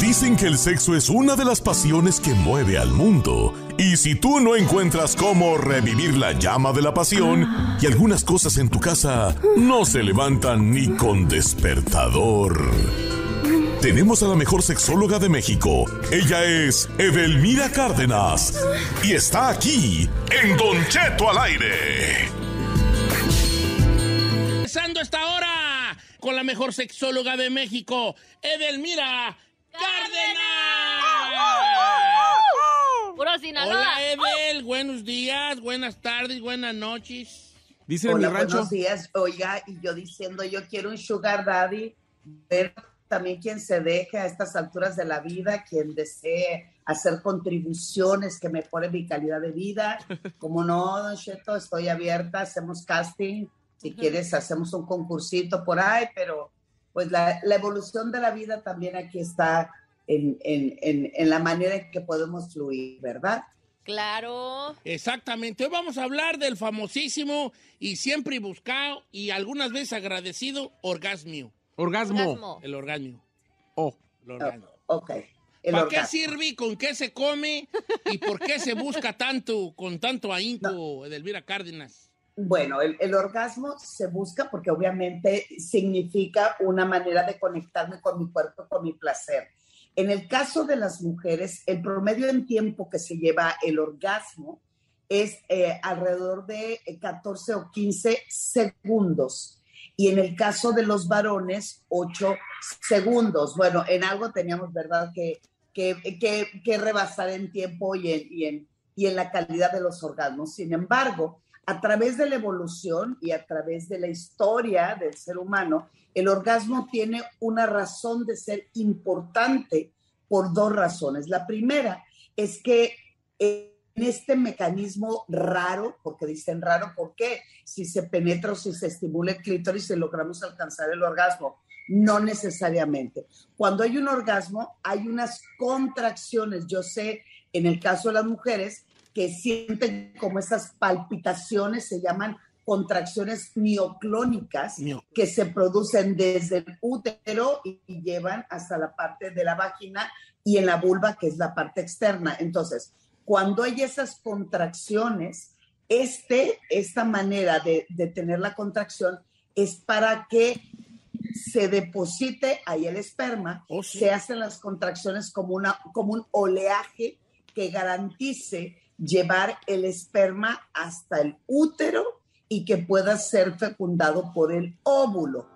Dicen que el sexo es una de las pasiones que mueve al mundo. Y si tú no encuentras cómo revivir la llama de la pasión y algunas cosas en tu casa no se levantan ni con despertador. Tenemos a la mejor sexóloga de México. Ella es Edelmira Cárdenas. Y está aquí en Don Cheto al aire. esta hora con la mejor sexóloga de México, Edelmira Cárdenas. Hola, Edel. Buenos días, buenas tardes, buenas noches. Dice mi rancho. Buenos días. Oiga, y yo diciendo, yo quiero un sugar daddy, ver también quien se deje a estas alturas de la vida, quien desee hacer contribuciones que mejoren mi calidad de vida. Como no, Don Cheto, estoy abierta, hacemos casting si quieres, hacemos un concursito por ahí, pero pues la, evolución de la vida también aquí está en, la manera en que podemos fluir, ¿verdad? Claro. Exactamente. Hoy vamos a hablar del famosísimo y siempre buscado y algunas veces agradecido orgasmio. Orgasmo. El orgasmio. Oh. El orgasmo. Oh, ok. ¿Para qué sirve? ¿Con qué se come? ¿Y por qué se busca tanto, con tanto ahínco, no. Edelvira Cárdenas? Bueno, el, orgasmo se busca porque obviamente significa una manera de conectarme con mi cuerpo, con mi placer. En el caso de las mujeres, el promedio en tiempo que se lleva el orgasmo es eh, alrededor de 14 eh, o 15 segundos. Y en el caso de los varones, 8 segundos. Bueno, en algo teníamos, ¿verdad?, que, que, que, rebasar en tiempo y en, y en, y en la calidad de los orgasmos. Sin embargo, a través de la evolución y a través de la historia del ser humano, el orgasmo tiene una razón de ser importante por dos razones. La primera es que eh, en este mecanismo raro, porque dicen raro, ¿por qué? Si se penetra o si se estimula el clítoris, y logramos alcanzar el orgasmo. No necesariamente. Cuando hay un orgasmo, hay unas contracciones. Yo sé, en el caso de las mujeres, que sienten como esas palpitaciones, se llaman contracciones mioclónicas, que se producen desde el útero y llevan hasta la parte de la vagina y en la vulva, que es la parte externa. Entonces, cuando hay esas contracciones, este, esta manera de, tener la contracción es para que se deposite ahí el esperma, oh, se hacen las contracciones como, una, como un oleaje que garantice llevar el esperma hasta el útero y que pueda ser fecundado por el óvulo.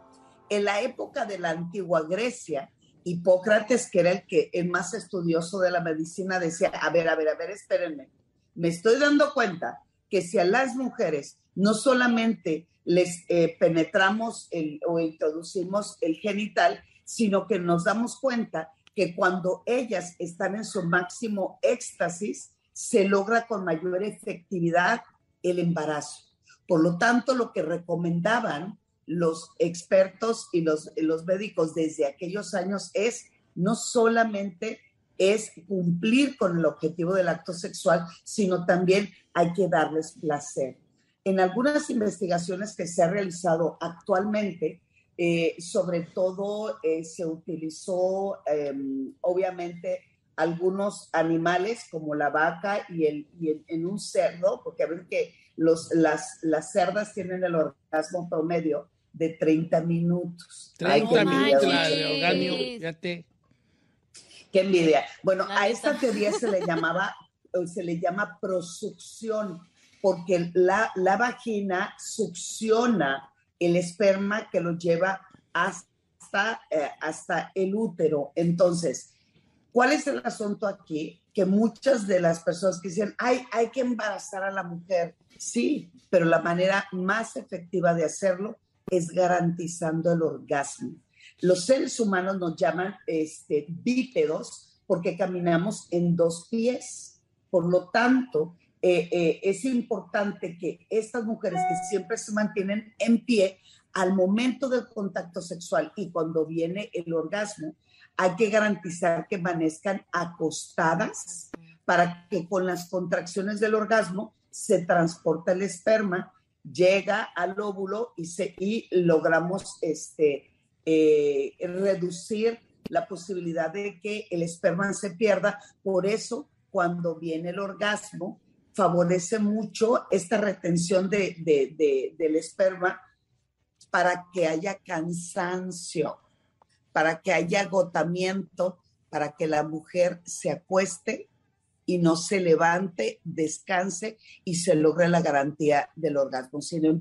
En la época de la antigua Grecia, Hipócrates, que era el que el más estudioso de la medicina, decía, a ver, a ver, a ver, espérenme, me estoy dando cuenta que si a las mujeres no solamente les eh, penetramos o introducimos el genital, sino que nos damos cuenta que cuando ellas están en su máximo éxtasis, se logra con mayor efectividad el embarazo. Por lo tanto, lo que recomendaban los expertos y los, los médicos desde aquellos años es no solamente es cumplir con el objetivo del acto sexual, sino también hay que darles placer. En algunas investigaciones que se han realizado actualmente, eh, sobre todo eh, se utilizó em, obviamente algunos animales como la vaca y, el, en un cerdo, porque a ver que los, las, cerdas tienen el orgasmo promedio de 30 minutos. 30 minutos, Qué envidia. Bueno, a esta teoría se le llamaba, eh, se le llama prosucción, porque la, vagina succiona el esperma que lo lleva hasta, eh, hasta el útero. Entonces, ¿Cuál es el asunto aquí? Que muchas de las personas que dicen, hay que embarazar a la mujer, sí, pero la manera más efectiva de hacerlo es garantizando el orgasmo. Los seres humanos nos llaman este, bípedos porque caminamos en dos pies. Por lo tanto, eh, eh, es importante que estas mujeres que siempre se mantienen en pie al momento del contacto sexual y cuando viene el orgasmo, hay que garantizar que amanezcan acostadas para que con las contracciones del orgasmo se transporta el esperma, llega al óvulo y, logramos este, eh, reducir la posibilidad de que el esperma se pierda. Por eso, cuando viene el orgasmo, favorece mucho esta retención del esperma para que haya cansancio para que haya agotamiento, para que la mujer se acueste y no se levante, descanse y se logre la garantía del orgasmo, sino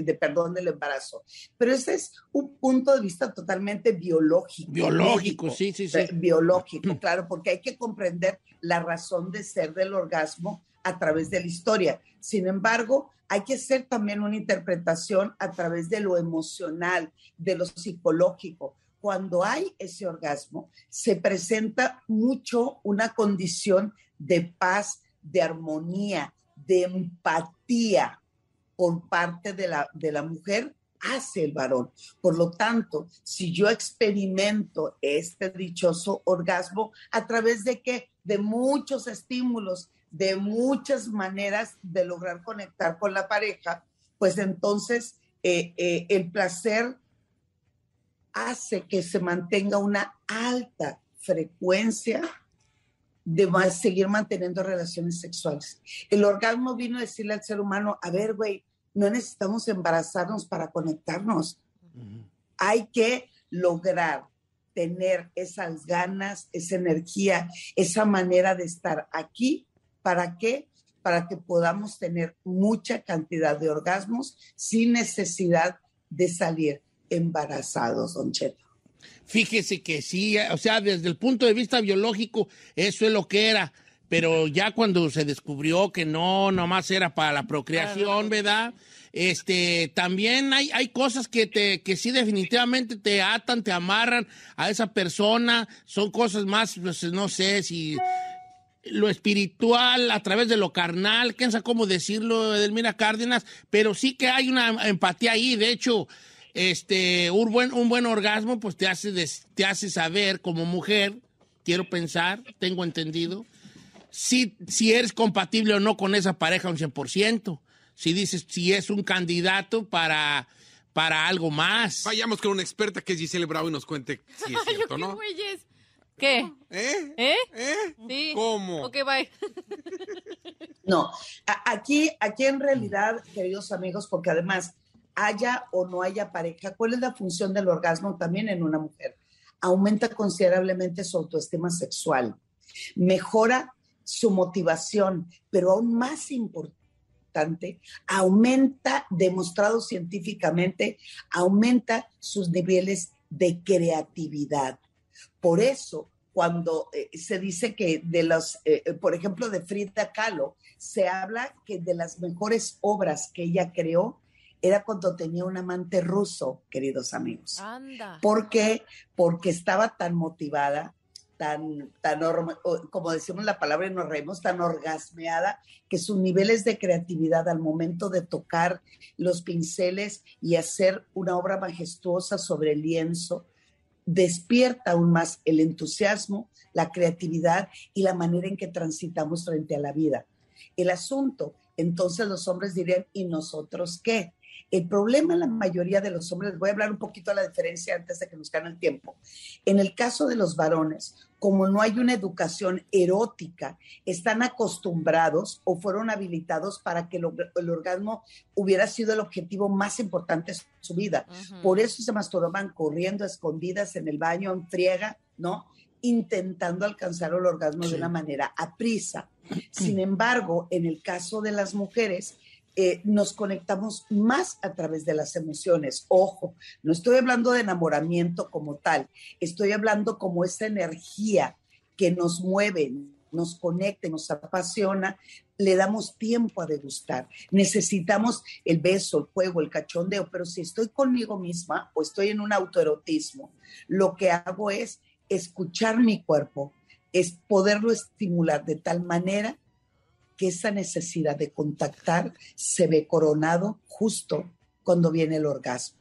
de, perdón del embarazo. Pero ese es un punto de vista totalmente biológico. Biológico, sí, sí, sí. Biológico, claro, porque hay que comprender la razón de ser del orgasmo a través de la historia. Sin embargo, hay que hacer también una interpretación a través de lo emocional, de lo psicológico, cuando hay ese orgasmo, se presenta mucho una condición de paz, de armonía, de empatía por parte de la, de la mujer hace el varón. Por lo tanto, si yo experimento este dichoso orgasmo, ¿a través de que De muchos estímulos, de muchas maneras de lograr conectar con la pareja, pues entonces eh, eh, el placer hace que se mantenga una alta frecuencia de seguir manteniendo relaciones sexuales. El orgasmo vino a decirle al ser humano, a ver, güey, no necesitamos embarazarnos para conectarnos. Hay que lograr tener esas ganas, esa energía, esa manera de estar aquí. ¿Para qué? Para que podamos tener mucha cantidad de orgasmos sin necesidad de salir embarazados, don Cheto. Fíjese que sí, o sea, desde el punto de vista biológico, eso es lo que era. Pero ya cuando se descubrió que no, nomás era para la procreación, ¿verdad? Este, también hay, hay cosas que, te, que sí definitivamente te atan, te amarran a esa persona. Son cosas más, pues, no sé, si lo espiritual a través de lo carnal, quién sabe cómo decirlo, Edelmira Cárdenas, pero sí que hay una empatía ahí. De hecho, este, un buen, un buen orgasmo, pues te hace, te hace saber como mujer, quiero pensar, tengo entendido, si, si eres compatible o no con esa pareja un 100%. Si dices, si es un candidato para, para algo más. Vayamos con una experta que es Giselle Bravo y nos cuente si es cierto, ¿no? ¿Qué? ¿Eh? ¿Eh? ¿Eh? ¿Sí? ¿Cómo? Ok, bye. no, aquí, aquí en realidad, queridos amigos, porque además haya o no haya pareja, ¿cuál es la función del orgasmo también en una mujer? Aumenta considerablemente su autoestima sexual, mejora su motivación, pero aún más importante, aumenta, demostrado científicamente, aumenta sus niveles de creatividad. Por eso, cuando eh, se dice que de los, eh, eh, por ejemplo, de Frida Kahlo, se habla que de las mejores obras que ella creó era cuando tenía un amante ruso, queridos amigos. Anda. ¿Por qué? Porque estaba tan motivada, tan, tan como decimos la palabra y nos reímos, tan orgasmeada, que sus niveles de creatividad al momento de tocar los pinceles y hacer una obra majestuosa sobre el lienzo, despierta aún más el entusiasmo, la creatividad y la manera en que transitamos frente a la vida. El asunto, entonces los hombres dirían, ¿y nosotros qué? El problema en la mayoría de los hombres, voy a hablar un poquito de la diferencia antes de que nos gane el tiempo. En el caso de los varones, como no hay una educación erótica, están acostumbrados o fueron habilitados para que el, orgasmo hubiera sido el objetivo más importante de su vida. Por eso se masturban corriendo, escondidas en el baño, en friega, ¿no? intentando alcanzar el orgasmo de una manera a Sin embargo, en el caso de las mujeres, eh, nos conectamos más a través de las emociones. Ojo, no estoy hablando de enamoramiento como tal, estoy hablando como esa energía que nos mueve, nos conecta, nos apasiona, le damos tiempo a degustar. Necesitamos el beso, el juego, el cachondeo, pero si estoy conmigo misma o estoy en un autoerotismo, lo que hago es escuchar mi cuerpo, es poderlo estimular de tal manera que esa necesidad de contactar se ve coronado justo cuando viene el orgasmo.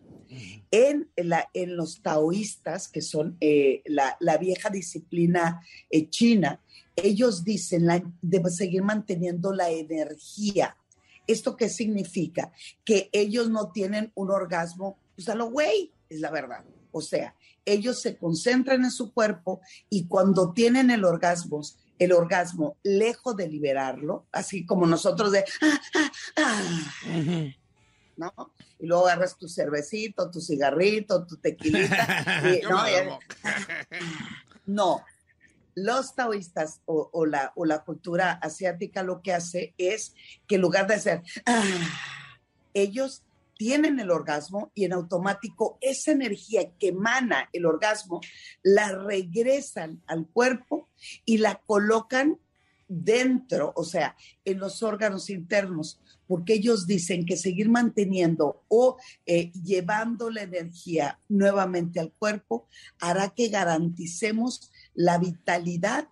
En, la, en los taoístas, que son eh, la, la, vieja disciplina eh, china, ellos dicen la, de seguir manteniendo la energía. ¿Esto qué significa? Que ellos no tienen un orgasmo, O pues, sea, lo güey, es la verdad. O sea, ellos se concentran en su cuerpo y cuando tienen el orgasmo, el orgasmo, lejos de liberarlo, así como nosotros de, ah, ah, ah". ¿no? Y luego agarras tu cervecito, tu cigarrito, tu tequilita. no, los taoístas o, la, o, la, cultura asiática lo que hace es que en lugar de hacer, ellos tienen el orgasmo y en automático esa energía que emana el orgasmo la regresan al cuerpo y la colocan dentro, o sea, en los órganos internos, porque ellos dicen que seguir manteniendo o eh, llevando la energía nuevamente al cuerpo hará que garanticemos la vitalidad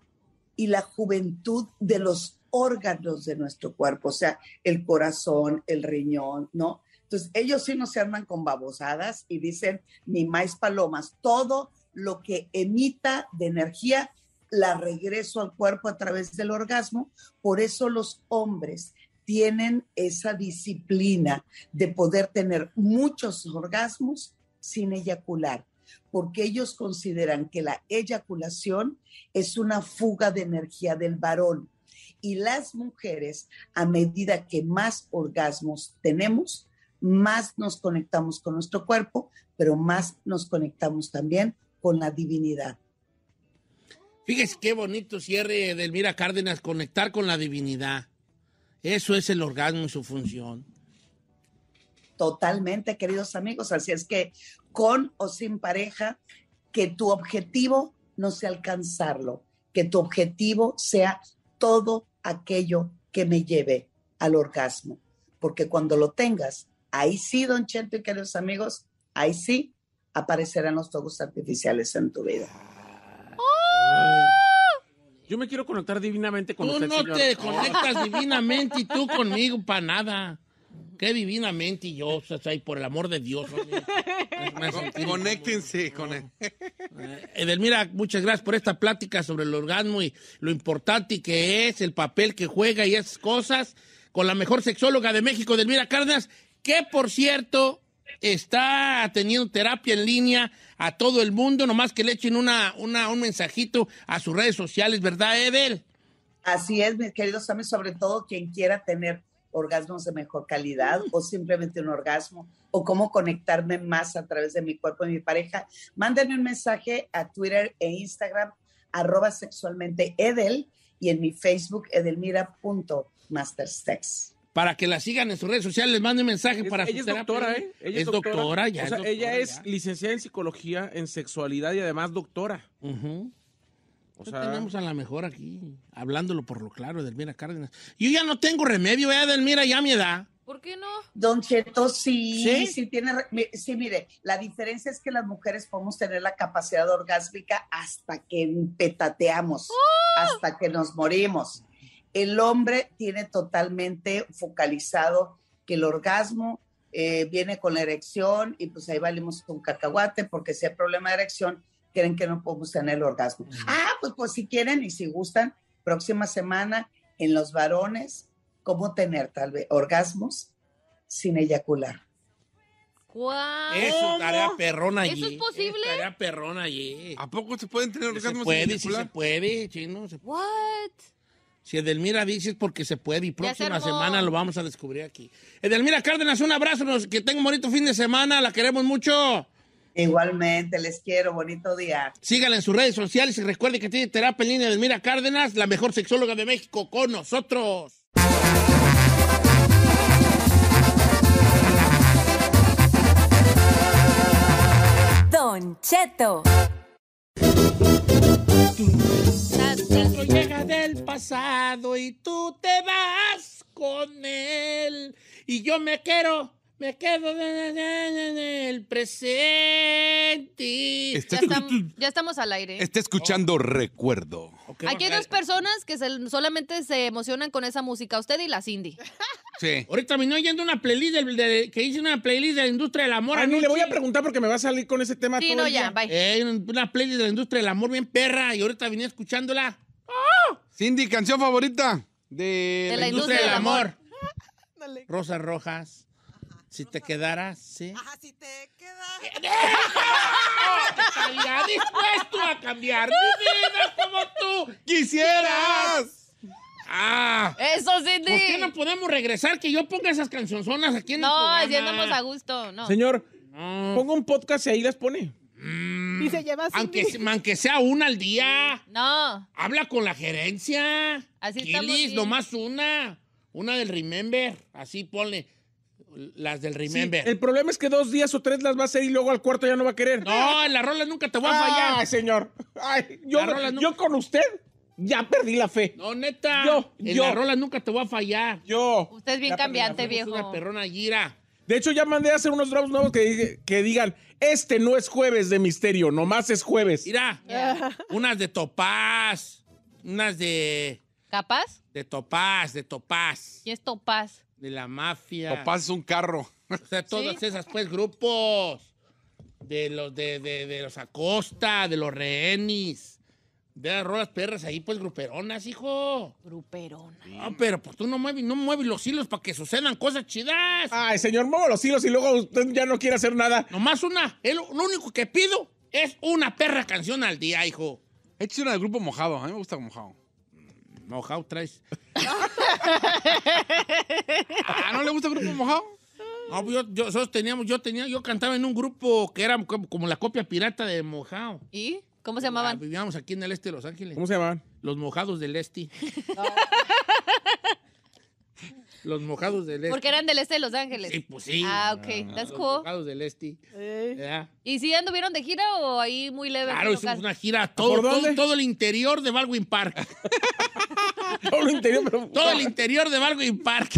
y la juventud de los órganos de nuestro cuerpo, o sea, el corazón, el riñón, ¿no? Entonces, ellos sí no se arman con babosadas y dicen ni más palomas. Todo lo que emita de energía la regreso al cuerpo a través del orgasmo. Por eso los hombres tienen esa disciplina de poder tener muchos orgasmos sin eyacular, porque ellos consideran que la eyaculación es una fuga de energía del varón. Y las mujeres, a medida que más orgasmos tenemos, más nos conectamos con nuestro cuerpo, pero más nos conectamos también con la divinidad. Fíjese qué bonito cierre de Cárdenas, conectar con la divinidad. Eso es el orgasmo y su función. Totalmente, queridos amigos. Así es que con o sin pareja, que tu objetivo no sea alcanzarlo, que tu objetivo sea todo aquello que me lleve al orgasmo, porque cuando lo tengas, Ahí sí, don Chento y queridos amigos, ahí sí aparecerán los fuegos artificiales en tu vida. Yo me quiero conectar divinamente con tú no te conectas divinamente y tú conmigo para nada. Qué divinamente y yo, o por el amor de Dios. Conéctense con él. Eh, Edelmira, muchas gracias por esta plática sobre el orgasmo y lo importante que es, el papel que juega y esas cosas. Con la mejor sexóloga de México, Edelmira Cárdenas, que por cierto está teniendo terapia en línea a todo el mundo, nomás que le echen un mensajito a sus redes sociales, ¿verdad, Edel? Así es, mis queridos amigos, sobre todo quien quiera tener orgasmos de mejor calidad o simplemente un orgasmo o cómo conectarme más a través de mi cuerpo y mi pareja, mándenme un mensaje a Twitter e Instagram, arroba sexualmente Edel y en mi Facebook edelmira.mastersex para que la sigan en sus redes sociales, les mande mensaje para ella es doctora, ¿eh? Ella es, doctora, ella es licenciada en psicología, en sexualidad y además doctora. O sea, tenemos a la mejor aquí, hablándolo por lo claro, Edelmira Cárdenas. Yo ya no tengo remedio, ¿eh, Edelmira? Ya me mi edad. ¿Por qué no? Don Cheto, sí, sí, tiene, sí, mire, la diferencia es que las mujeres podemos tener la capacidad orgásmica hasta que petateamos, ¡Oh! hasta que nos morimos. El hombre tiene totalmente focalizado que el orgasmo eh, viene con la erección y pues ahí valimos con cacahuate porque si hay problema de erección, creen que no podemos tener el orgasmo. Ah, pues, pues, si quieren y si gustan, próxima semana en los varones, cómo tener tal vez orgasmos sin eyacular. Wow. Eso, tarea perrona allí. ¿Eso es posible? tarea perrona allí. ¿A poco se pueden tener orgasmos sin eyacular? Sí se puede, chino. What? Si Edelmira dice es porque se puede y próxima semana lo vamos a descubrir aquí. Edelmira Cárdenas, un abrazo, que tenga un bonito fin de semana, la queremos mucho. Igualmente, les quiero, bonito día. Síganla en sus redes sociales y recuerde que tiene terapia en línea Edelmira Cárdenas, la mejor sexóloga de México, con nosotros. Don Cheto llega del pasado y tú te vas con él. Y yo me quiero, me quedo en el presente. ya, estamos, al aire. Está escuchando recuerdo. Aquí hay dos personas que solamente se emocionan con esa música, usted y la Cindy. Sí. Ahorita me yendo una playlist que hice una playlist de la industria del amor. Ah, no, le voy a preguntar porque me va a salir con ese tema. ya, eh, una playlist de la industria del amor bien perra y ahorita venía escuchándola. ¡Oh! Cindy, canción favorita de... la industria del amor. Rosas rojas. Si te quedaras, sí. Ajá, si te quedas. Eh, estaría dispuesto a cambiar mi como tú quisieras. Ah, Eso sí, ¿Por qué no podemos regresar? Que yo ponga esas cancionzonas aquí en No, No, andamos a gusto, no. Señor, pongo un podcast y ahí las pone. Mm. Y se lleva Aunque, sea una al día. No, Habla con la gerencia. Así estamos Kilis, nomás una. Una del Remember. Así ponle. Las del Remember. el problema es que dos días o tres las va a hacer y luego al cuarto ya no va a querer. No, en las nunca te va a fallar. señor. Ay, yo con usted ya perdí la fe. No, neta. Yo, yo. la rola nunca te voy a fallar. Yo. Usted es bien cambiante, viejo. Es una perrona gira. De hecho, ya mandé a hacer unos drops nuevos que, digan, este no es jueves de misterio, nomás es jueves. Mira, unas de topaz, unas de... ¿Capaz? De topaz, de topaz. ¿Y es topaz? De la mafia. Topaz es un carro. O sea, todas esas, pues, grupos de los, de, de los Acosta, de los Rehenis. De las rolas perras ahí, pues gruperonas, hijo. Gruperonas. no pero pues tú no mueves, no mueves los hilos para que sucedan cosas chidas. Ay, señor, muevo los hilos y luego usted ya no quiere hacer nada. Nomás una. lo único que pido es una perra canción al día, hijo. Échese una del grupo mojado. A mí me gusta mojado. Mm, mojado traes. Ah, ¿no le gusta grupo mojado? No, pues, yo, yo, teníamos, yo tenía, yo cantaba en un grupo que era como la copia pirata de mojado. ¿Y? ¿Cómo se ah, llamaban? vivíamos aquí en el este de Los Ángeles. ¿Cómo se llamaban? Los mojados del este. Los mojados del este. Porque eran del este de Los Ángeles. Sí, pues sí. Ah, ok. That's cool. Los mojados del este. Eh. ¿Y si anduvieron de gira o ahí muy leve? Claro, hicimos una gira todo, todo, el interior de Baldwin Park. todo el interior, Todo el interior de Baldwin Park.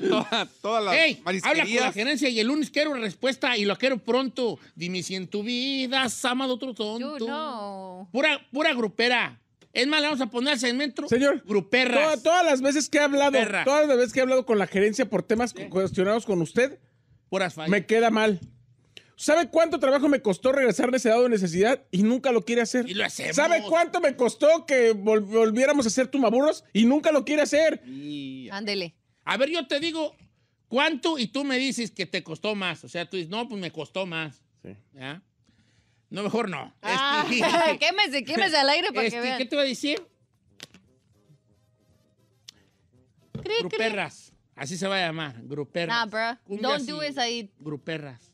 toda, la hey, habla con la gerencia y el lunes quiero una respuesta y lo quiero pronto. Dime si en tu vida has amado otro tonto. Yo no. Pura, pura grupera. Es más, vamos a poner en metro Señor, gruperras. Toda, todas las veces que he hablado, todas las que he hablado con la gerencia por temas cuestionados con usted, por asfalto me queda mal. ¿Sabe cuánto trabajo me costó regresar de ese dado de necesidad y nunca lo quiere hacer? Y lo hacemos. ¿Sabe cuánto me costó que volviéramos a hacer tumaburros y nunca lo quiere hacer? Ándele. A ver, yo te digo cuánto y tú me dices que te costó más. O sea, tú dices, no, pues me costó más. Sí. ¿Ya? No, mejor no. Ah, este, quémese, quémese al aire para que este, vean. ¿Qué te voy a decir? gruperras. Así se va a llamar, gruperras. Nah, bro. Don't do it ahí. Gruperras.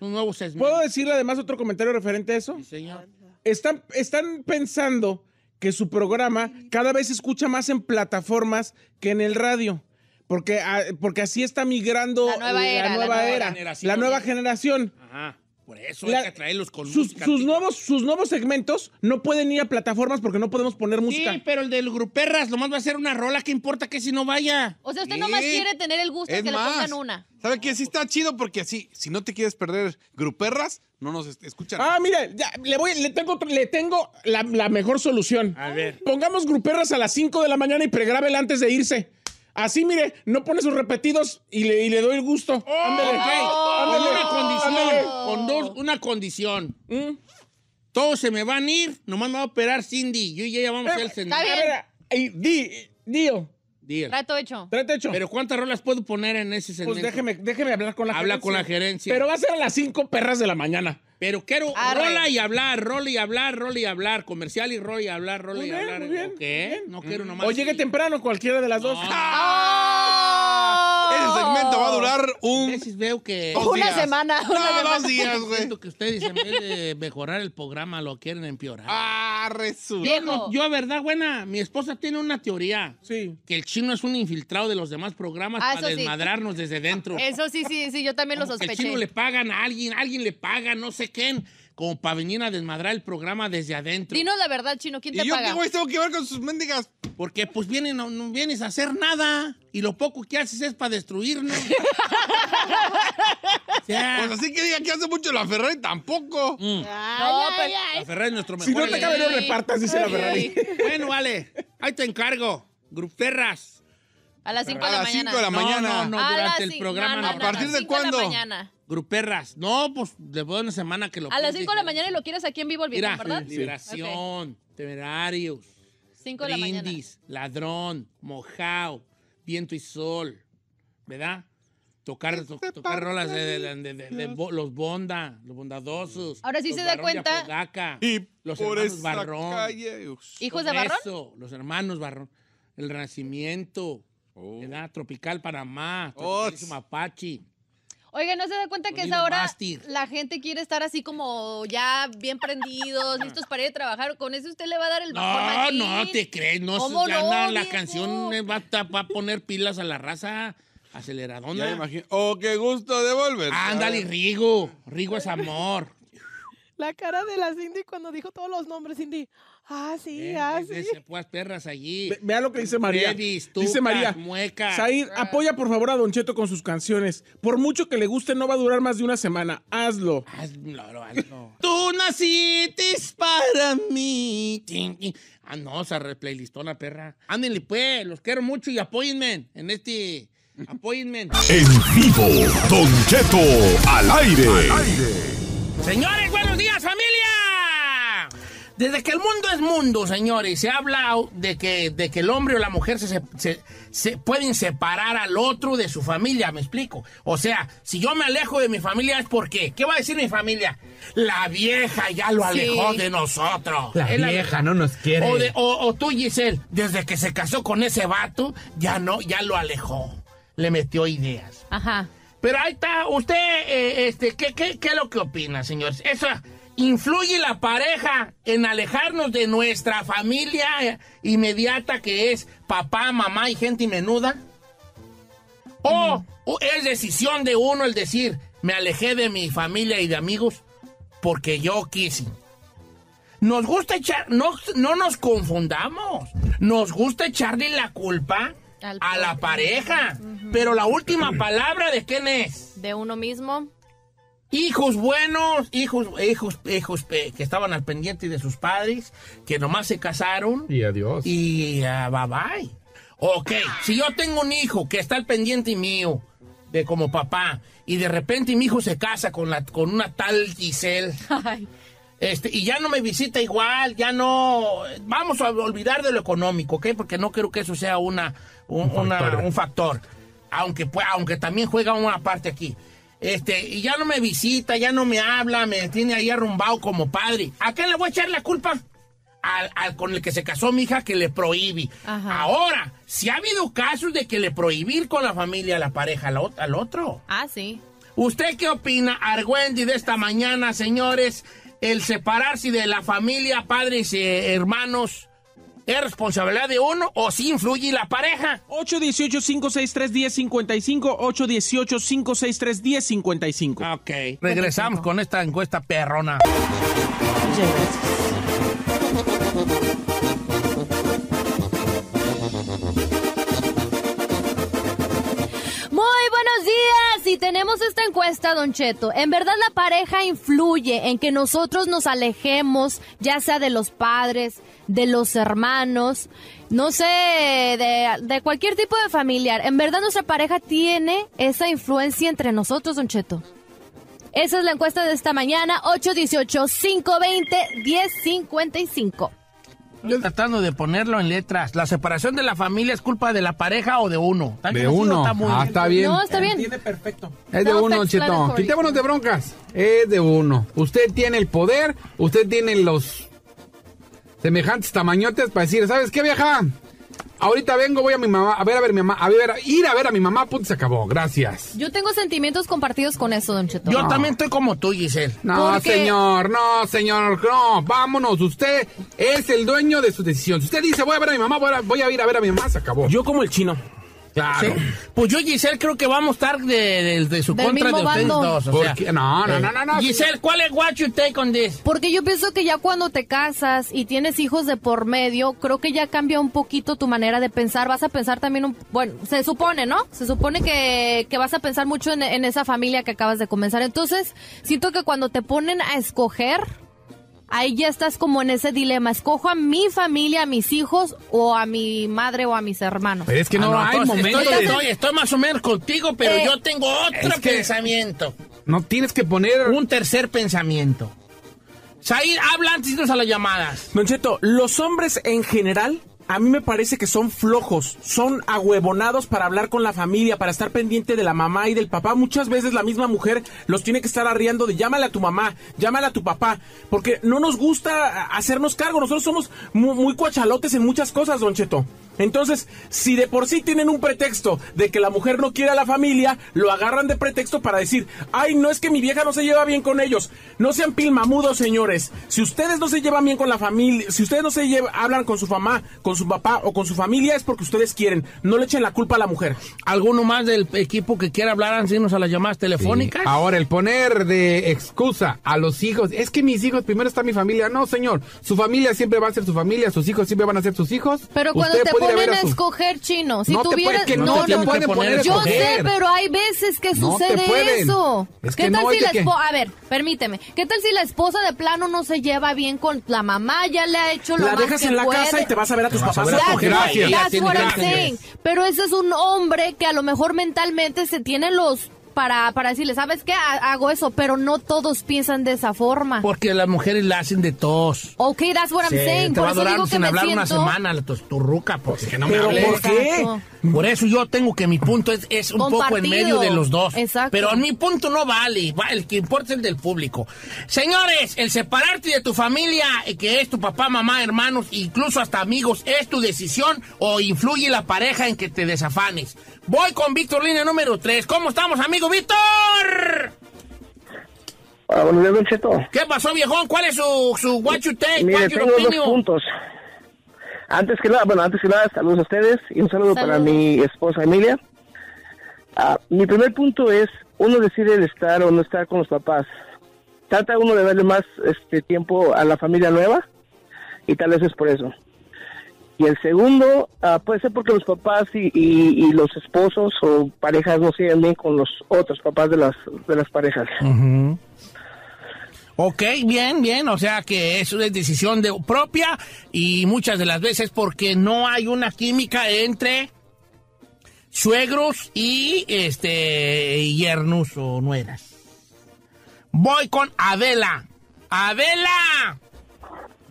Un nuevo ¿Puedo decirle además otro comentario referente a eso? Sí, señor. Están, están pensando que su programa cada vez se escucha más en plataformas que en el radio. Porque, ah, porque así está migrando la nueva era. La nueva generación. Ajá. Por eso hay que traerlos con sus, Sus nuevos, sus nuevos segmentos no pueden ir a plataformas porque no podemos poner música. Sí, pero el del gruperras nomás va a ser una rola, que importa que si no vaya? O sea, usted nomás quiere tener el gusto de que le pongan una. ¿Sabe qué? Sí está chido porque así, si no te quieres perder gruperras, no nos escuchan. Ah, mire, le, voy, le tengo, le tengo la, mejor solución. A ver. Pongamos gruperras a las 5 de la mañana y pregrábela antes de irse. Así, mire, no pone sus repetidos y le, doy el gusto. Oh, ándale, okay. ándale, con condición. Con dos, una condición. ¿Mm? Todo se me van a ir, nomás me va a operar Cindy. Yo y ella vamos a hacer el sendero. A ver, di, Dio. Rato hecho. Trato hecho. Pero ¿cuántas rolas puedo poner en ese sendero? Pues déjeme, déjeme hablar con la gerencia. Habla con la gerencia. Pero va a ser a las cinco perras de la mañana. Pero quiero ah, rola y hablar, rola y hablar, rola y hablar, comercial y rola y hablar, rola y hablar. No quiero mm. nomás. O llegue temprano cualquiera de las dos. Ah. El segmento va a durar oh. un. que. una semana. no, dos días, güey. Siento que ustedes en vez de mejorar el programa lo quieren empeorar. Ah, resulta. Yo, no, verdad, buena, mi esposa tiene una teoría. Sí. Que el chino es un infiltrado de los demás programas ah, para desmadrarnos desde dentro. Eso sí, sí, sí, yo también lo sospeché. Que el chino le pagan a alguien, alguien le paga, no sé quién como para venir a desmadrar el programa desde adentro. Dinos la verdad, Chino, ¿quién te ¿Y yo qué tengo que ver con sus mendigas? Porque pues vienen, no, vienes a hacer nada y lo poco que haces es para destruirnos. Pues así que diga que hace mucho la Ferrari tampoco. Mm. No, pues, la Ferrari es nuestro mejor. Si no te cabe, no repartas, dice la Ferrari. Bueno, vale. Ahí te encargo. Ferras. A las 5 de la mañana. A las 5 de la mañana. No, no, no, durante el programa. A partir de cuándo? mañana. Gruperras. No, pues después de una semana que lo A las 5 de la mañana y lo quieres aquí en vivo el ¿verdad? Liberación, temerarios. 5 de la mañana. ladrón, mojao, viento y sol. ¿Verdad? Tocar, este tocar rolas de, los Bonda, los Bondadosos. Ahora sí se da cuenta. y los hermanos Barrón. ¿Hijos de Barrón? los hermanos Barrón. El Renacimiento. Oh. ¿Verdad? Tropical Panamá. Oh, Tropical Mapachi. Oiga, ¿no se da cuenta que es ahora la gente quiere estar así como ya bien prendidos, listos para ir a trabajar? Con eso usted le va a dar el No, no te crees, no, no la, la canción va a, poner pilas a la raza aceleradona. Ya imagino. Oh, qué gusto de volver. Ándale, Rigo. Rigo es amor. La cara de la Cindy cuando dijo todos los nombres, Cindy. Ah, sí, ah, sí. perras allí. vea lo que dice María. dice María. Said, apoya por favor a Don Cheto con sus canciones. Por mucho que le guste, no va a durar más de una semana. Hazlo. Hazlo, hazlo. Tú naciste para mí. Ah, no, se replaylistó la perra. Ándenle, pues. Los quiero mucho y apóyenme en este. Apóyenme. En vivo, Don Cheto, al aire. Al aire. Señores, buenos días, amigos. Desde que el mundo es mundo, señores, se ha hablado de que, de que el hombre o la mujer se, pueden separar al otro de su familia, me explico. O sea, si yo me alejo de mi familia es porque, ¿qué va a decir mi familia? La vieja ya lo alejó de nosotros. La, vieja no nos quiere. O, de, o, tú, Giselle, desde que se casó con ese vato, ya no, ya lo alejó. Le metió ideas. Ajá. Pero ahí está, usted, eh, este, ¿qué, qué, ¿qué es lo que opina, señores? Esa influye la pareja en alejarnos de nuestra familia inmediata que es papá, mamá y gente menuda? ¿O, es decisión de uno el decir, me alejé de mi familia y de amigos porque yo quise? Nos gusta echar, no, nos confundamos, nos gusta echarle la culpa a la pareja, pero la última palabra de quién es? De uno mismo hijos buenos, hijos, hijos, hijos eh, que estaban al pendiente de sus padres, que nomás se casaron. Y adiós. Y ah, bye bye. Ok, si yo tengo un hijo que está al pendiente mío, de como papá, y de repente mi hijo se casa con, con una tal Giselle. Este, y ya no me visita igual, ya no. Vamos a olvidar de lo económico, ¿ok? Porque no creo que eso sea una, un, factor. un factor. Aunque, aunque también juega una parte aquí. Este, y ya no me visita, ya no me habla, me tiene ahí arrumbado como padre. ¿A qué le voy a echar la culpa? Al, con el que se casó mi hija que le prohíbe. Ahora, si ha habido casos de que le prohibir con la familia, a la pareja, al, otro. Ah, sí. ¿Usted qué opina, Argüendi, de esta mañana, señores? El separarse de la familia, padres, y hermanos, ¿Es responsabilidad de uno o si sí influye la pareja? 818-563-1055, 818-563-1055. Ok, regresamos con esta encuesta perrona. buenos días. Y tenemos esta encuesta, Don Cheto. En verdad la pareja influye en que nosotros nos alejemos, ya sea de los padres, de los hermanos, no sé, de, de cualquier tipo de familiar. En verdad nuestra pareja tiene esa influencia entre nosotros, Don Cheto. Esa es la encuesta de esta mañana, 818-520-1055. Yo tratando de ponerlo en letras. ¿La separación de la familia es culpa de la pareja o de uno? De uno. Ah, está bien. No, está bien. Tiene perfecto. Es de uno, Chetón. Quitémonos de broncas. Es de uno. Usted tiene el poder, usted tiene los semejantes tamañotes para decir, ¿sabes qué, vieja? Ahorita vengo, voy a mi mamá, a ver a ver mi mamá, a ver, a ir a ver a mi mamá, punto, se acabó. Gracias. Yo tengo sentimientos compartidos con eso, don Cheto. Yo también estoy como tú, Giselle. No, señor, no, señor, no, vámonos. Usted es el dueño de su decisión. Si usted dice, voy a ver a mi mamá, voy a ir a ver a mi mamá, se acabó. Yo como el chino. Claro. Pues yo Giselle creo que vamos a estar de, su contra de no, no, no, no, no. Giselle, ¿cuál es what you take on Porque yo pienso que ya cuando te casas y tienes hijos de por medio, creo que ya cambia un poquito tu manera de pensar. Vas a pensar también, un, bueno, se supone, ¿no? Se supone que, vas a pensar mucho en, en esa familia que acabas de comenzar. Entonces, siento que cuando te ponen a escoger, ahí ya estás como en ese dilema. Escojo a mi familia, a mis hijos o a mi madre o a mis hermanos. Pero es que ah, no, hay momento Estoy, estoy, más o menos contigo, pero eh, yo tengo otro pensamiento. No tienes que poner... Un tercer pensamiento. Ahí hablan antes a las llamadas. Don Cheto, los hombres en general a mí me parece que son flojos, son ahuevonados para hablar con la familia, para estar pendiente de la mamá y del papá. Muchas veces la misma mujer los tiene que estar arriando de llámale a tu mamá, llámale a tu papá, porque no nos gusta hacernos cargo. Nosotros somos muy, muy cuachalotes en muchas cosas, don Cheto. Entonces, si de por sí tienen un pretexto de que la mujer no quiere a la familia, lo agarran de pretexto para decir, ay, no es que mi vieja no se lleva bien con ellos. No sean pilmamudos, señores. Si ustedes no se llevan bien con la familia, si ustedes no se llevan, hablan con su mamá, con su papá o con su familia, es porque ustedes quieren. No le echen la culpa a la mujer. ¿Alguno más del equipo que quiera hablar, irnos a las llamadas telefónicas? Ahora, el poner de excusa a los hijos, es que mis hijos, primero está mi familia. No, señor, su familia siempre va a ser su familia, sus hijos siempre van a ser sus hijos. Pero cuando ponen a, escoger chino. Si no tuvieras. no, no, pueden poner Yo sé, pero hay veces que sucede eso. ¿Qué tal si la esposa? A ver, permíteme. ¿Qué tal si la esposa de plano no se lleva bien con la mamá? Ya le ha hecho lo la dejas en la casa y te vas a ver a tus papás Gracias. Pero ese es un hombre que a lo mejor mentalmente se tiene los para, decirle, ¿sabes qué? Hago eso, pero no todos piensan de esa forma. Porque las mujeres la hacen de todos Ok, that's what I'm saying. por va a durar sin hablar una semana la ruca, porque no me ¿Por qué? Por eso yo tengo que mi punto es, un poco en medio de los dos. Exacto. Pero mi punto no vale. El que importa es el del público. Señores, el separarte de tu familia, eh, que es tu papá, mamá, hermanos, incluso hasta amigos, es tu decisión o influye la pareja en que te desafanes. Voy con Víctor, línea número 3. ¿Cómo estamos, amigo Víctor? Hola, buenos días, Cheto. ¿Qué pasó, viejón? ¿Cuál es su, su what you take, Mire, tengo dos puntos. Antes que nada, bueno, antes que nada, saludos a ustedes y un saludo para mi esposa Emilia. Ah, mi primer punto es, uno decide estar o no estar con los papás. Trata uno de darle más este tiempo a la familia nueva y tal vez es por eso. Y el segundo ah, puede ser porque los papás y, los esposos o parejas no se bien con los otros papás de las, de las parejas. Ok, bien, bien, o sea que eso es decisión de, propia y muchas de las veces porque no hay una química entre suegros y este yernos o nueras. Voy con Adela. ¡Abela!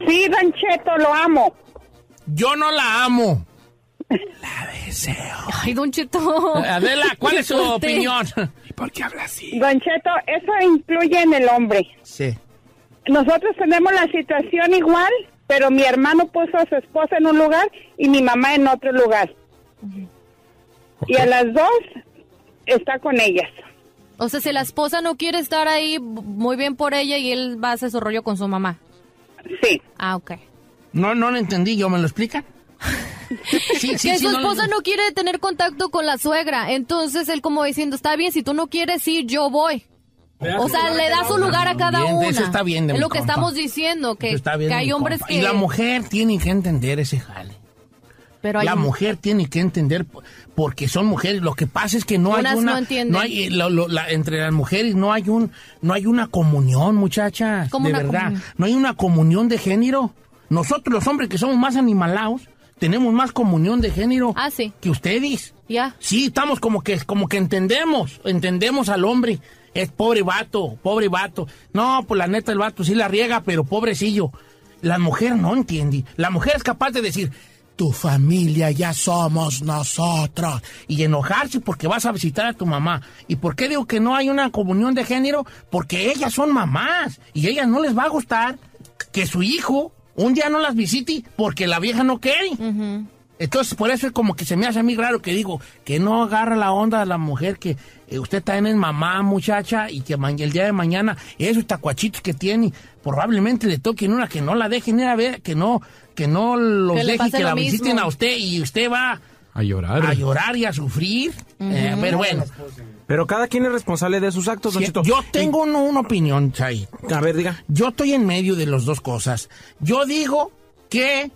Sí, Rancheto, lo amo. Yo no la amo. La deseo. Ay, Don Cheto. Adela, ¿cuál es su opinión? ¿Y por qué habla así? Don Cheto, eso incluye en el hombre. Sí. Nosotros tenemos la situación igual, pero mi hermano puso a su esposa en un lugar y mi mamá en otro lugar. Y a las dos está con ellas. O sea, si la esposa no quiere estar ahí, muy bien por ella y él va a hacer su rollo con su mamá. Sí. Ah, ok. No, no lo entendí, yo me lo explica. Sí, que su esposa no, quiere tener contacto con la suegra. Entonces él como diciendo, está bien, si tú no quieres ir, yo voy. O sea, le da su lugar a cada Eso está bien de lo que estamos diciendo, que, hay hombres que... Y la mujer tiene que entender ese jale. Pero La mujer tiene que entender porque son mujeres. Lo que pasa es que no hay una, no, no hay entre las mujeres no hay un no hay una comunión, muchachas, de verdad. No hay una comunión de género. Nosotros los hombres que somos más animalados, tenemos más comunión de género ah, que ustedes. Ya. Sí, estamos como que, como que entendemos, entendemos al hombre. Es pobre vato, pobre vato. No, pues la neta el vato sí la riega, pero pobrecillo. La mujer no entiende. La mujer es capaz de decir, tu familia ya somos nosotros. Y enojarse porque vas a visitar a tu mamá. ¿Y por qué digo que no hay una comunión de género? Porque ellas son mamás y ellas no les va a gustar que su hijo un día no las visite porque la vieja no quiere. Entonces, por eso es como que se me hace a mí raro que digo que no agarra la onda de la mujer que eh, usted está en el mamá, muchacha, y que el día de mañana esos tacuachitos que tiene, probablemente le toquen una que no la dejen ir a ver, que no, que no los que dejen, que la visiten a usted y usted va a llorar. A llorar y a sufrir. Eh, pero bueno, pero cada quien es responsable de sus actos, don Yo tengo una, opinión, Chay. A ver, diga. Yo estoy en medio de las dos cosas. Yo digo que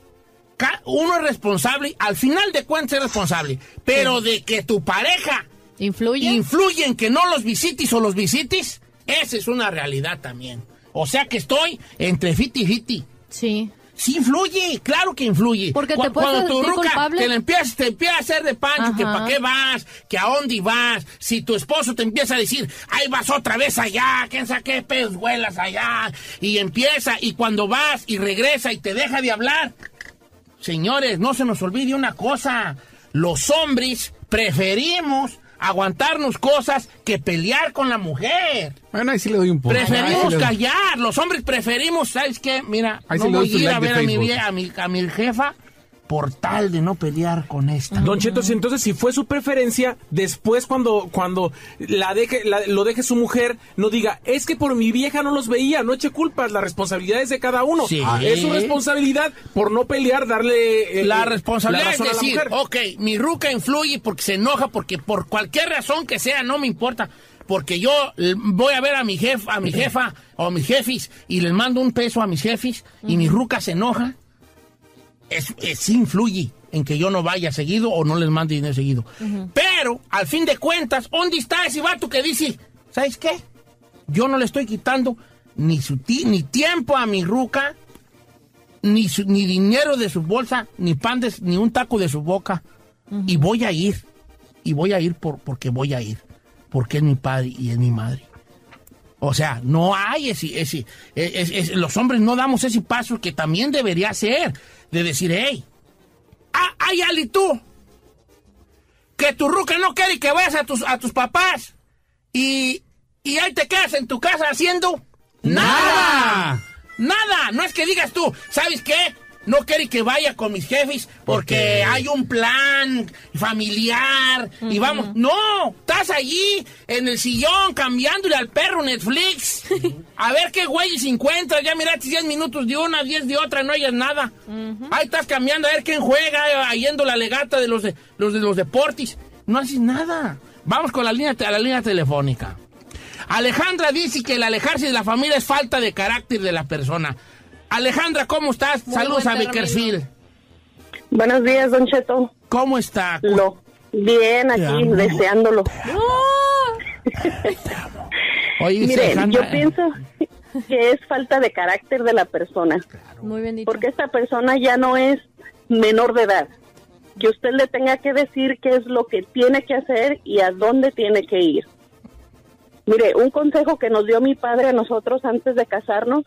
uno es responsable, al final de cuentas es responsable, pero de que tu pareja influye, influye en que no los visites o los visites, esa es una realidad también. O sea que estoy entre fiti y fiti. Sí sí influye, claro que influye. Porque te Cuando tu ruca te, empieza, te empieza a hacer de pancho, que para qué vas, que a dónde vas, si tu esposo te empieza a decir, ahí vas otra vez allá, quién sabe qué pedos allá, y empieza, y cuando vas y regresa y te deja de hablar, señores, no se nos olvide una cosa, los hombres preferimos aguantarnos cosas que pelear con la mujer. Bueno, ahí sí le doy un poco. Preferimos callar, los hombres preferimos, ¿sabes qué? Mira, ahí no voy a ir a ver a a mi, a mi jefa Portal de no pelear con esta. Don Cheto, entonces si fue su preferencia, después cuando, cuando la deje, lo deje su mujer, no diga, es que por mi vieja no los veía, no eche culpas, la responsabilidad es de cada uno. Ah, es su responsabilidad por no pelear, darle... Eh, eh, la responsabilidad a la mujer. ok, mi ruca influye porque se enoja, porque por cualquier razón que sea, no me importa porque yo voy a ver a mi jefa, a mi jefa o a mis jefis, y les mando un peso a mis jefis, y mi ruca se enoja es, es, influye en que yo no vaya seguido o no les mande dinero seguido. Pero, al fin de cuentas, ¿dónde está ese vato que dice, ¿sabes qué? Yo no le estoy quitando ni, su ni tiempo a mi ruca, ni, su ni dinero de su bolsa, ni pan, ni un taco de su boca. Y voy a ir, y voy a ir por porque voy a ir, porque es mi padre y es mi madre. O sea, no hay ese, ese, e, e, e, los hombres no damos ese paso que también debería ser, de decir, hey, ah, ay, Ali, tú, que tu ruca no quede y que vayas a tus, a tus papás y, y ahí te quedas en tu casa haciendo nada. Nada, no es que digas tú, ¿sabes qué? no quiere que vaya con mis jefes porque hay un plan familiar y vamos. No, estás allí en el sillón cambiándole al perro Netflix. A ver qué se encuentra Ya mira 10 minutos de una, 10 de otra, no hayas nada. Ahí estás cambiando a ver quién juega, eh, yendo la legata de los, los de los deportes. No haces nada. Vamos con la línea, a la línea telefónica. Alejandra dice que el alejarse de la familia es falta de carácter de la persona. Alejandra, ¿cómo estás? Saludos a Beckerfield. Buenos días, Don Cheto. ¿Cómo está? bien aquí, deseándolo. Oye, Mire, yo eh. pienso que es falta de carácter de la persona. Muy Porque esta persona ya no es menor de edad. Que usted le tenga que decir qué es lo que tiene que hacer y a dónde tiene que ir. Mire, un consejo que nos dio mi padre a nosotros antes de casarnos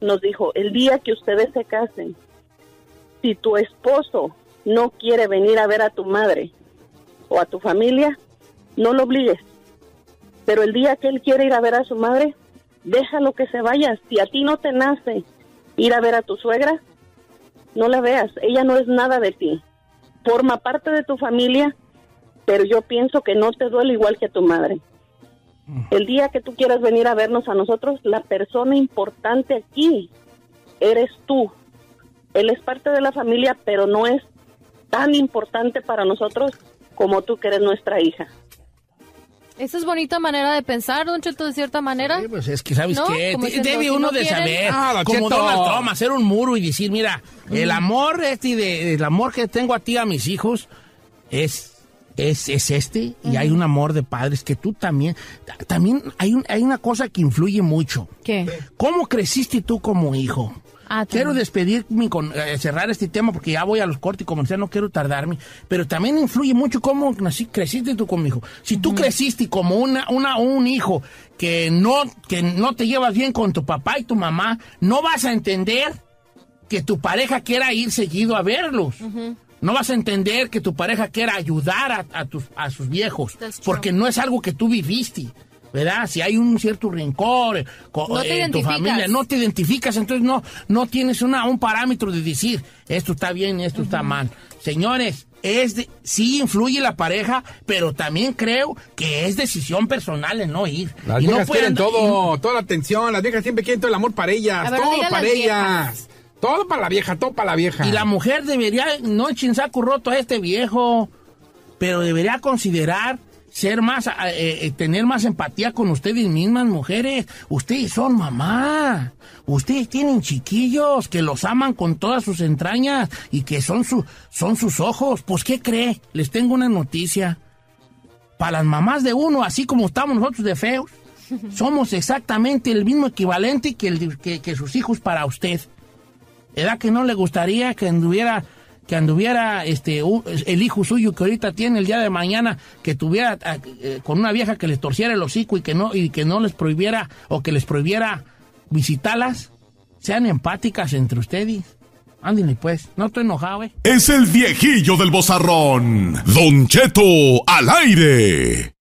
nos dijo, el día que ustedes se casen, si tu esposo no quiere venir a ver a tu madre o a tu familia, no lo obligues. Pero el día que él quiere ir a ver a su madre, déjalo que se vaya. Si a ti no te nace ir a ver a tu suegra, no la veas. Ella no es nada de ti. Forma parte de tu familia, pero yo pienso que no te duele igual que a tu madre. El día que tú quieras venir a vernos a nosotros, la persona importante aquí eres tú. Él es parte de la familia, pero no es tan importante para nosotros como tú que eres nuestra hija. Esa es bonita manera de pensar, Don Cheto, de cierta manera. Sí, pues es que, ¿sabes qué? Debe uno de saber, ah, cómo como Cheto. hacer un muro y decir, mira, el mm. amor este el amor que tengo a ti, a mis hijos, es es, es este y hay un amor de padres que tú también, también hay, un, hay una cosa que influye mucho. ¿Qué? ¿Cómo creciste tú como hijo? Ah, quiero despedirme con eh, cerrar este tema porque ya voy a los cortes y comercial, no quiero tardarme. Pero también influye mucho cómo nací, creciste tú como hijo. Si tú creciste como una, una, un hijo que no, que no te llevas bien con tu papá y tu mamá, no vas a entender que tu pareja quiera ir seguido a verlos. No vas a entender que tu pareja quiera ayudar a, tus, a sus viejos, porque no es algo que tú viviste. ¿Verdad? Si hay un cierto rencor eh, eh, en tu familia, no te identificas, entonces no, no tienes una, un parámetro de decir, esto está bien, esto está mal. Señores, es sí influye la pareja, pero también creo que es decisión personal en no ir. Las viejas no todo, toda la atención, las viejas siempre quieren todo el amor para ellas, todo para ellas. Todo para la vieja, todo para la vieja. Y la mujer debería, no echin saco roto a este viejo, pero debería considerar ser más, eh, eh, tener más empatía con ustedes mismas, mujeres. Ustedes son mamá. Ustedes tienen chiquillos que los aman con todas sus entrañas y que son, su, son sus ojos. Pues, ¿qué cree? Les tengo una noticia. Para las mamás de uno, así como estamos nosotros de feos, somos exactamente el mismo equivalente que sus hijos para usted edad que no le gustaría que anduviera, que anduviera este, el hijo suyo que ahorita tiene el día de mañana, que tuviera eh, con una vieja que les torciera el hocico y que no, y que no les prohibiera o que les prohibiera visitarlas? Sean empáticas entre ustedes. Ándenle pues, no estoy enojado, eh. Es el viejillo del bozarrón, Don Cheto al aire.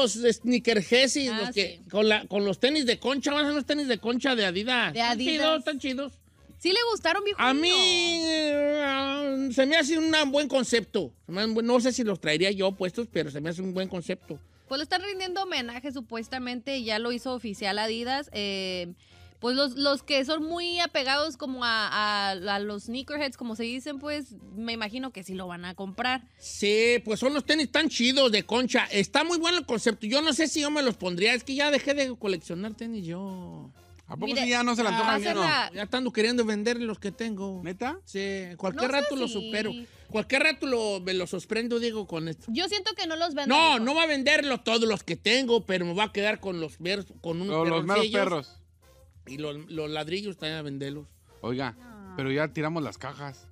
los sneakerjesis, ah, los que con, la, con los tenis de concha, van a los tenis de concha de Adidas. De Adidas. Están chidos, Sí le gustaron, A mí eh, se me hace un buen concepto. No sé si los traería yo puestos, pero se me hace un buen concepto. Pues lo están rindiendo homenaje, supuestamente, ya lo hizo oficial Adidas. Eh, pues los, los que son muy apegados como a, a, los sneakerheads, como se dicen, pues me imagino que sí lo van a comprar. Sí, pues son los tenis tan chidos de concha. Está muy bueno el concepto. Yo no sé si yo me los pondría. Es que ya dejé de coleccionar tenis yo. ¿A poco si ya no se la toman? Ya, ya estando queriendo vender los que tengo. ¿Meta? Sí, cualquier rato lo supero. Cualquier rato lo, me lo sorprendo, digo, con esto. Yo siento que no los vendo. No, no va a venderlo todos los que tengo, pero me va a quedar con los, con unos los meros perros. Y los, los ladrillos también a venderlos. Oiga, pero ya tiramos las cajas.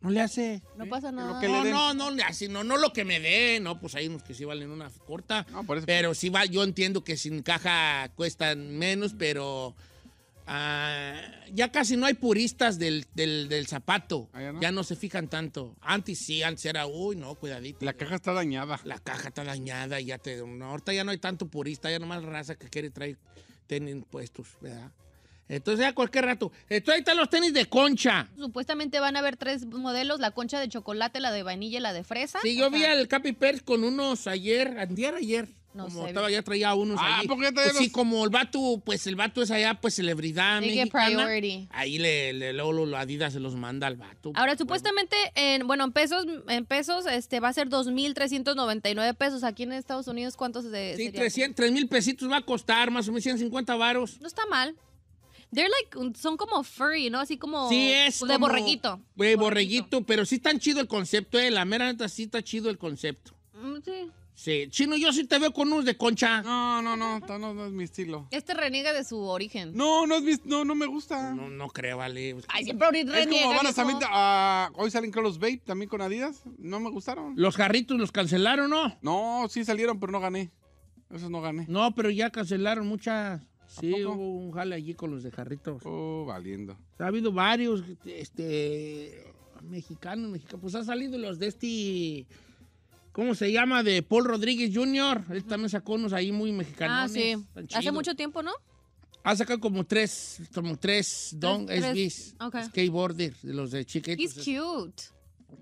No le hace. No pasa ¿Eh? nada. no, no, no le hace. No, no lo que me dé. No, pues hay unos que sí valen una corta. No, por eso pero sí va. Yo entiendo que sin caja cuestan menos, pero. Ah, ya casi no hay puristas del, del, del zapato. Ah, ya no se fijan tanto. Antes sí, antes era, uy, no, cuidadito. La caja está dañada. La caja está dañada y ya te. No, ahorita ya no hay tanto purista, ya nomás raza que quiere traer tienen puestos, ¿verdad? Entonces a cualquier rato. Entonces ahí están los tenis de concha. Supuestamente van a haber tres modelos, la concha de chocolate, la de vainilla y la de fresa. Sí, yo vi al Capi Pérez con unos ayer, antier ayer. No como sé. estaba ya traía unos ah, Sí, como el vato, pues el vato es allá, pues celebridad mexicana. Ahí le, luego la Adidas se los manda al vato. Ahora, supuestamente, en, bueno, en pesos, en pesos, este va a ser 2.399 pesos. Aquí en Estados Unidos, ¿cuántos de, Sí, 3.000 pesitos va a costar, más o menos 150 varos. No está mal. They're like, son como furry, ¿no? Así como sí, es de borreguito. Güey, borreguito, pero sí tan chido el concepto, eh. La mera neta sí está chido el concepto. Mm, sí. Sí, chino, yo sí te veo con unos de concha. No, no, no, no, es mi estilo. Este reniega de su origen. No, no es mi, no, no me gusta. No, no creo, vale. Ay, siempre reniega. Es como van a salir hoy salen con los vape también con Adidas, no me gustaron. Los jarritos los cancelaron, ¿no? No, sí salieron, pero no gané. Esos no gané. No, pero ya cancelaron muchas. Sí, hubo un jale allí con los de Jarritos. Oh, valiendo. ha habido varios este, mexicanos, Pues han salido los de este. ¿Cómo se llama? De Paul Rodríguez Jr. Él también sacó unos ahí muy mexicanos. Ah, sí. Hace mucho tiempo, ¿no? Ha sacado como tres, como tres Don SBs. Skateboarder, de los de Chiquitos. He's cute.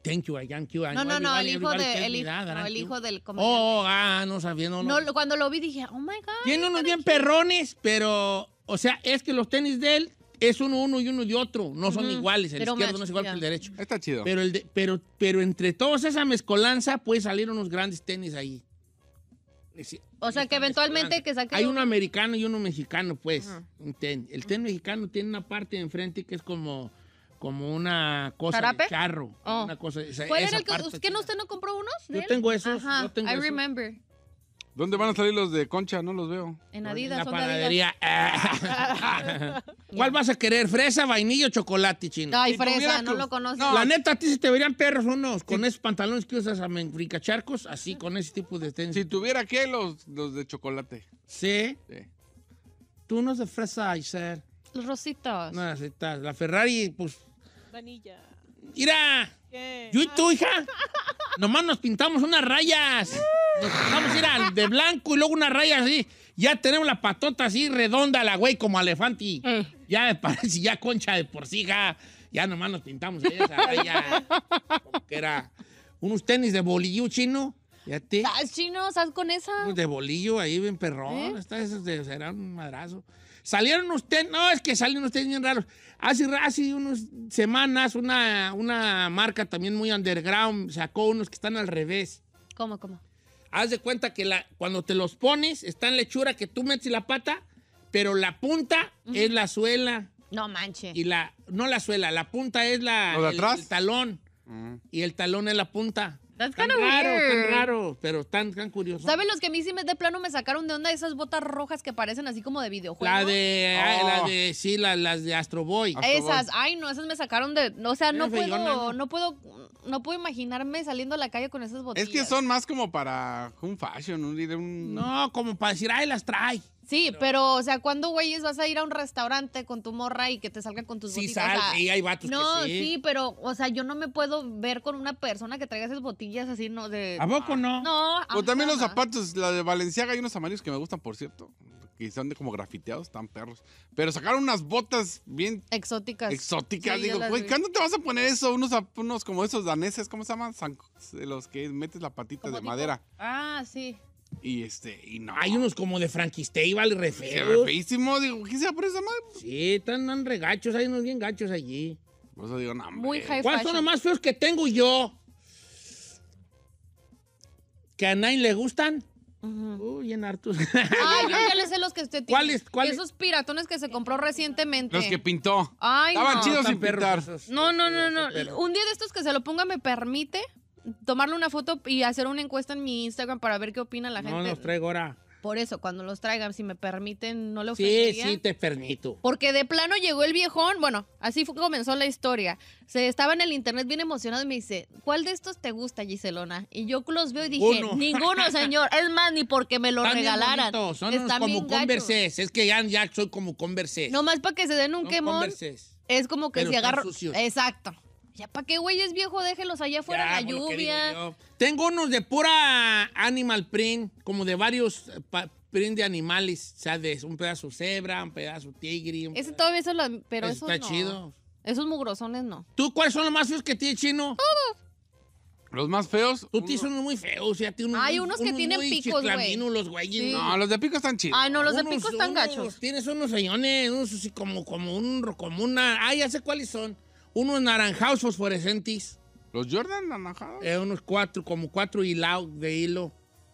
Thank you, I thank you. no, no, no, el hijo, el, hijo, del Oh, ah, no sabía, no, no. cuando lo vi dije, oh my God. Tiene unos bien perrones, pero, o sea, es que los tenis de él es uno uno y uno de otro, no son iguales, el izquierdo no es igual que el derecho. Está chido. Pero, el pero, pero entre todos esa mezcolanza puede salir unos grandes tenis ahí. o sea, que eventualmente que saque... Hay uno americano y uno mexicano, pues, un ten. El ten mexicano tiene una parte de enfrente que es como como una cosa de carro. Oh. Una cosa, que no, usted no compró unos? Yo tengo esos. yo tengo I remember. ¿Dónde van a salir los de concha? No los veo. En Adidas. En la panadería. ¿Cuál vas a querer? ¿Fresa, vainilla o chocolate, chino? Ay, fresa, no lo conozco. No. La neta, a ti se te verían perros unos con esos pantalones que usas a charcos, así, con ese tipo de tenis. Si tuviera que los, de chocolate. ¿Sí? Tú no es de fresa, Isaac. Los rositos. No, La Ferrari, pues. Vanilla. Mira. Yo y tú, hija. Nomás nos pintamos unas rayas. Nos ir al de blanco y luego unas rayas así. Ya tenemos la patota así redonda, la güey, como elefante. Eh. Ya Ya parece ya concha de porcija. Ya nomás nos pintamos esa raya. como que era unos tenis de bolillo chino. Ya te. Ah, ¿Estás chino? ¿Estás con esa? de bolillo ahí, bien perrón. ¿Eh? un madrazo. Salieron ustedes, no, es que salieron ustedes bien raros. Hace, hace unas semanas una, una marca también muy underground sacó unos que están al revés. ¿Cómo, cómo? Haz de cuenta que la, cuando te los pones, está en lechura que tú metes la pata, pero la punta es la suela. No manches. Y la, no la suela, la punta es la, el, talón. Mm. Y el talón es la punta. Tan raro, tan raro, pero tan, tan curioso. ¿Saben los que a mí sí de plano me sacaron de onda esas botas rojas que parecen así como de videojuego? La de, la oh. de sí, las de Astro Boy. esas, ay no, esas me sacaron de, o sea, no puedo, no puedo, no puedo imaginarme saliendo a la calle con esas botas. Es que son más como para un fashion, un... No, como para decir, ay, las trae. Sí, pero, o sea, ¿cuándo, güeyes, vas a ir a un restaurante con tu morra y que te salga con tus sí, y hay vatos no, sí. pero, o sea, yo no me puedo ver con una persona que traiga esas botillas así, ¿no? De, ¿A poco ah, no? No. O también los zapatos, la de Valenciaga, hay unos amarillos que me gustan, por cierto, que son de como grafiteados, están perros. Pero sacaron unas botas bien... Exóticas. Exóticas. Digo, güey, ¿cuándo te vas a poner eso? Unos, como esos daneses, ¿cómo se llaman? Los que metes la patita de madera. Ah, sí. Y este, y no. Hay unos como de Franky vale, re feos. feísimo, digo, ¿qué se por esa madre? Sí, están, regachos, hay unos bien gachos allí. Por eso digo, no, Muy high ¿Cuáles son los más feos que tengo yo? ¿Que a nadie le gustan? Uy, en Artus. Ay, yo ya le sé los que usted tiene. ¿Cuáles? Esos piratones que se compró recientemente. Los que pintó. Ay, Estaban chidos y perros. No, no, no, no. Un día de estos que se lo ponga, ¿me permite? tomarle una foto y hacer una encuesta en mi Instagram para ver qué opina la gente. No los traigo ahora. Por eso, cuando los traigan, si me permiten, no lo ofrecería. Sí, sí, te permito. Porque de plano llegó el viejón. Bueno, así fue, comenzó la historia. Se estaba en el internet bien emocionado y me dice, ¿cuál de estos te gusta, Giselona? Y yo los veo y dije, ninguno, señor. Es más, ni porque me lo regalaran. Son como converses. Es que ya, ya soy como converses. más para que se den un Son quemón. Converses. Es como que si agarro. Exacto. Ya, ¿para qué, güey? Es viejo, déjelos allá afuera la lluvia. Tengo unos de pura animal print, como de varios eh, print de animales. O sea, de un pedazo cebra, un pedazo tigre. Ese todavía es lo... Pero eso está chido. Esos mugrosones no. ¿Tú cuáles son los más feos que tiene chino? Todos. Los más feos. Tú tienes unos muy feos, ya unos, Hay unos, que tienen picos, güey. los güeyes. No, los de picos están chidos. Ay, ah, no, los de picos están gachos. Tienes unos señones, unos como, como un como una. Ay, ya sé cuáles son unos naranjados fosforescentes. ¿Los Jordan naranjados? Eh, unos cuatro, como cuatro hilados de hilo.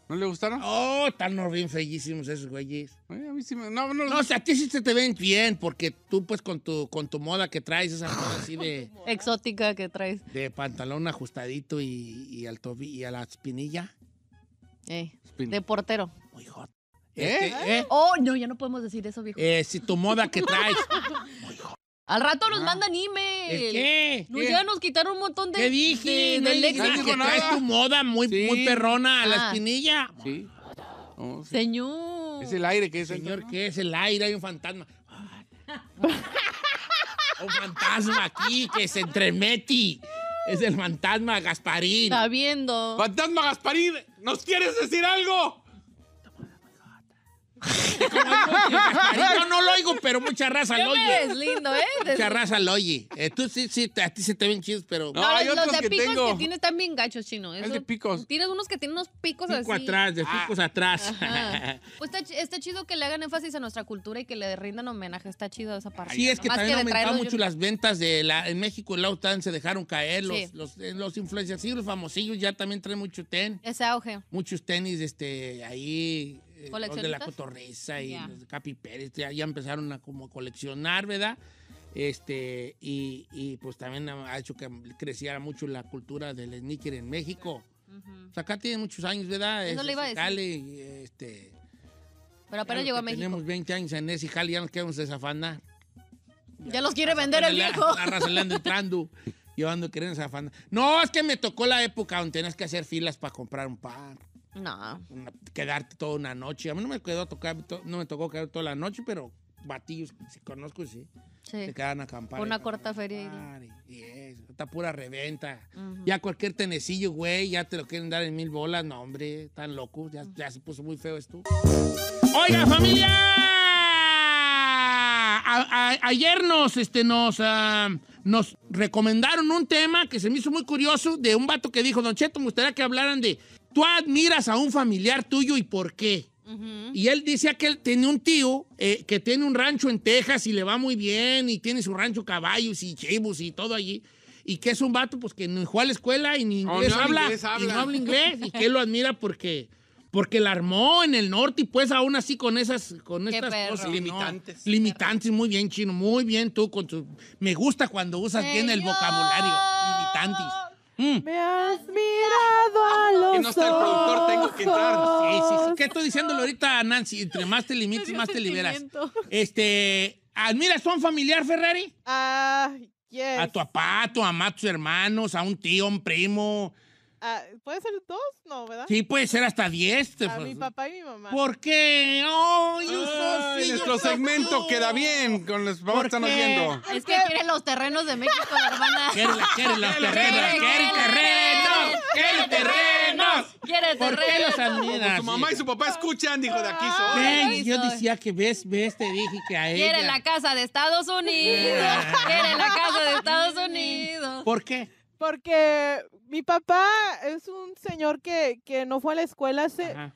¿No le gustaron? Oh, están bien bellísimos esos güeyes. No, no, no o a ti sí se te ven bien, porque tú, pues, con tu, con tu moda que traes, esa moda así de... Exótica que traes. De pantalón ajustadito y, y al y a la espinilla. Eh, de portero. Muy hot. ¿Eh? Este, eh. Oh, no, ya no podemos decir eso, viejo. Eh, si tu moda que traes. Al rato nos ah. mandan email. ¿Qué? Nos ¿Qué? ya nos quitaron un montón de. ¿Qué dije? no, tu moda muy, muy perrona a la ah. esquinilla. Sí. Señor. Es el aire que es Señor, ¿qué es el aire? Hay un fantasma. un fantasma aquí que se entremeti. Es el fantasma Gasparín. Está viendo. Fantasma Gasparín, ¿nos quieres decir algo? Yo no lo oigo, pero mucha raza lo oye. Es lindo, ¿eh? Mucha raza lo oye. Eh, tú sí, sí, a ti se te ven chidos, pero. No, los, de picos que tienes están bien gachos, chino. es de picos. Tienes unos que tienen unos picos Pico así. atrás, de picos ah. atrás. Pues está, chido que le hagan énfasis a nuestra cultura y que le rindan homenaje. Está chido esa parte. Sí, es que también aumentaron mucho las ventas de la, en México, el tan se dejaron caer. Los, los, eh, los influencers, sí, los famosillos ya también traen mucho ten. Ese auge. Muchos tenis, este, ahí eh, de la cotorreza y los de Capi Pérez, ya, empezaron a como coleccionar, ¿verdad? Este, y, y, pues también ha hecho que creciera mucho la cultura del sneaker en México. acá tiene muchos años, ¿verdad? Eso le iba a decir. este, Pero apenas llegó a México. Tenemos 20 años en ese jale, ya nos quedamos desafanar. Ya, ya los quiere vender el viejo. Arrasalando entrando. Yo ando queriendo zafando. No, es que me tocó la época donde tenías que hacer filas para comprar un par. No. Quedarte toda una noche. A mí no me quedó tocar, no me tocó quedar toda la noche, pero batillos, si conozco, sí. Sí. Se quedan acampando Una corta feria. Y, eso, está pura reventa. Ya cualquier tenecillo, güey, ya te lo quieren dar en mil bolas. No, hombre, están locos. Ya, se puso muy feo esto. Oiga, familia. ayer nos, este, nos, ah, nos recomendaron un tema que se me hizo muy curioso de un vato que dijo, Don Cheto, me gustaría que hablaran de Tú admiras a un familiar tuyo y por qué. Y él dice que él tiene un tío eh, que tiene un rancho en Texas y le va muy bien y tiene su rancho caballos y chivos y todo allí. Y que es un vato pues que no fue a la escuela y ni inglés, habla, inglés y no habla inglés y que él lo admira porque porque la armó en el norte y pues aún así con esas con estas cosas limitantes. limitantes, muy bien chino, muy bien tú con tu me gusta cuando usas bien el vocabulario limitantes. Mm. Me has mirado a los Que no está el productor, tengo que entrar. Sí, sí, sí. ¿Qué estoy diciéndole ahorita, Nancy? Entre más te limites, más te liberas. Este, ¿admiras a un familiar, Ferrari? Ah, yes. A tu papá, a tu mamá, tus hermanos, a un tío, a un primo. Ah, ¿Puede ser dos? No, ¿verdad? Sí, puede ser hasta diez. A pues, mi papá y mi mamá. ¿Por qué? ¡Oh, Ay, Nuestro segmento queda bien con los papás están oyendo. Es que quieren los terrenos de México, hermana. Quieren los terrenos, quieren terrenos, quieren terrenos. Quieren terrenos. ¿Por qué Su mamá y su papá escuchan, dijo, de aquí soy. yo decía que ves, ves, te dije que a ella. Quiere la casa de Estados Unidos. Ah. Quiere la casa de Estados Unidos. ¿Por qué? porque mi papá es un señor que, no fue a la escuela,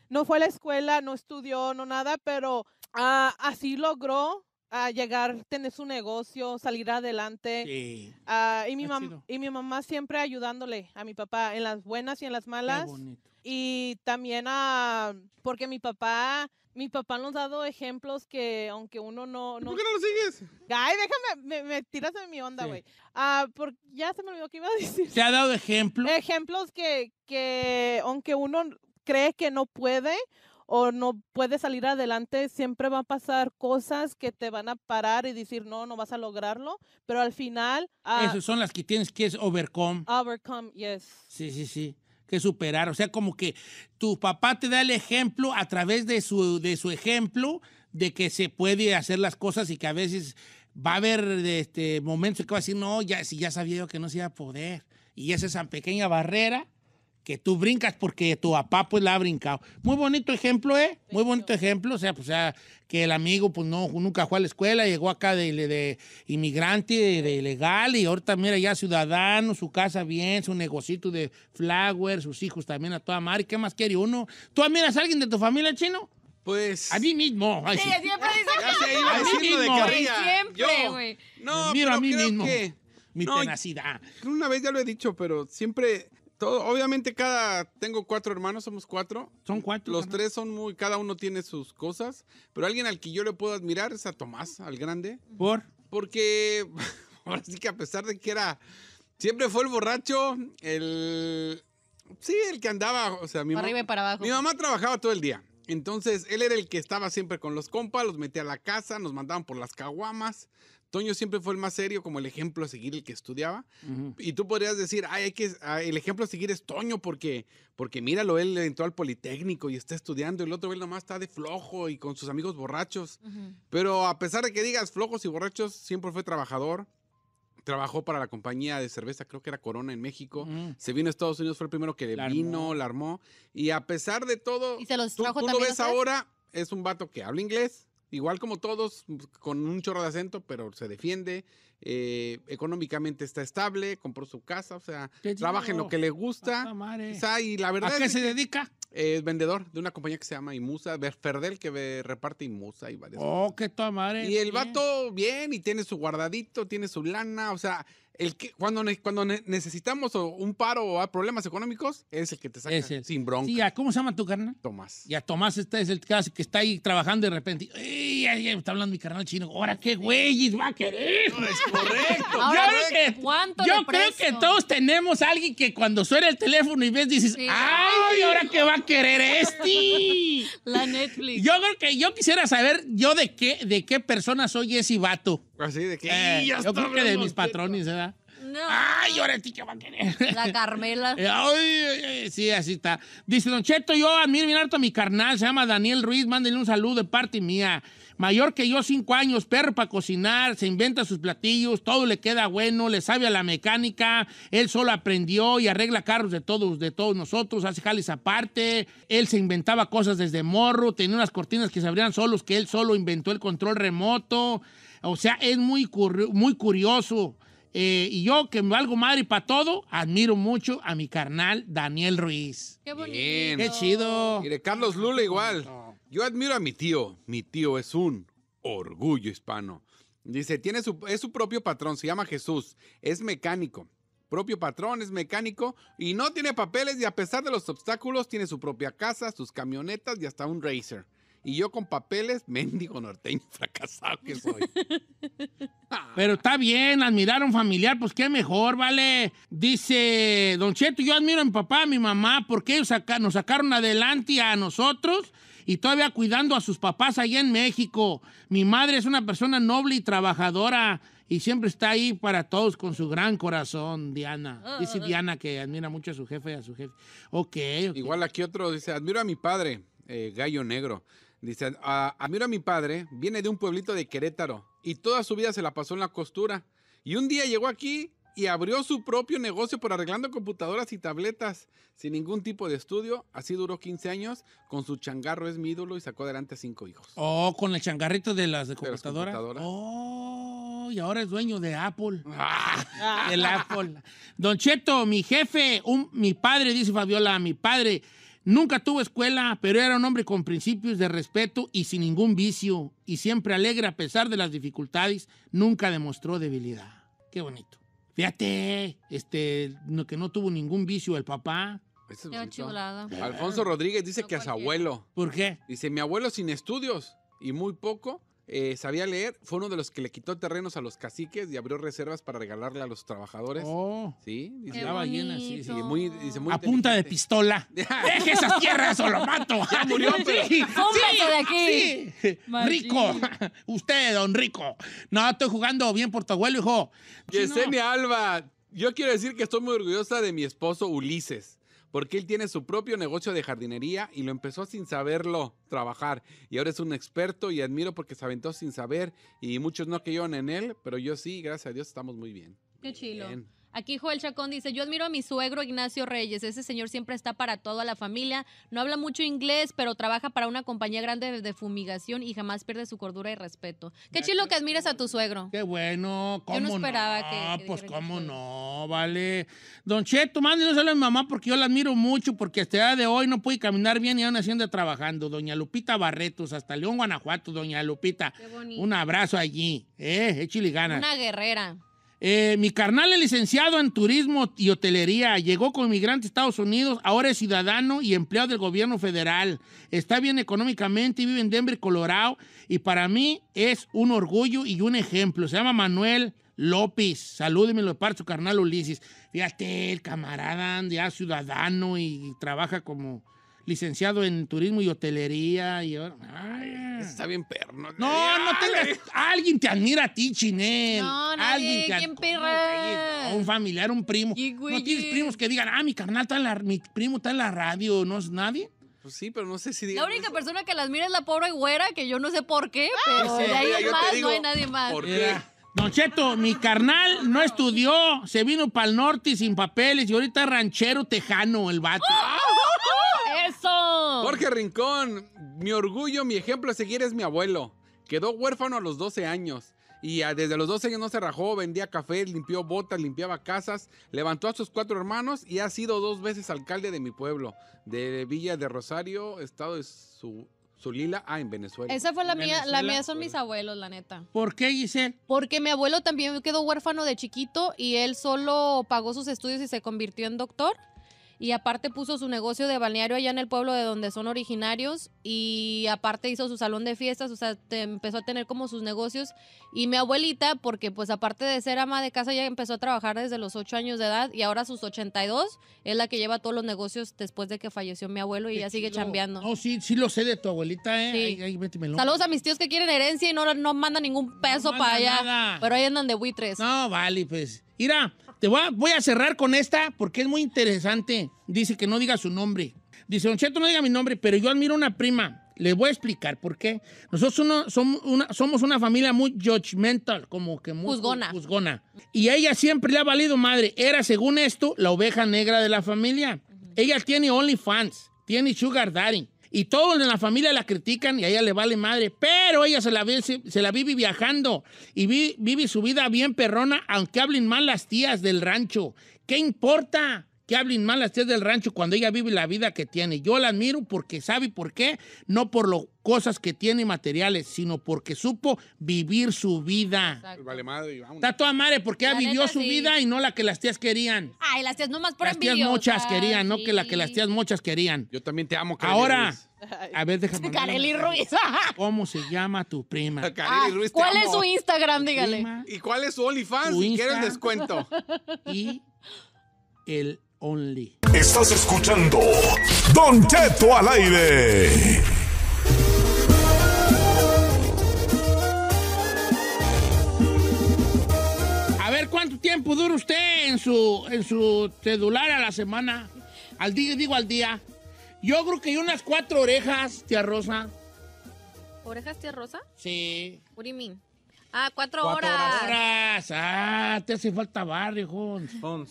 no fue a la escuela, no estudió, no nada, pero ah, así logró a ah, llegar, tener su negocio, salir adelante. Ah, y, mi y mi mamá siempre ayudándole a mi papá en las buenas y en las malas. Qué bonito. Y también a, porque mi papá mi papá nos ha dado ejemplos que aunque uno no... no... ¿Por qué no lo sigues? Ay, déjame, me, tiras de mi onda, güey. Ah, porque ya se me olvidó que iba a decir. ¿Te ha dado ejemplos? Ejemplos que, que aunque uno cree que no puede o no puede salir adelante, siempre van a pasar cosas que te van a parar y decir, no, no vas a lograrlo, pero al final... Ah Esas son las que tienes que es overcome. Overcome, yes. Sí, sí, sí que superar. O sea, como que tu papá te da el ejemplo a través de su, de su ejemplo de que se puede hacer las cosas y que a veces va a haber este, momentos que va a decir, no, ya, si ya sabía yo que no se iba a poder. Y es esa pequeña barrera que tú brincas porque tu papá pues la ha brincado. Muy bonito ejemplo, ¿eh? Muy bonito ejemplo, o sea, pues, o que el amigo pues no, nunca fue a la escuela, llegó acá de, inmigrante, de, ilegal, y ahorita mira ya ciudadano, su casa bien, su negocito de flower, sus hijos también a toda madre, ¿qué más quiere uno? ¿Tú admiras a alguien de tu familia chino? Pues. A mí mismo. sí, siempre dice a, mí mismo. De siempre, güey. No, a mí mismo. Mi tenacidad. Una vez ya lo he dicho, pero siempre todo, obviamente cada, tengo cuatro hermanos, somos cuatro. Son cuatro. Los tres son muy, cada uno tiene sus cosas, pero alguien al que yo le puedo admirar es a Tomás, al grande. ¿Por? Porque, ahora sí que a pesar de que era, siempre fue el borracho, el, sí, el que andaba, o sea, mi mamá arriba y para abajo. Mi mamá trabajaba todo el día. Entonces, él era el que estaba siempre con los compas, los metía a la casa, nos mandaban por las caguamas. Toño siempre fue el más serio, como el ejemplo a seguir, el que estudiaba. Y tú podrías decir, Ay, que, ah, el ejemplo a seguir es Toño, porque, porque míralo, él entró al Politécnico y está estudiando, el otro él nomás está de flojo y con sus amigos borrachos. Pero a pesar de que digas flojos y borrachos, siempre fue trabajador, trabajó para la compañía de cerveza, creo que era Corona en México. Se vino a Estados Unidos, fue el primero que le vino, la armó. Y a pesar de todo, tú, lo ves ahora, es un vato que habla inglés, igual como todos, mm, con un chorro de acento, pero se defiende. Eh, económicamente está estable, compró su casa, o sea, trabaja en lo que le gusta. ¿Qué y la verdad ¿A qué se dedica? Es vendedor de una compañía que se llama Imusa, Ferdel, que reparte Imusa y varias. Oh, qué toda Y el vato, bien, y tiene su guardadito, tiene su lana, o sea, el que cuando, cuando necesitamos un paro o problemas económicos, es el que te saca sin bronca. ¿cómo se llama tu carnal? Tomás. Y a Tomás este es el caso que está ahí trabajando de repente. Está hablando mi carnal chino. ¡Ahora qué güeyes va a querer! No, es correcto. yo creo, que, todos tenemos alguien que cuando suena el teléfono y ves, dices, ¡ay, ahora qué va a querer este! La Netflix. Yo creo que yo quisiera saber yo de qué, de qué persona soy ese vato. Así de que. Eh, yo creo de mis patrones, ¿verdad? No. ¡Ay, ahora va a querer! La Carmela. ay, sí, así está. Dice Don Cheto, yo admiro bien harto a mi carnal, se llama Daniel Ruiz, mándenle un saludo de parte mía. Mayor que yo, cinco años, perro para cocinar, se inventa sus platillos, todo le queda bueno, le sabe a la mecánica, él solo aprendió y arregla carros de todos, de todos nosotros, hace jales aparte, él se inventaba cosas desde morro, tenía unas cortinas que se abrían solos que él solo inventó el control remoto. O sea, es muy, muy curioso. Eh, y yo, que me valgo madre para todo, admiro mucho a mi carnal Daniel Ruiz. Qué bonito. Qué chido. Y de Carlos Lula igual. Yo admiro a mi tío. Mi tío es un orgullo hispano. Dice, tiene su, es su propio patrón, se llama Jesús. Es mecánico. Propio patrón, es mecánico y no tiene papeles y a pesar de los obstáculos tiene su propia casa, sus camionetas y hasta un racer. Y yo con papeles, mendigo norteño fracasado que soy. Ah. Pero está bien, admiraron familiar, pues qué mejor, ¿vale? Dice, Don Cheto, yo admiro a mi papá, a mi mamá, porque nos sacaron adelante a nosotros y todavía cuidando a sus papás allá en México. Mi madre es una persona noble y trabajadora y siempre está ahí para todos con su gran corazón, Diana. Ah, dice ah, Diana que admira mucho a su jefe a su jefe. Igual aquí otro dice, admiro a mi padre, eh, Gallo Negro. Dice, admiro a mi padre, viene de un pueblito de Querétaro y toda su vida se la pasó en la costura. Y un día llegó aquí y abrió su propio negocio por arreglando computadoras y tabletas sin ningún tipo de estudio. Así duró 15 años. Con su changarro es mi ídolo y sacó adelante a cinco hijos. Oh, con el changarrito de las computadoras. Oh, y ahora es dueño de Apple. Ah. El Apple. Don Cheto, mi jefe, mi padre, dice Fabiola, mi padre Nunca tuvo escuela, pero era un hombre con principios de respeto y sin ningún vicio, y siempre alegre a pesar de las dificultades, nunca demostró debilidad. Qué bonito. Fíjate, este, que no tuvo ningún vicio el papá. Qué Alfonso Rodríguez dice que es abuelo. ¿Por qué? Dice, mi abuelo sin estudios y muy poco, eh, sabía leer, fue uno de los que le quitó terrenos a los caciques y abrió reservas para regalarle a los trabajadores. Oh, sí, dice, sí, muy, a punta de pistola. Deje esas tierras o lo mato. murió, sí, aquí. Rico, usted, don Rico. No, estoy jugando bien por tu abuelo, hijo. Yesenia Alba, yo quiero decir que estoy muy orgullosa de mi esposo Ulises porque él tiene su propio negocio de jardinería y lo empezó sin saberlo trabajar. Y ahora es un experto y admiro porque se aventó sin saber y muchos no creyeron en él, pero yo sí, gracias a Dios estamos muy bien. Qué chido. Aquí Joel Chacón dice, yo admiro a mi suegro Ignacio Reyes, ese señor siempre está para toda la familia, no habla mucho inglés, pero trabaja para una compañía grande de fumigación y jamás pierde su cordura y respeto. Qué chido que admires a tu suegro. Qué bueno, cómo Yo no esperaba que... Ah, pues cómo no, vale. Don Cheto, solo a mi mamá porque yo la admiro mucho, porque hasta día de hoy no pude caminar bien y aún así trabajando. Doña Lupita Barretos, hasta León, Guanajuato, doña Lupita. Qué bonito. Un abrazo allí, eh, chiligana. ganas. Una guerrera. Eh, mi carnal es licenciado en turismo y hotelería, llegó como inmigrante a Estados Unidos, ahora es ciudadano y empleado del gobierno federal. Está bien económicamente, y vive en Denver, Colorado, y para mí es un orgullo y un ejemplo. Se llama Manuel López. Salúdeme de parte su carnal Ulises. Fíjate, el camarada, ya ciudadano y trabaja como licenciado en turismo y hotelería. Y, ay, ah. está bien perro. No, no, te tengas. Alguien te admira a ti, Chinel. No, nadie, alguien perra? Un familiar, un primo. no tienes primos que digan, ah, mi carnal está en la, mi primo está en la radio, no es nadie. Pues sí, pero no sé si La única persona que las mira es la pobre güera, que yo no sé por qué, pero de ahí más no hay nadie más. ¿Por qué? Don Cheto, mi carnal no estudió, se vino para el norte sin papeles y ahorita ranchero tejano el vato. ¡Ah! Jorge Rincón, mi orgullo, mi ejemplo a seguir es mi abuelo. Quedó huérfano a los 12 años. Y desde los 12 años no se rajó, vendía café, limpió botas, limpiaba casas, levantó a sus cuatro hermanos y ha sido dos veces alcalde de mi pueblo, de Villa de Rosario, estado de su, Zulila, ah, en Venezuela. Esa fue la la mía son mis abuelos, la neta. ¿Por qué, Giselle? Porque mi abuelo también quedó huérfano de chiquito y él solo pagó sus estudios y se convirtió en doctor y aparte puso su negocio de balneario allá en el pueblo de donde son originarios y aparte hizo su salón de fiestas, o sea, empezó a tener como sus negocios y mi abuelita, porque pues aparte de ser ama de casa, ya empezó a trabajar desde los 8 años de edad y ahora sus 82 es la que lleva todos los negocios después de que falleció mi abuelo y ya sigue chambeando. No, sí, sí lo sé de tu abuelita, ¿eh? Saludos a mis tíos que quieren herencia y no, no mandan ningún peso para allá, pero ahí andan de buitres. No, vale, pues. Mira, te voy a, cerrar con esta porque es muy interesante. Dice que no diga su nombre. Dice, Don no diga mi nombre, pero yo admiro una prima. Le voy a explicar por qué. Nosotros somos, una, familia muy judgmental, como que muy juzgona. Y ella siempre le ha valido madre. Era, según esto, la oveja negra de la familia. Ella tiene OnlyFans, tiene Sugar Daddy, y todos en la familia la critican y a ella le vale madre, pero ella se la, vive, se, la vive viajando y vive su vida bien perrona, aunque hablen mal las tías del rancho. ¿Qué importa? que hablen mal las tías del rancho cuando ella vive la vida que tiene. Yo la admiro porque sabe por qué, no por las cosas que tiene materiales, sino porque supo vivir su vida. Vale madre, Está toda madre porque ella vivió su vida y no la que las tías querían. Ay, las tías nomás por Las tías muchas querían, no que la que las tías muchas querían. Yo también te amo, Karen Ahora, a ver, déjame. Carely Ruiz. ¿Cómo se llama tu prima? Ah, ¿Cuál es su Instagram? Dígale. ¿Y cuál es su OnlyFans? Si descuento. Y el Only. Estás escuchando Don Cheto al aire. A ver, ¿cuánto tiempo dura usted en su, en su celular a la semana? Al día, digo al día. Yo creo que hay unas cuatro orejas, tía Rosa. ¿Orejas, tía Rosa? Sí. What do you Ah, cuatro, horas. cuatro horas. Ah, te hace falta barrio, Jones. Jones.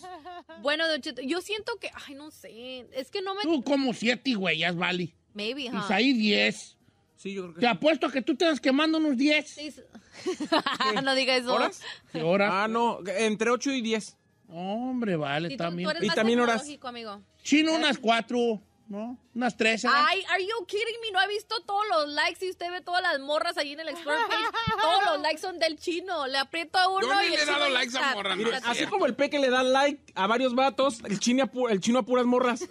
Bueno, yo siento que, ay, no sé, es que no me... Tú como siete huellas, Vali. Maybe, pues huh? ahí diez. Sí, yo creo que Te apuesto apuesto que tú te vas quemando unos diez. no digas ¿Horas? horas. Ah, no, entre ocho y diez. Hombre, vale, también. Tú, eres y también horas. Amigo. Chino, unas cuatro. ¿no? Unas 13. ¿eh? Ay, are you kidding me? No he visto todos los likes y usted ve todas las morras allí en el explore page. Todos los likes son del chino. Le aprieto a uno Yo ni le he dado likes a morras. así como el peque le da like a varios vatos, el chino a, el chino a puras morras.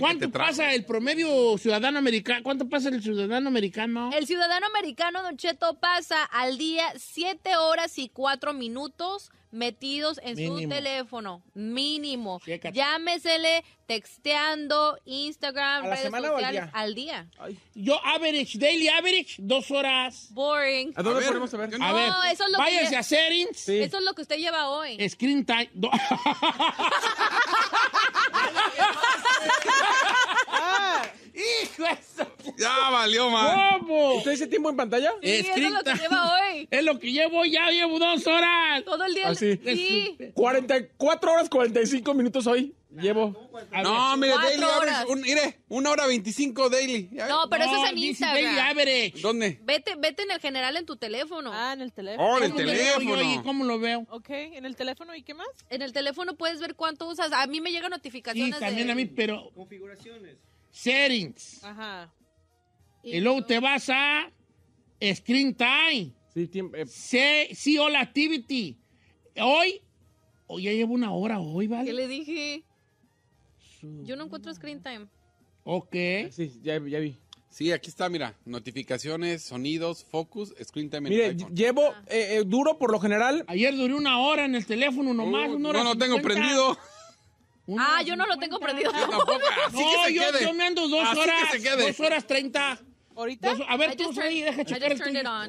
¿Cuánto pasa el promedio ciudadano americano? ¿Cuánto pasa el ciudadano americano? El ciudadano americano, Don Cheto, pasa al día 7 horas y 4 minutos metidos en su teléfono, mínimo. Llámesele texteando, Instagram, redes sociales, al día. Yo average, daily average, dos horas. Boring. ¿A dónde a ver, podemos saber? ver, eso es lo a Eso es lo que usted lleva hoy. Screen time. ¡Hijo eso! Ya valió, man. ¿Cómo? ¿Usted ese tiempo en pantalla? es lo que lleva hoy. Es lo que llevo ya llevo dos horas. Todo el día. Así. Ah, sí. 44 horas 45 minutos hoy. llevo. No, mire, daily mire, una hora 25 daily. No, pero eso es en Instagram. Daily average. ¿Dónde? Vete, vete en el general en tu teléfono. Ah, en el teléfono. Oh, en el teléfono. Oye, ¿Cómo lo veo? Ok, en el teléfono, ¿y qué más? En el teléfono puedes ver cuánto usas. A mí me llegan notificaciones. Sí, también a mí, pero. Configuraciones settings. Ajá. Y, luego te vas a screen time. Sí, eh, sí, Sí, activity. Hoy, hoy oh, ya llevo una hora hoy, ¿vale? ¿Qué le dije? Yo no encuentro screen time. Ok. Sí, ya, vi. Sí, aquí está, mira, notificaciones, sonidos, focus, screen time. Mire, llevo eh, eh, duro por lo general. Ayer duré una hora en el teléfono nomás, una hora No, no tengo prendido. Ah, yo no lo tengo perdido. Yo no, yo, me ando dos horas. Dos horas treinta. ¿Ahorita? a ver, tú, deja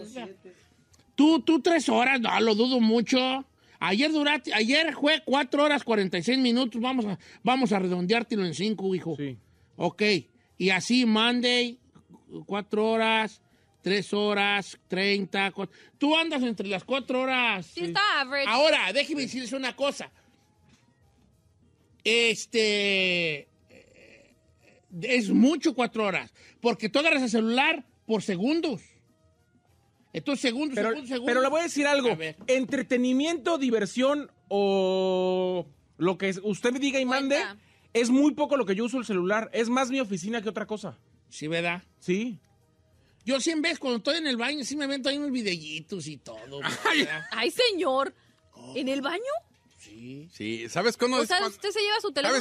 Tú, tú tres horas, no, lo dudo mucho. Ayer duraste, ayer fue cuatro horas seis minutos. Vamos a, vamos a redondeártelo en cinco, hijo. Sí. Ok. Y así, Monday, cuatro horas, tres horas, treinta. Tú andas entre las cuatro horas. Sí está average. Ahora, déjeme decirles una cosa este, eh, es mucho cuatro horas, porque tú agarras el celular por segundos. Entonces, segundos, pero, segundos, segundos. Pero le voy a decir algo. Entretenimiento, diversión o lo que usted me diga y mande, es muy poco lo que yo uso el celular. Es más mi oficina que otra cosa. Sí, ¿verdad? Sí. Yo veces cuando estoy en el baño, sí me vento ahí unos videllitos y todo. Ay, señor. ¿En el baño? Sí. ¿sabes cuándo? es, ¿Sabes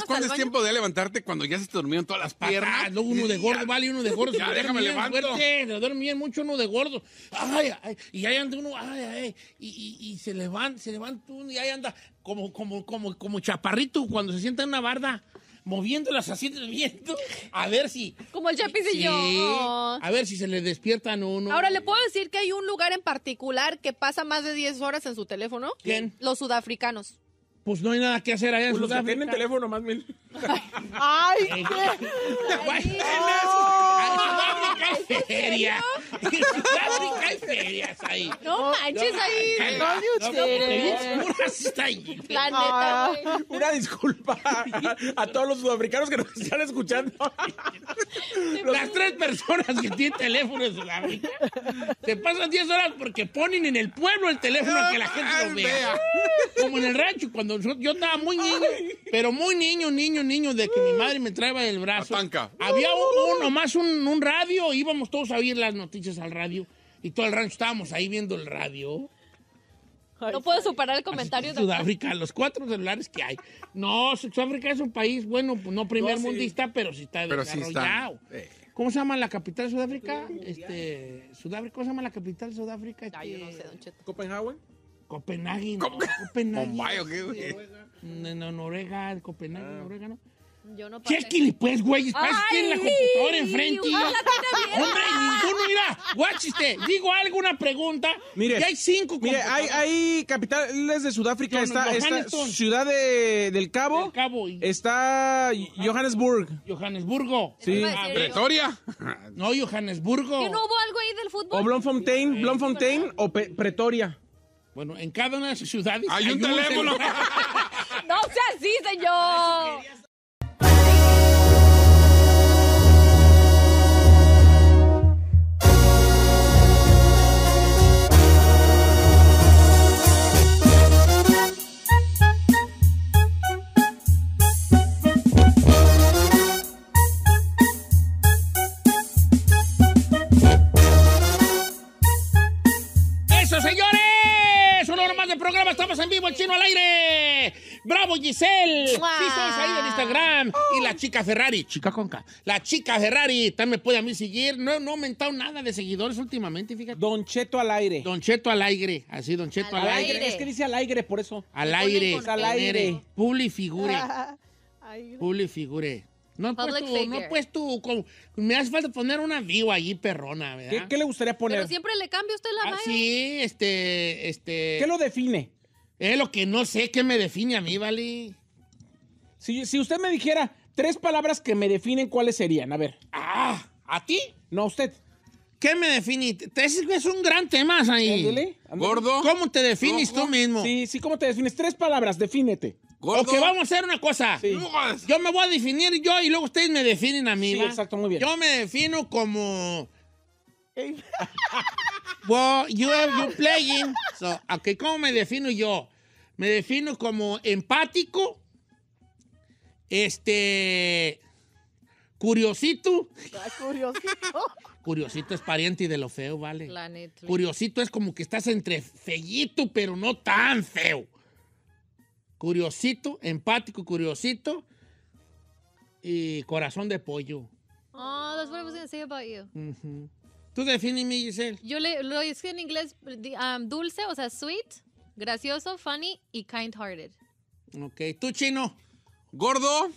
cuándo es tiempo de levantarte cuando ya se te durmieron todas las piernas? Ah, uno de gordo, vale, uno de gordo. ya, déjame levantar. levanto. le mucho uno de gordo. Ay, ay, y ahí anda uno, ay, ay, y, y, y se levanta, se levanta uno y ahí anda como, como, como, como chaparrito cuando se sienta en una barda moviendo las del viendo, a ver si... Como el Chapis y yo. A ver si se le despiertan uno. Ahora, ¿le puedo decir que hay un lugar en particular que pasa más de 10 horas en su teléfono? ¿Quién? Los sudafricanos pues no hay nada que hacer allá en pues Los que tienen teléfono más mil. ¡Ay, qué! ¡En Sudáfrica hay feria! ¡En Sudáfrica hay ferias ahí! ¡No manches ahí! ¡No ustedes! ahí! ¡La Una disculpa a todos los sudafricanos que nos están escuchando. Las tres personas que tienen teléfono en Sudáfrica se pasan 10 horas porque ponen en el pueblo el teléfono que la gente lo vea. Como en el rancho, cuando yo, estaba muy niño, pero muy niño, niño, niño, de que mi madre me traía el brazo. Había uno, más un, radio, íbamos todos a oír las noticias al radio y todo el rancho estábamos ahí viendo el radio. no puedo superar el comentario de Sudáfrica, los cuatro celulares que hay. No, Sudáfrica es un país, bueno, pues, no primer mundista, pero sí está desarrollado. Eh. ¿Cómo se llama la capital de Sudáfrica? Este, Sudáfrica, ¿Cómo se llama la capital de Sudáfrica? Este, yo no sé, ¿Copenhague? Copenhague, no, Copenhague. Este, no Noruega, Copenhague, ah. Noruega, ¿no? Yo no Chéquenle, pues, güey. en la computadora enfrente. Hombre, ninguno, mira. Guachiste, digo algo, una pregunta. Mire, hay cinco Mire, hay, hay, capitales de Sudáfrica. está, Ciudad de, del Cabo. Cabo Está Johannesburg. Johannesburgo. Sí. Pretoria. no, Johannesburgo. ¿Que no hubo algo ahí del fútbol? O Bloemfontein, Bloemfontein o Pretoria. Bueno, en cada una de sus ciudades. ¡Hay, un, un, teléfono! no sea así, señor. programa. Estamos en vivo, el chino al aire. ¡Bravo, Giselle! Sí, ahí en Instagram. Y la chica Ferrari, chica conca. La chica Ferrari también puede a mí seguir. No, no he aumentado nada de seguidores últimamente, fíjate. Don Cheto al aire. Don Cheto al aire. Así, Don Cheto al, aire. Es que dice al aire, por eso. Al aire. Al aire. figure. Publi figure. No pues tú, no pues puesto me hace falta poner una amigo allí, perrona, ¿verdad? ¿Qué, le gustaría poner? Pero siempre le cambia usted la Ah, sí, este, este... ¿Qué lo define? Es eh, lo que no sé, ¿qué me define a mí, vale? Si, usted me dijera tres palabras que me definen, ¿cuáles serían? A ver. Ah, ¿a ti? No, a usted. ¿Qué me define? Es, un gran tema, ahí. Gordo. ¿Cómo te defines tú mismo? Sí, sí, ¿cómo te defines? Tres palabras, defínete. Ok, vamos a hacer una cosa. Yo me voy a definir yo y luego ustedes me definen a mí. exacto, muy bien. Yo me defino como. well, you have playing. So, ¿cómo me defino yo? Me defino como empático, este, curiosito. Curiosito. Curiosito es pariente de lo feo, ¿vale? Curiosito es como que estás entre feyito, pero no tan feo curiosito, empático, curiosito y corazón de pollo. Oh, that's what I was to say about you. ¿Tú Tú defíneme, Giselle. Yo le, lo que en inglés um, dulce, o sea, sweet, gracioso, funny y kind-hearted. Ok, tú chino. Gordo,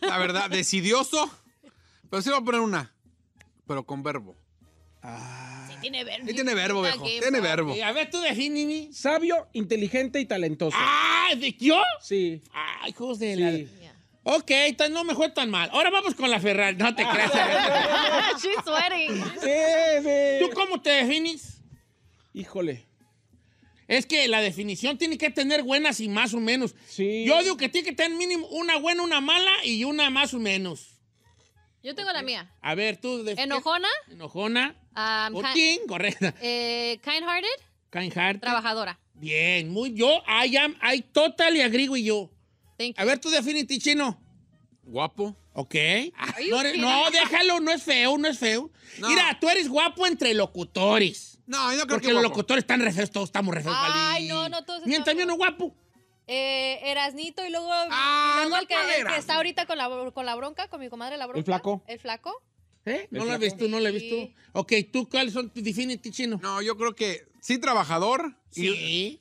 la verdad, decidioso. Pero sí voy a poner una, pero con verbo. Ah tiene verbo. tiene verbo, viejo. Tiene verbo. Eh, a ver, tú mi. Sabio, inteligente y talentoso. ¡Ah! ¿De yo? Sí. ¡Ay, hijos de la... Ok, no me fue tan mal. Ahora vamos con la Ferrari. No te creas. She's sweating. Sí, ¿Tú cómo te defines? Híjole. Es que la definición tiene que tener buenas y más o menos. Sí. Yo digo que tiene que tener mínimo una buena, una mala y una más o menos. Yo tengo la mía. A ver, tú. ¿Enojona? Enojona. Um, quién, correcto. Eh, Trabajadora. Bien, muy yo. I am, I totally agree with you. A ver tú definitive chino. Guapo. Ok. Ah, no, no, déjalo, no es feo, no es feo. Mira, tú eres guapo entre locutores. No, yo creo Porque los locutores están refrescos, todos estamos refrescos. Ay, no, no, todos Mientras yo no guapo. Eh, Erasnito y luego, ah, el, que, está ahorita con la, con la bronca, con mi comadre la bronca. El flaco. El flaco. ¿Eh? ¿No la ves tú? ¿No la ves tú? Ok, ¿tú cuáles son tus definitivos, chino? No, yo creo que sí, trabajador. Sí.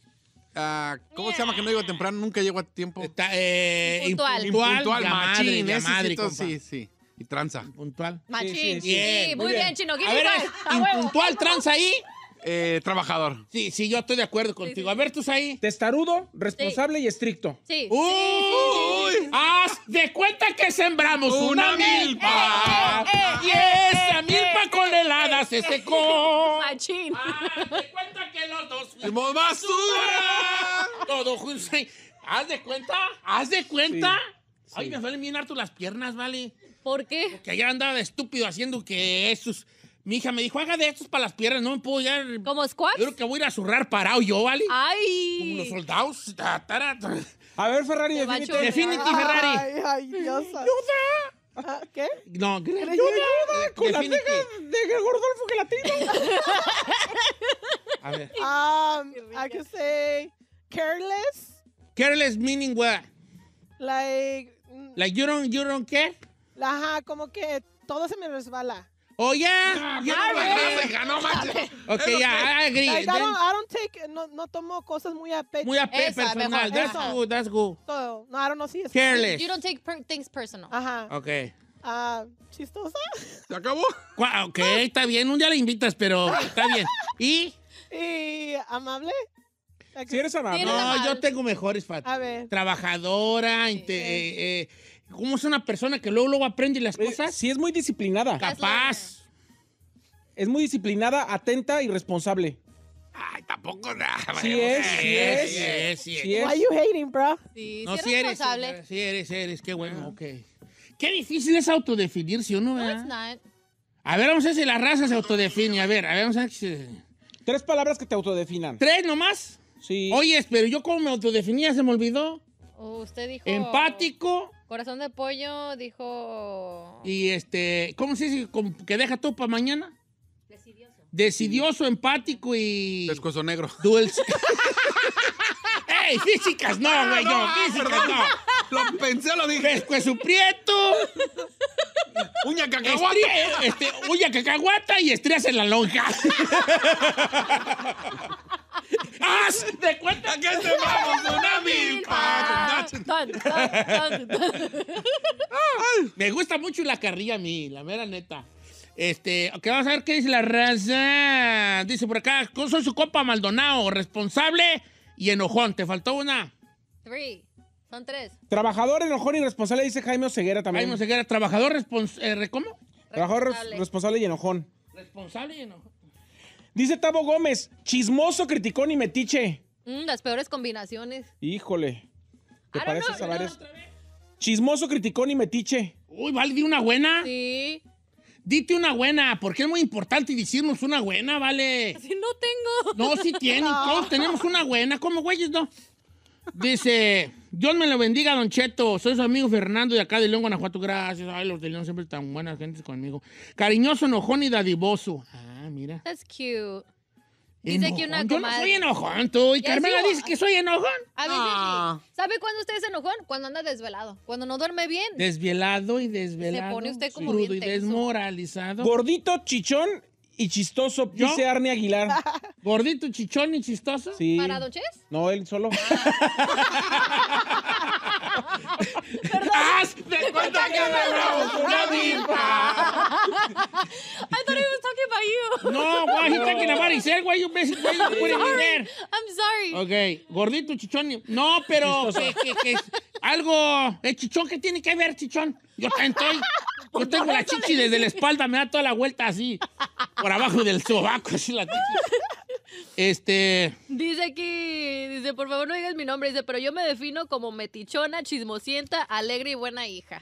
Ah, ¿Cómo se llama que no llego temprano? Nunca llego a tiempo. Está, eh, Puntual. impuntual. Impuntual, machín. sí, sí, Y tranza. Puntual. Machín. Sí, muy bien, chino. A ver, impuntual, tranza ahí eh, trabajador. Sí, sí, yo estoy de acuerdo contigo. A ver, tú ahí. Testarudo, responsable y estricto. Sí. ¡Uy! Haz de cuenta que sembramos una, milpa. Eh, eh, eh, y esa milpa con heladas se secó. Machín. Haz de cuenta que los dos fuimos Todo juntos. Haz de cuenta. Haz de cuenta. Ay, me suelen bien harto las piernas, ¿vale? ¿Por qué? Porque ayer andaba estúpido haciendo que esos mi hija me dijo, haga de estos para las piernas, no me puedo ya. ¿Como squats? Yo creo que voy a ir a zurrar parado yo, ¿vale? ¡Ay! Como los soldados. A ver, Ferrari, definitivamente. Definitivamente, Ferrari. ¡Ay, ay, Dios! ¡Ayuda! ¿Ah, ¿Qué? No, ¿qué? ¡Ayuda! Con las cejas de Gordolfo Gelatino. a ver. Um, I can say careless. Careless meaning what? Like... Mm, like you don't, you don't care? Ajá, como que todo se me resbala. Oh, yeah. yeah no, manches. Ok, ya, ah, I agree. I don't, I don't take, no, no tomo cosas muy a pecho. Muy a pecho personal. that's good, that's good. no, I don't know si es. Careless. You don't take per- things personal. Ajá. Ok. Ah, ¿Chistosa? ¿Se acabó? Ok, ah. está bien. Un día la invitas, pero está bien. ¿Y? ¿Y amable? Si eres amable. No, yo tengo mejores Fat. A ver. Trabajadora, eh, eh ¿Cómo es una persona que luego, luego aprende las eh, cosas? Sí, es muy disciplinada. Capaz. Es muy disciplinada, atenta y responsable. Ay, tampoco nada. Sí es, sí es. Sí es, sí Why you hating, bro? Sí, no, sí eres, eres. Sí eres, eres. Qué bueno, ok. Qué difícil es autodefinirse, ¿o no? no A ver, vamos a ver si la raza se autodefine. A ver, a ver, vamos a ver si... Tres palabras que te autodefinan. ¿Tres nomás? Sí. Oye, pero yo cómo me autodefinía se me olvidó. Oh, usted dijo... Empático, Corazón de pollo dijo. Y este, ¿cómo se dice? ¿Que deja todo para mañana? Decidioso. Decidioso, empático y. Escueso negro. Dulce. ¡Ey! Físicas no, güey. No, ah, no, Lo pensé, lo dije. Pescuezo prieto. uña cacahuata. este, uña cacahuata y estrías en la lonja. ¡Haz de cuenta que Me gusta mucho la carrilla a mí, la mera neta. Este, que va a ver qué dice la raza. Dice por acá, soy su copa Maldonado, responsable y enojón. ¿Te faltó una? Three. Son tres. Trabajador, enojón y responsable, dice Jaime Oseguera también. Jaime Oseguera, trabajador responsable, eh, ¿cómo? Trabajador responsable y enojón. Responsable y enojón. Dice Tavo Gómez, chismoso, criticón y metiche. Mm, las peores combinaciones. Híjole. ¿Te ah, parece pareces Chismoso, criticón y metiche. Uy, vale, di una buena. Sí. Dite una buena, porque es muy importante decirnos una buena, ¿vale? Si no tengo. No, si sí todos tenemos una buena. ¿Cómo, güeyes, no? Dice, Dios me lo bendiga, Don Cheto. Soy su amigo Fernando de acá de León, Guanajuato. Gracias. Ay, los de León siempre están buenas gentes conmigo. Cariñoso, enojón y dadivoso. Ah. Ah, mira. That's cute. Dice que una Yo no soy enojón, tú. Y Carmela dice que soy enojón. A ver, ah. ¿Sabe cuándo usted es enojón? Cuando anda desvelado. Cuando no duerme bien. Desvelado y desvelado. Se pone usted como crudo y desmoralizado. Gordito, chichón y chistoso, ¿Yo? dice Arne Aguilar. ¿Gordito, chichón y chistoso? Sí. ¿Paradoches? No, él solo. Ah. Perdón. ¡Haz de cuenta que agarramos una milpa! I thought he was talking about you. No, why he talking about guay, un you basically why you me there? I'm sorry. Okay, gordito, chichón. No, pero que, que, que, algo... El chichón, ¿qué tiene que ver, chichón? Yo también estoy... Yo tengo la chichi desde la espalda, me da toda la vuelta así, por abajo del sobaco, así la chichi. Este. Dice aquí, dice, por favor no digas mi nombre, dice, pero yo me defino como metichona, chismosienta, alegre y buena hija.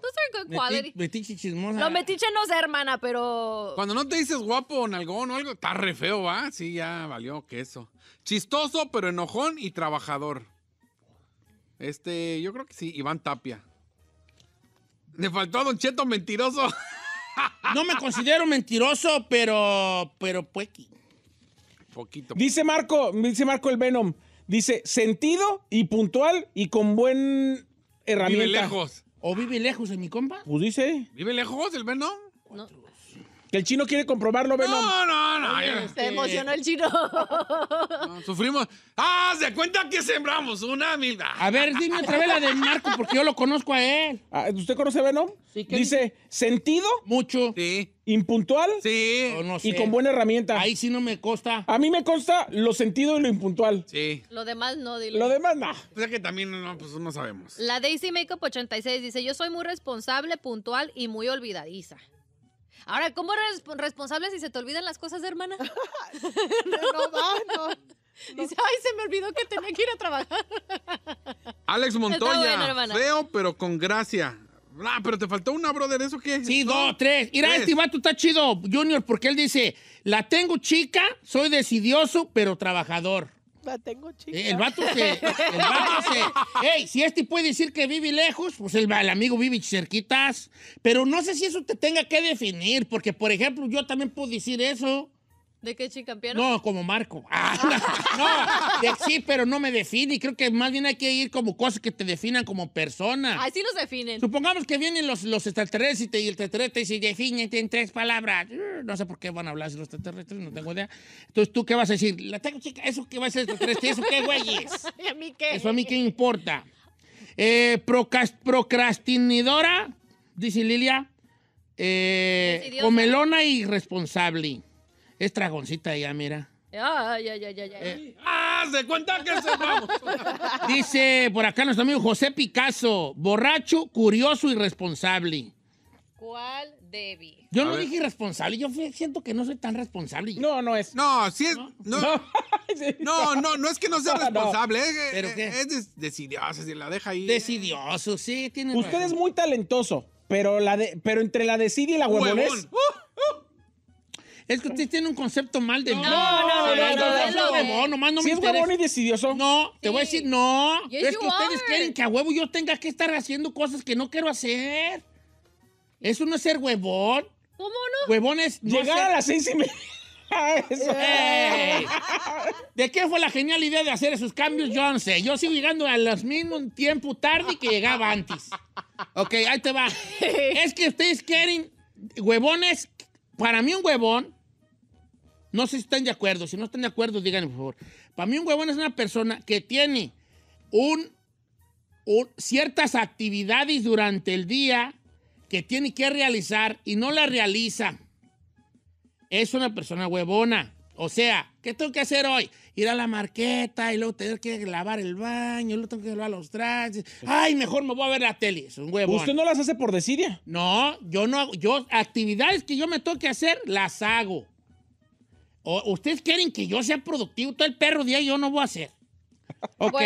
Tú are good quality. Metiche chismosa. No, metiche no sé, hermana, pero. Cuando no te dices guapo o nalgón o algo, está re feo, ¿va? Sí, ya valió queso. Chistoso, pero enojón y trabajador. Este, yo creo que sí, Iván Tapia. Le faltó a Don Cheto mentiroso. No me considero mentiroso, pero. Pero puequi. Poquito. Dice Marco, dice Marco el Venom. Dice, sentido y puntual y con buen herramienta. Vive lejos. ¿O vive lejos en mi compa? Pues dice. ¿Vive lejos el Venom? No, que el chino quiere comprobarlo, Venom. No, no, no. se emocionó el chino. sufrimos. Ah, se cuenta que sembramos una mil. A ver, dime otra vez la de Marco, porque yo lo conozco a él. Ah, ¿Usted conoce a Venom? Sí. dice, ¿sentido? Mucho. Sí. ¿Impuntual? Sí. Oh, y con buena herramienta. Ahí sí no me consta. A mí me consta lo sentido y lo impuntual. Sí. Lo demás no, dile. Lo demás no. O sea que también no, pues no sabemos. La Daisy Makeup 86 dice, yo soy muy responsable, puntual y muy olvidadiza. Ahora, ¿cómo eres responsable si se te olvidan las cosas, hermana? no, no, no, Dice, ay, se me olvidó que tenía que ir a trabajar. Alex Montoya, feo, pero con gracia. Ah, pero te faltó una, brother, ¿eso qué? Sí, dos, tres. Mira, este vato está chido, Junior, porque él dice, la tengo chica, soy decidioso, pero trabajador tengo eh, El vato se El vato se. hey, si este puede decir que vive lejos, pues el, el, amigo vive cerquitas. Pero no sé si eso te tenga que definir, porque por ejemplo, yo también puedo decir eso. ¿De qué chica campeón? No, como Marco. Ah, no, sí, pero no me define. Creo que más bien hay que ir como cosas que te definan como persona. Así los definen. Supongamos que vienen los, los extraterrestres y, te, y el extraterrestre dice, define en tres palabras. Uh, no sé por qué van a hablar los extraterrestres, no tengo idea. Entonces, ¿tú qué vas a decir? La tengo chica, ¿eso qué va a ser extraterrestre? ¿Eso qué, güeyes? ¿Y a mí qué? Eso a mí qué importa. Eh, procrastinidora, dice Lilia. Eh, comelona y responsable. Es tragoncita ya, mira. Ay, ay, ay, ay, eh, ¡Ah! ¡Se cuenta que se vamos! Dice por acá nuestro amigo José Picasso, borracho, curioso, irresponsable. ¿Cuál Debbie? Yo no dije irresponsable, yo siento que no soy tan responsable. No, no es. No, sí es. No, no, no, es que no sea responsable. Eh, eh, es, ¿Pero es, qué? es decidioso, si la deja ahí. Decidioso, sí, tiene. Usted es muy talentoso, pero, la de, pero entre la decide y la huevones. uh. uh! Es que ustedes tienen un concepto mal de mí. No, no, no, no. No, no, Si es huevón y decidioso. No, te voy a decir, no. Es que ustedes quieren que a huevo yo tenga que estar haciendo cosas que no quiero hacer. Eso no es ser huevón. ¿Cómo no? Huevón es. Llegar a las seis y media. Hey. ¿De qué fue la genial idea de hacer esos cambios? Yo no sé. Yo sigo llegando a los mismos tiempo tarde que llegaba antes. Ok, ahí te va. es que ustedes quieren huevones. Para mí un huevón no sé si están de acuerdo. Si no están de acuerdo, díganme, por favor. Para mí un huevón es una persona que tiene un, ciertas actividades durante el día que tiene que realizar y no las realiza. Es una persona huevona. O sea, ¿qué tengo que hacer hoy? Ir a la marqueta y luego tener que lavar el baño, luego tengo que lavar los trajes. Ay, mejor me voy a ver la tele. Es un huevón. ¿Usted no las hace por desidia? No, yo no hago. Yo, actividades que yo me tengo que hacer, las hago. ¿Ustedes quieren que yo sea productivo todo el perro día? Yo no voy a ser. Ok.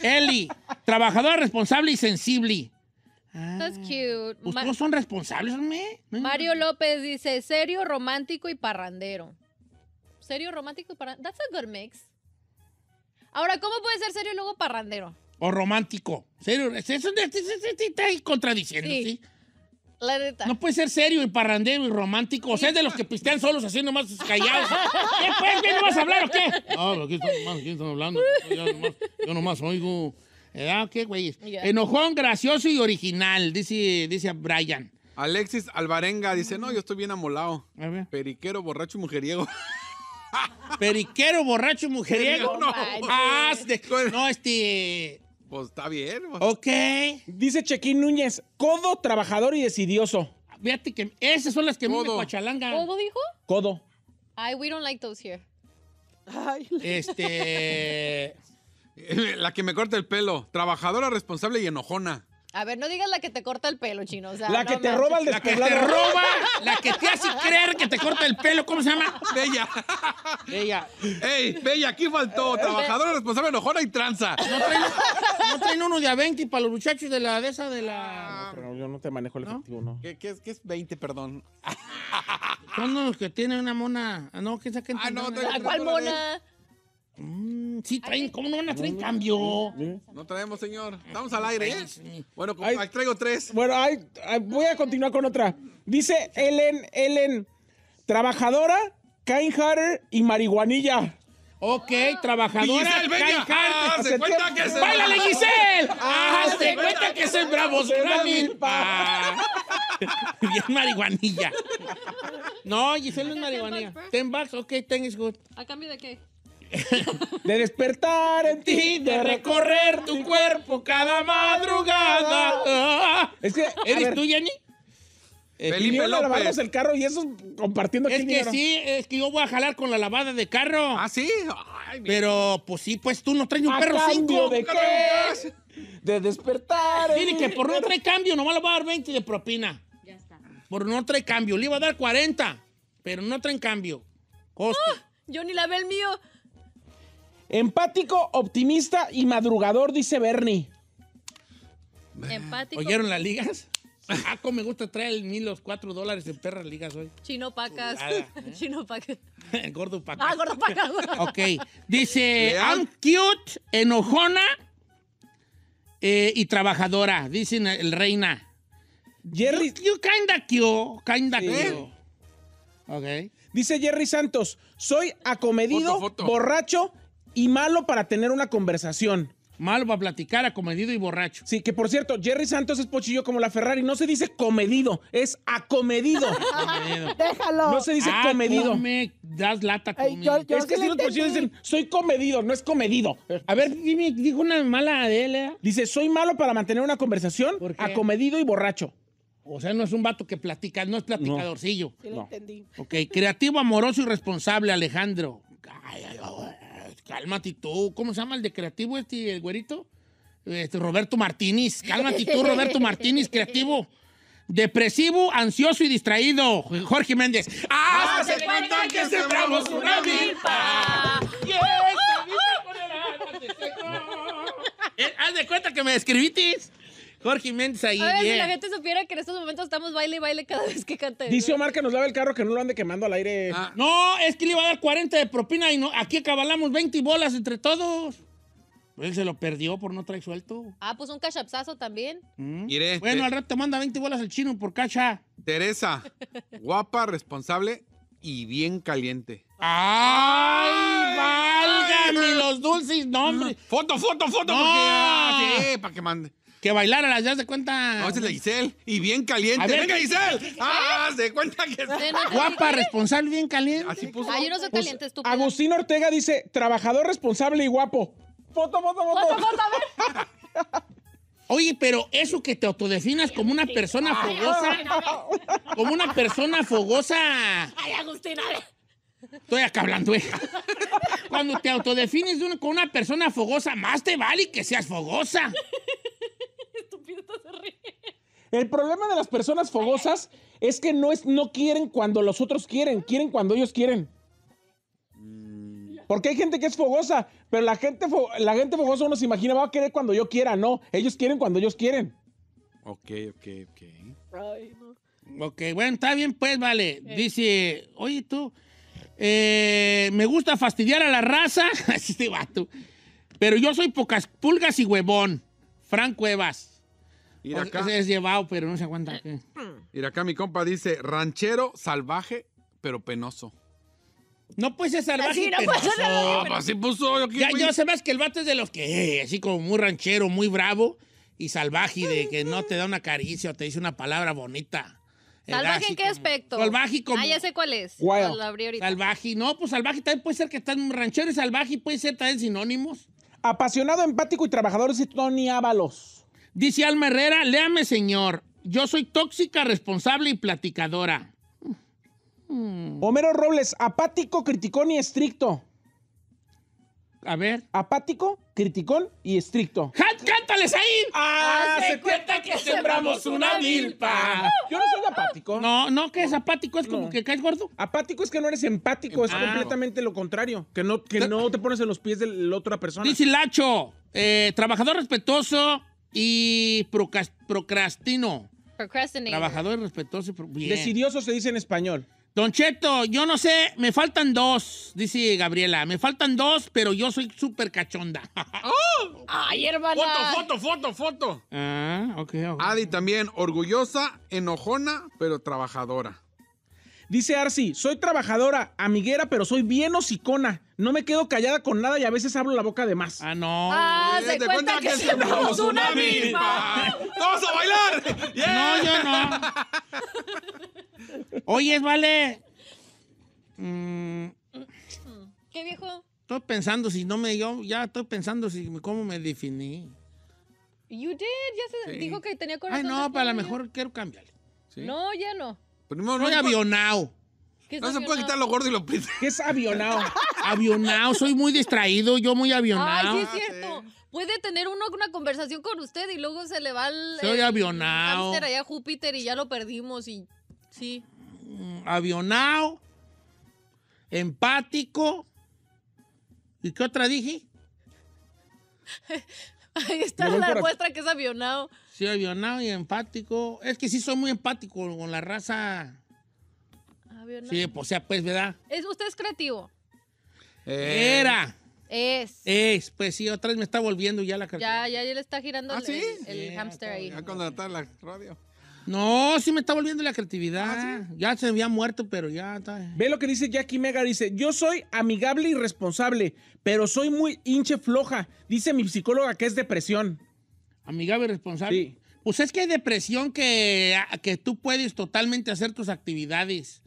Eli, trabajadora responsable y sensible. That's cute. ¿Ustedes son responsables, hombre? Mario López dice, serio, romántico y parrandero. Serio, romántico y parrandero. That's a good mix. Ahora, ¿cómo puede ser serio y luego parrandero? O romántico. Serio, eso, está ahí contradiciendo, ¿sí? La neta. No puede ser serio y parrandero y romántico. O sea, de los que pistean solos así nomás callados. ¿Qué pues? ¿Qué no vas a hablar o qué? Ah, aquí están, aquí están hablando. Yo nomás, yo nomás oigo. Eh, ah, qué güeyes. Enojón, gracioso y original, dice, dice Brian. Alexis Alvarenga dice, no, yo estoy bien amolado. Periquero, borracho y mujeriego. Periquero, borracho y mujeriego. No, ah, no. no este... Pues está bien. Pues. Ok. Dice Chequín Núñez, codo, trabajador y decidioso. Fíjate que esas son las que codo. me ¿Codo dijo? Codo. Ay, we don't like those here. Ay, este... La que me corta el pelo, trabajadora responsable y enojona. A ver, no digas la que te corta el pelo, chino. la que te roba el despoblado. La que te roba, la que te hace creer que te corta el pelo. ¿Cómo se llama? Bella. Bella. Ey, Bella, aquí faltó. Trabajadora responsable, enojona y tranza. ¿No traen, ¿No traen, uno de a 20 para los muchachos de la de esa de la...? Ah. No, yo no te manejo el efectivo, ¿no? ¿Qué, es, qué es 20, perdón? Son los que tienen una mona. Ah, no, ¿qué sacan? Ah, no, ¿A cuál mona? Mm, sí, traen, ¿cómo no van a traer cambio? No traemos, señor. Estamos al aire, ¿eh? Bueno, traigo tres. Bueno, voy a continuar con otra. Dice Ellen, Ellen, trabajadora, kind hearted y marihuanilla. Ok, ah. trabajadora. Giselle, venga. Ah, se ah, cuenta que se. ¡Báilale, Giselle! se cuenta que sembramos una milpa. Bien marihuanilla. No, Giselle no es marihuanilla. Ten bucks, ok, ten is good. ¿A cambio de qué? De despertar en ti, de recorrer tu cuerpo cada madrugada. Es que, ¿Eres tú, Jenny? Eh, Felipe López. el carro y eso compartiendo aquí Es que sí, es que yo voy a jalar con la lavada de carro. ¿Ah, sí? pero, pues sí, pues tú no traes un perro cinco. ¿De De despertar. Tiene que por no traer cambio, nomás le va a dar 20 de propina. Ya está. Por no traer cambio. Le iba a dar 40, pero no traen cambio. Ah, yo ni la el mío. Empático, optimista y madrugador, dice Bernie. Empático. ¿Oyeron las ligas? Aco me gusta traer mil los cuatro dólares de perras ligas hoy. Chino pacas. ¿eh? Chino pacas. gordo pacas. Ah, gordo pacas. ok. Dice, I'm cute, enojona eh, y trabajadora, dice el reina. You, kinda cute, kinda cute. Ok. Dice Jerry Santos, soy acomedido, borracho y malo para tener una conversación. Malo para platicar, acomedido y borracho. Sí, que por cierto, Jerry Santos es pochillo como la Ferrari. No se dice comedido, es acomedido. Déjalo. No se dice ah, comedido. comedido. Me das lata conmigo. es que si los pochillos dicen, soy comedido, no es comedido. A ver, dime, dijo una mala de ¿eh? Dice, soy malo para mantener una conversación, acomedido y borracho. O sea, no es un vato que platica, no es platicadorcillo. No, sí lo entendí. Ok, creativo, amoroso y responsable, Alejandro. Ay, ay, ay. Cálmate tú. ¿Cómo se llama el de creativo este, el güerito? Este, Roberto Martínez. Cálmate tú, Roberto Martínez, creativo. Depresivo, ansioso y distraído. Jorge Méndez. ah, ah cuenta que, que sembramos una milpa. Y este con el eh, Haz de cuenta que me escribiste. Jorge Méndez ahí. A ver, si la gente supiera que en estos momentos estamos baile y baile cada vez que cante. Dice Omar que nos lave el carro que no lo ande quemando al aire. Ah. no, es que le iba a dar 40 de propina y no, aquí acabalamos 20 bolas entre todos. Pues él se lo perdió por no traer suelto. Ah, pues un cachapsazo también. Mm. bueno, al rato manda 20 bolas al chino por cacha. Teresa, guapa, responsable y bien caliente. ¡Ay, válgame los dulces nombres! ¡Foto, foto, foto! ah, sí, para que mande. Que las ya se cuenta. No, ah, es la Giselle. Y bien caliente. ¡Venga, Giselle! ¡Ah! Se cuenta que Guapa, ¿eh? responsable, bien caliente. Así puso. Ah, yo no soy pues, caliente, estúpido. Agustín Ortega dice: trabajador responsable y guapo. Foto, foto, foto. Oye, pero eso que te autodefinas como una persona fogosa. Como una persona fogosa. Ay, Agustín, a ver. Estoy acá hablando, ¿eh? Cuando te autodefines como una persona fogosa, más te vale que seas fogosa. El problema de las personas fogosas es que no, es, no quieren cuando los otros quieren, quieren cuando ellos quieren. Mm. Porque hay gente que es fogosa, pero la gente, la gente fogosa uno se imagina, va a querer cuando yo quiera, no. Ellos quieren cuando ellos quieren. Ok, ok, ok. Ok, bueno, está bien, pues, vale. Eh. Dice, oye, tú, eh, me gusta fastidiar a la raza. así este va tú, Pero yo soy pocas pulgas y huevón. Frank Cuevas acá. es llevado, pero no se aguanta. Y acá mi compa dice, ranchero salvaje, pero penoso. No puede ser salvaje. Así no puede ser salvaje. así puso. Yo, Ya, yo sé que el vato es de los que, eh, así como muy ranchero, muy bravo y salvaje, de que no te da una caricia o te dice una palabra bonita. ¿Salvaje en qué aspecto? Salvaje como... Ah, ya sé cuál es. Salvaje, no, pues salvaje también puede ser que están ranchero y salvaje, puede ser también sinónimos. Apasionado, empático y trabajador es Tony Ábalos. Dice Alma Herrera, léame señor, yo soy tóxica, responsable y platicadora. Homero Robles, apático, criticón y estricto. A ver. Apático, criticón y estricto. ¡Cántales ahí! ¡Ah! Se cuenta que sembramos una milpa. Yo no soy apático. No, no, que es apático, es como que caes gordo. Apático es que no eres empático, es ah. completamente lo contrario. Que no, que no te pones en los pies de la otra persona. Dice Lacho, eh, trabajador respetuoso, y procrastino. Trabajador respetuoso. Bien. Decidioso se dice en español. Don Cheto, yo no sé, me faltan dos, dice Gabriela. Me faltan dos, pero yo soy súper cachonda. oh, ¡Ay, hermana! Foto, foto, foto, foto. Ah, ok, ok. Adi también, orgullosa, enojona, pero trabajadora. Dice Arsi, soy trabajadora, amiguera, pero soy bien hocicona. No me quedo callada con nada y a veces hablo la boca de más. Ah, no. Ah, eh, se cuenta, que, que una misma. ¡Vamos a bailar! No, yo no. Oye, vale. Mm. ¿Qué viejo? Estoy pensando si no me yo ya estoy pensando si cómo me definí. You did, ya se dijo que tenía corazón. Ay, no, para lo mejor quiero cambiarle. No, ya no. Pues no soy avionado. No se puede quitar lo gordo y lo prisa. ¿Qué es avionado? avionado, soy muy distraído, yo muy avionado. Ay, sí es cierto. Puede tener uno una conversación con usted y luego se le va el. Soy avionado. El allá a Júpiter y ya lo perdimos y. Sí. Mm, avionado. Empático. ¿Y qué otra dije? Ahí está la muestra que es avionado. Sí, avionado y empático. Es que sí soy muy empático con la raza. Avionado. Sí, pues sea, pues, ¿verdad? ¿Es, usted es creativo. Eh, Era. Es. Es, pues sí, otra vez me está volviendo ya la creatividad. Ya, ya, ya le está girando ¿Ah, el, hamster ahí. Ya la radio. No, sí me está volviendo la creatividad. ¿Ah, ya se había muerto, pero ya está. Ve lo que dice Jackie Mega, dice, yo soy amigable y responsable, pero soy muy hinche floja, dice mi psicóloga que es depresión. Amigable y responsable. Pues es que hay depresión ah, que, tú puedes totalmente hacer tus actividades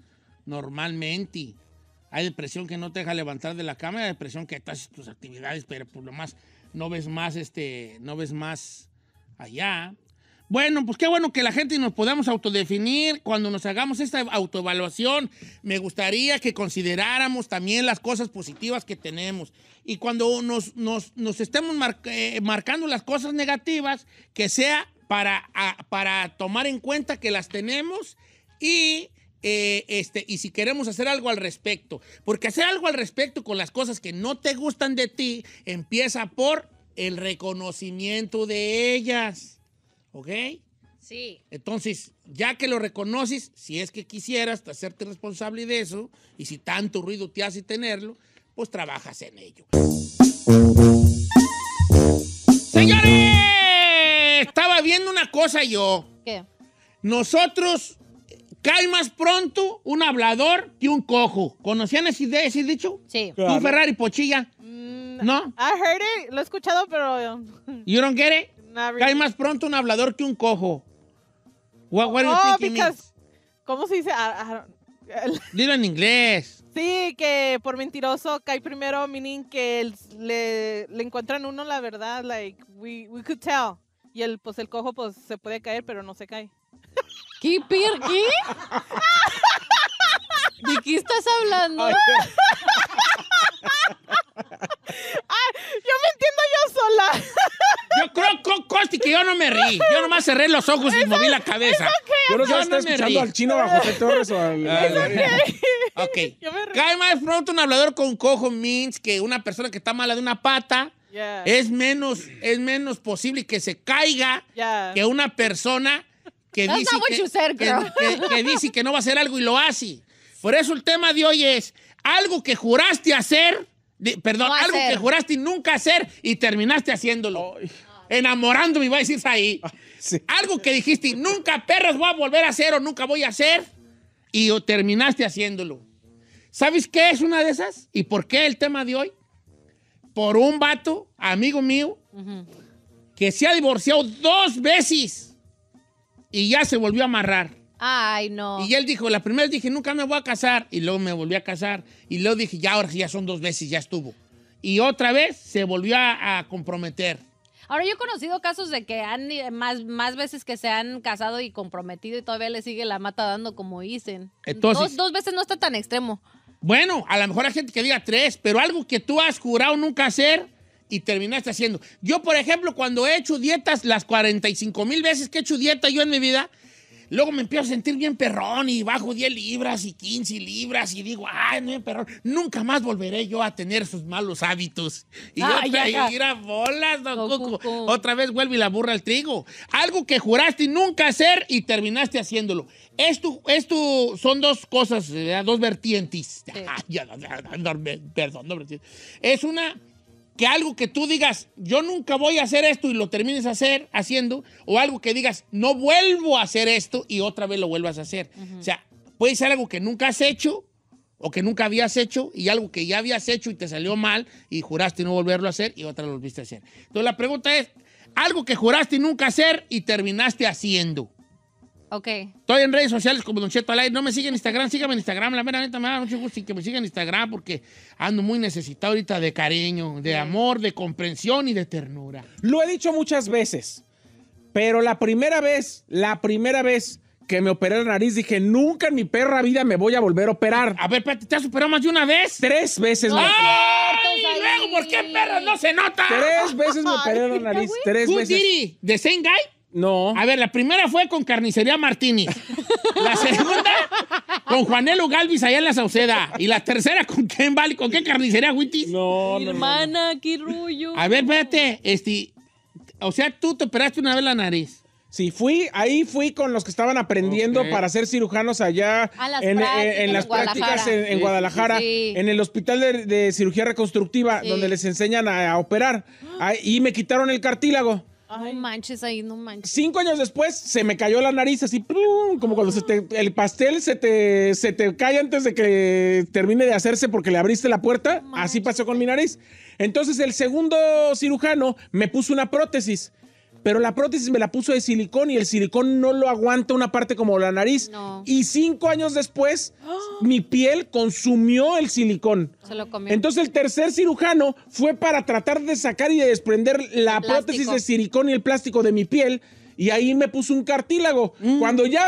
normalmente. Hay depresión que no te deja levantar de la cama, hay depresión que haces tus actividades, pero por pues lo más no ves más este, no ves más allá. Bueno, pues qué bueno que la gente nos podamos autodefinir cuando nos hagamos esta autoevaluación. Me gustaría que consideráramos también las cosas positivas que tenemos. Y cuando nos, nos, estemos eh, marcando las cosas negativas, que sea para, para tomar en cuenta que las tenemos y eh, este, y si queremos hacer algo al respecto. Porque hacer algo al respecto con las cosas que no te gustan de ti empieza por el reconocimiento de ellas. ¿Ok? Sí. Entonces, ya que lo reconoces, si es que quisieras hacerte responsable de eso, y si tanto ruido te hace tenerlo, pues trabajas en ello. ¡Señores! Estaba viendo una cosa yo. ¿Qué? Nosotros cae más pronto un hablador que un cojo. ¿Conocían ese, ese dicho? Sí. Un Ferrari Pochilla? Mm, ¿No? I heard it, lo he escuchado, pero... ¿You don't get it? Cae más pronto un hablador que un cojo. What, oh, because, ¿Cómo se dice? Ah, ah, Dilo en inglés. Sí, que por mentiroso cae primero, meaning que le, le encuentran uno la verdad, like, we, could tell. Y el, pues, el cojo, pues, se puede caer, pero no se cae. ¿Qué, ¿De qué estás hablando? yo me entiendo yo sola. yo creo, con Costi, que yo no me rí. Yo nomás cerré los ojos y moví la cabeza. yo no sé si está escuchando al chino bajo José Torres o al... Ok. Cae más pronto un hablador con cojo means que una persona que está mala de una pata... Es, menos, es menos posible que se caiga que una persona que dice que dice que no va a hacer algo y lo hace. Por eso el tema de hoy es algo que juraste hacer, perdón, algo que juraste nunca hacer y terminaste haciéndolo. Enamorándome, iba a decir ahí. Algo que dijiste, nunca perros voy a volver a hacer o nunca voy a hacer y terminaste haciéndolo. ¿Sabes qué es una de esas? ¿Y por qué el tema de hoy? Por un vato, amigo mío, que se ha divorciado dos veces y ya se volvió a amarrar. Ay, no. Y él dijo, la primera vez dije, nunca me voy a casar. Y luego me volví a casar. Y luego dije, ya ahora ya son dos veces, ya estuvo. Y otra vez se volvió a, comprometer. Ahora yo he conocido casos de que han eh, más, más veces que se han casado y comprometido y todavía le sigue la mata dando como dicen. Entonces, dos, dos veces no está tan extremo. Bueno, a lo mejor hay gente que diga tres, pero algo que tú has jurado nunca hacer y terminaste haciendo. Yo, por ejemplo, cuando he hecho dietas, las 45 mil veces que he hecho dieta yo en mi vida, Luego me empiezo a sentir bien perrón y bajo 10 libras y 15 libras y digo, ay, no, perrón, nunca más volveré yo a tener sus malos hábitos. Y yo otra, ya, a bolas, don Otra vez y la burra al trigo. Algo que juraste nunca hacer y terminaste haciéndolo. Esto, son dos cosas, dos vertientes. perdón, no, vertientes. Es una que algo que tú digas, yo nunca voy a hacer esto y lo termines hacer, haciendo, o algo que digas, no vuelvo a hacer esto y otra vez lo vuelvas a hacer. O sea, puede ser algo que nunca has hecho o que nunca habías hecho y algo que ya habías hecho y te salió mal y juraste no volverlo a hacer y otra vez lo volviste a hacer. Entonces la pregunta es, algo que juraste nunca hacer y terminaste haciendo. Ok. Estoy en redes sociales como Don Cheto Alay. No me siguen en Instagram, síganme en Instagram. La mera neta me da mucho gusto y que me sigan en Instagram porque ando muy necesitado ahorita de cariño, de amor, de comprensión y de ternura. Lo he dicho muchas veces, pero la primera vez, la primera vez que me operé la nariz, dije, nunca en mi perra vida me voy a volver a operar. A ver, espérate, ¿te has operado más de una vez? Tres veces. ¡Ay! Luego, ¿por qué perra no se nota? Tres veces me operé la nariz, tres veces. de Same Guy? No. A ver, la primera fue con Carnicería Martini La segunda con Juanelo Galvis allá en la Sauceda. Y la tercera con Ken ¿Con qué carnicería, Witty? No, Mi Hermana, qué rollo. A ver, espérate. Este, o sea, tú te operaste una vez la nariz. Sí, fui, ahí fui con los que estaban aprendiendo para ser cirujanos allá eh, en, las prácticas en, Guadalajara, en el Hospital de, Cirugía Reconstructiva, donde les enseñan a, operar. y me quitaron el cartílago. No manches ahí, no manches. Cinco años después se me cayó la nariz así, como cuando el pastel se te, se te cae antes de que termine de hacerse porque le abriste la puerta. así pasó con mi nariz. Entonces el segundo cirujano me puso una prótesis pero la prótesis me la puso de silicón y el silicón no lo aguanta una parte como la nariz. Y cinco años después, mi piel consumió el silicón. Se lo comió. Entonces el tercer cirujano fue para tratar de sacar y de desprender la prótesis de silicón y el plástico de mi piel. Y ahí me puso un cartílago. Mm. cuando ya,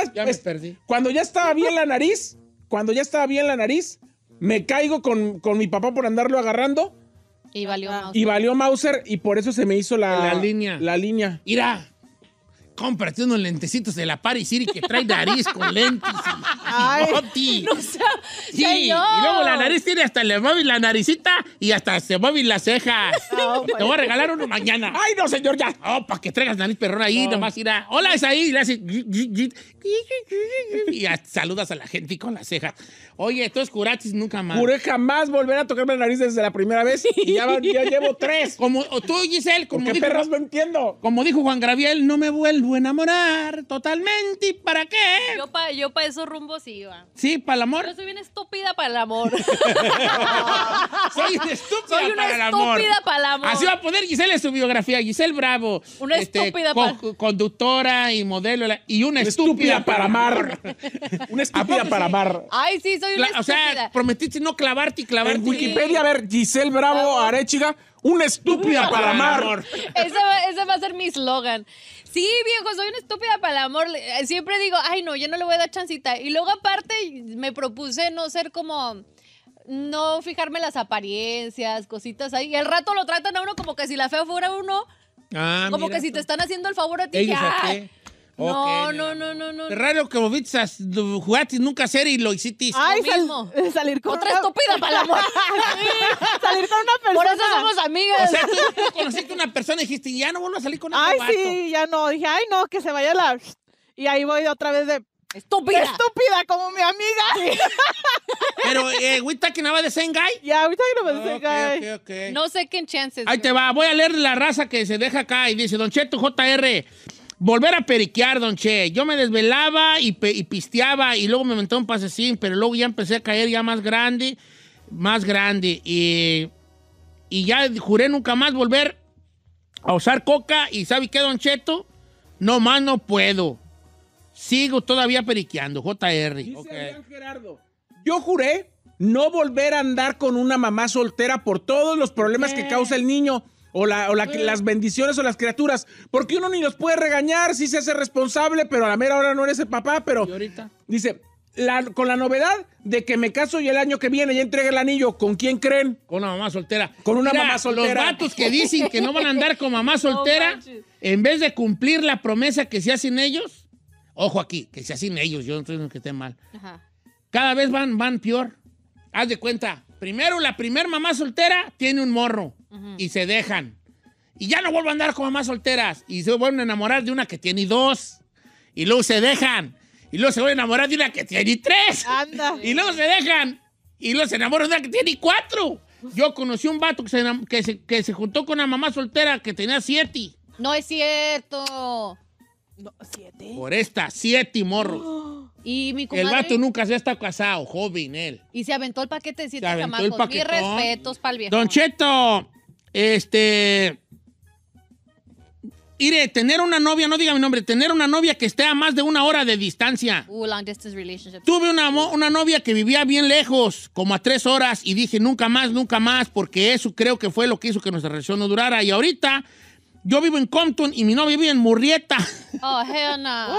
cuando ya estaba bien la nariz, cuando ya estaba bien la nariz, me caigo con, con mi papá por andarlo agarrando y valió Mauser. Y y por eso se me hizo la, la línea. La línea. Irá cómprate unos lentecitos de la Paris City que trae nariz con lentes y, Ay, no sea, sí, y luego la nariz tiene hasta le móvil la naricita y hasta se móvil las cejas. Ah, Te voy a regalar uno mañana. Ay, no, señor, ya. Oh, para que traigas nariz perrón ahí, nomás irá. Hola, es ahí. Y le Y saludas a la gente con las cejas. Oye, es curatis nunca más. Juré jamás volver a tocarme la nariz desde la primera vez. Y ya, ya llevo tres. Como tú, Giselle, como. ¿Qué perros no entiendo? Como dijo Juan Graviel, no me vuelvo enamorar totalmente. ¿Y para qué? Yo para yo pa esos rumbos iba. Sí, para el amor. Yo soy bien estúpida para el amor. soy estúpida para el amor. estúpida para el amor. Así va a poner Giselle en su biografía. Giselle Bravo. Una este, estúpida para... Conductora y modelo. Y una, estúpida, para amar. una estúpida para amar. Ay, sí, soy una estúpida. O sea, prometiste no clavarte y clavarte. En Wikipedia, a ver, Giselle Bravo, Arechiga, una estúpida para amar. Ese va a ser mi eslogan. Sí, viejo, soy una estúpida para el amor. Eh, siempre digo, ay, no, yo no le voy a dar chancita. Y luego, aparte, me propuse no ser como. No fijarme las apariencias, cositas ahí. Y rato lo tratan a uno como que si la feo fuera uno. Ah, como que si te están haciendo el favor a ti, no, no, no, no, no. Raro que viste, jugaste nunca ser y lo hiciste. Ay, mismo. salir con Otra estúpida para la salir con una persona. Por eso somos amigas. O sea, tú conociste una persona y dijiste, ya no vuelvo a salir con otra Ay, este sí, ya no. Dije, ay, no, que se vaya la... Y ahí voy otra vez de... Estúpida. Estúpida, como mi amiga. Pero, eh, we talking about the same guy? Yeah, we talking about the same okay, guy. Okay, No second chances. Ahí te va. Voy a leer la raza que se deja acá y dice, Don Cheto, JR, Volver a periquear, don Che. Yo me desvelaba y, pisteaba y luego me monté un pasecín, pero luego ya empecé a caer ya más grande, más grande. Y, y ya juré nunca más volver a usar coca y ¿sabe qué, don Cheto? No más no puedo. Sigo todavía periqueando, JR. Dice Gerardo, yo juré no volver a andar con una mamá soltera por todos los problemas que eh. causa el niño o, mm. las bendiciones o las criaturas, porque uno ni los puede regañar, Si se hace responsable, pero a la mera hora no eres el papá, pero... ahorita? Dice, con la novedad de que me caso y el año que viene ya entregue el anillo, ¿con quién creen? Con una mamá soltera. Con una mamá soltera. Los vatos que dicen que no van a andar con mamá soltera, en vez de cumplir la promesa que se hacen ellos, ojo aquí, que se hacen ellos, yo no estoy que esté mal. Cada vez van, van peor. Haz de cuenta, primero la primer mamá soltera tiene un morro y se dejan. Y ya no vuelvo a andar con mamás solteras. Y se vuelven a enamorar de una que tiene dos. Y luego se dejan. Y luego se vuelven a enamorar de una que tiene tres. Anda. Y luego se dejan. Y luego se enamoran de una que tiene cuatro. Yo conocí un vato que se, que juntó con una mamá soltera que tenía siete. No es cierto. No, siete. Por esta, siete morros. Y mi El vato nunca se ha estado casado, joven él. Y se aventó el paquete de siete Mis respetos para el Don Cheto, este. Ire, tener una novia, no diga mi nombre, tener una novia que esté a más de una hora de distancia. Tuve una, novia que vivía bien lejos, como a tres horas, y dije nunca más, nunca más, porque eso creo que fue lo que hizo que nuestra relación no durara. Y ahorita, yo vivo en Compton y mi novia vive en Murrieta. Oh, no.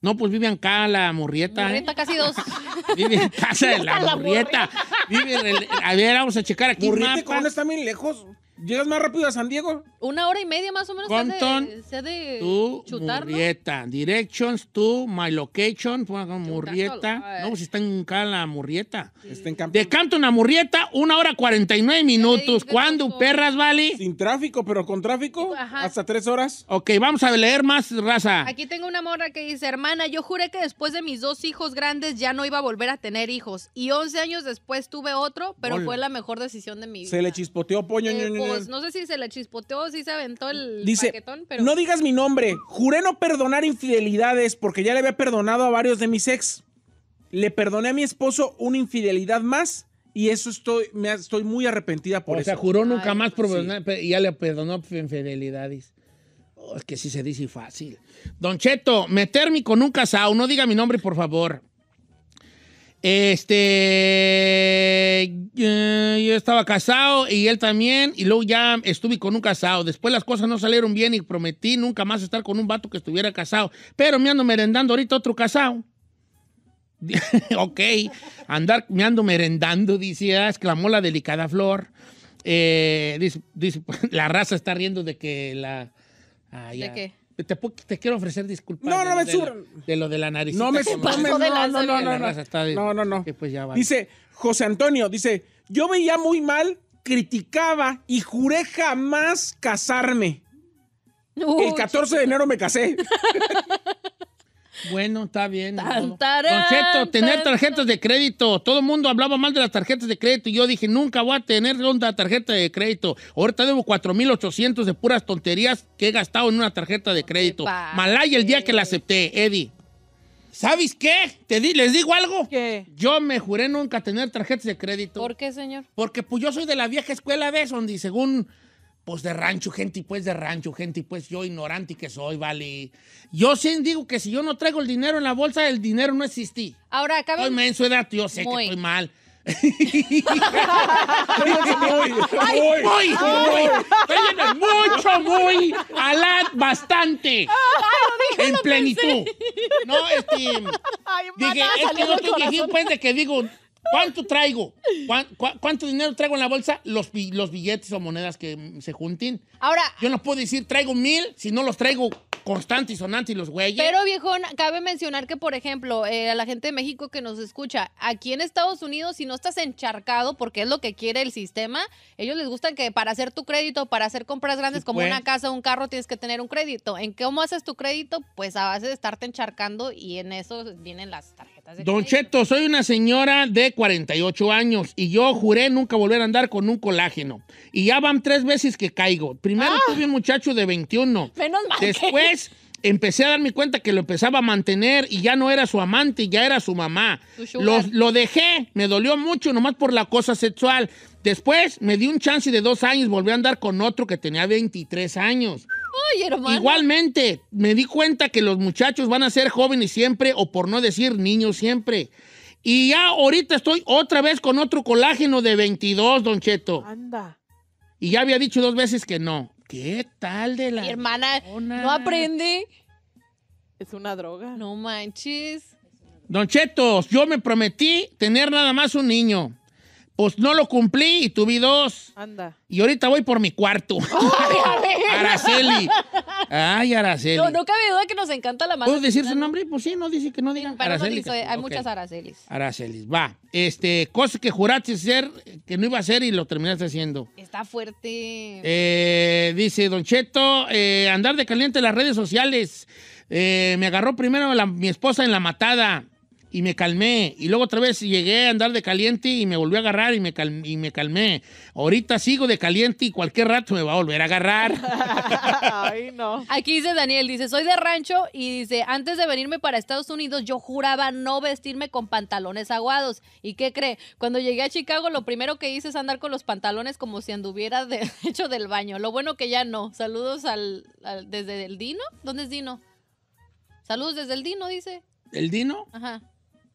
No, pues vive acá la Murrieta. ¿eh? Murrieta casi dos. Vive en casa de la, a ver, vamos a checar aquí. Murrieta, ¿cómo está bien lejos? ¿Llegas más rápido a San Diego? Una hora y media más o menos. Compton, se de, Murrieta. Directions, to my location, Murrieta. No, pues está en Cala, Murrieta. Está en De Campton a Murrieta, una hora cuarenta y nueve minutos. ¿Cuándo, perras, vale? Sin tráfico, pero con tráfico, Ajá. hasta tres horas. Ok, vamos a leer más, raza. Aquí tengo una morra que dice, hermana, yo juré que después de mis dos hijos grandes ya no iba a volver a tener hijos. Y once años después tuve otro, pero fue la mejor decisión de mi vida. Se le chispoteó poño. Eh, pues, no sé si se la chispoteó, si se aventó el Dice, paquetón, pero... No digas mi nombre. Juré no perdonar infidelidades porque ya le había perdonado a varios de mis ex. Le perdoné a mi esposo una infidelidad más y eso estoy, me, estoy muy arrepentida por eso. O sea, juró nunca más perdonar y ya le perdonó infidelidades. Oh, es que sí se dice fácil. Don Cheto, meterme con un casado, no diga mi nombre, por favor. Este, eh, yo estaba casado y él también, y luego ya estuve con un casado. Después las cosas no salieron bien y prometí nunca más estar con un vato que estuviera casado. Pero me ando merendando ahorita otro casado. ok, andar, me ando merendando, dice, ah, exclamó la delicada flor. Eh, dice, la raza está riendo de que la... qué? te, quiero ofrecer disculpas. No, no me De lo de la nariz. No me No, no, no, no, no. Pues, dice José Antonio, dice, yo veía muy mal, criticaba y juré jamás casarme. El 14 de enero me casé. Bueno, está bien. tener tarjetas de crédito. Todo el mundo hablaba mal de las tarjetas de crédito. Y yo dije, nunca voy a tener una tarjeta de crédito. Ahorita debo 4.800 de puras tonterías que he gastado en una tarjeta de crédito. Malaya el día que la acepté, Eddie. ¿Sabes qué? ¿Te di, ¿Les digo algo? ¿Qué? Yo me juré nunca tener tarjetas de crédito. ¿Por qué, señor? Porque pues yo soy de la vieja escuela, son Donde según pues de rancho, gente, pues de rancho, gente, pues yo ignorante que soy, vale. Yo sí digo que si yo no traigo el dinero en la bolsa, el dinero no existí. Ahora, acá Soy menso edad, yo sé que estoy mal. Ay, muy, muy, muy. mucho, muy, alad, bastante. en plenitud. No, este. dije, es que yo estoy pues de que digo, ¿Cuánto traigo? ¿Cuánto dinero traigo en la bolsa? Los, los billetes o monedas que se junten. Ahora. Yo no puedo decir traigo mil si no los traigo constantes y sonantes y los güeyes. Pero viejón, cabe mencionar que, por ejemplo, eh, a la gente de México que nos escucha, aquí en Estados Unidos, si no estás encharcado, porque es lo que quiere el sistema, ellos les gustan que para hacer tu crédito, para hacer compras grandes como pues. una casa o un carro, tienes que tener un crédito. ¿En cómo haces tu crédito? Pues a base de estarte encharcando y en eso vienen las tarjetas. Don Cheto, soy una señora de 48 años y yo juré nunca volver a andar con un colágeno. Y ya van tres veces que caigo. Primero ah. tuve un muchacho de 21. Después empecé a darme cuenta que lo empezaba a mantener y ya no era su amante, ya era su mamá. Lo, dejé, me dolió mucho nomás por la cosa sexual. Después me di un chance de dos años, volví a andar con otro que tenía 23 años. Ay, hermano. Igualmente, me di cuenta que los muchachos van a ser jóvenes siempre, o por no decir niños siempre. Y ya ahorita estoy otra vez con otro colágeno de 22, Don Cheto. Anda. Y ya había dicho dos veces que no. ¿Qué tal de la... Mi hermana no aprende. Es una droga. No manches. Don Cheto, yo me prometí tener nada más un niño pues no lo cumplí y tuve dos. Anda. Y ahorita voy por mi cuarto. ¡Ay, oh, Araceli. Ay, Araceli. No, no cabe duda que nos encanta la mano. ¿Puedo decir su nombre? Pues sí, no dice que no digan. Araceli, no hay muchas Aracelis. Aracelis, va. Este, cosa que juraste ser, que no iba a ser y lo terminaste haciendo. Está fuerte. Eh, dice Don Cheto, eh, andar de caliente en las redes sociales. Eh, me agarró primero mi esposa en la matada y me calmé. Y luego otra vez llegué a andar de caliente y me volvió a agarrar y me, calmé, y me calmé. Ahorita sigo de caliente y cualquier rato me va a volver a agarrar. Ay, no. Aquí dice Daniel, dice, soy de rancho y dice, antes de venirme para Estados Unidos yo juraba no vestirme con pantalones aguados. ¿Y qué cree? Cuando llegué a Chicago lo primero que hice es andar con los pantalones como si anduviera de hecho del baño. Lo bueno que ya no. Saludos al, desde el Dino. ¿Dónde es Dino? Saludos desde el Dino, dice. ¿El Dino? Ajá.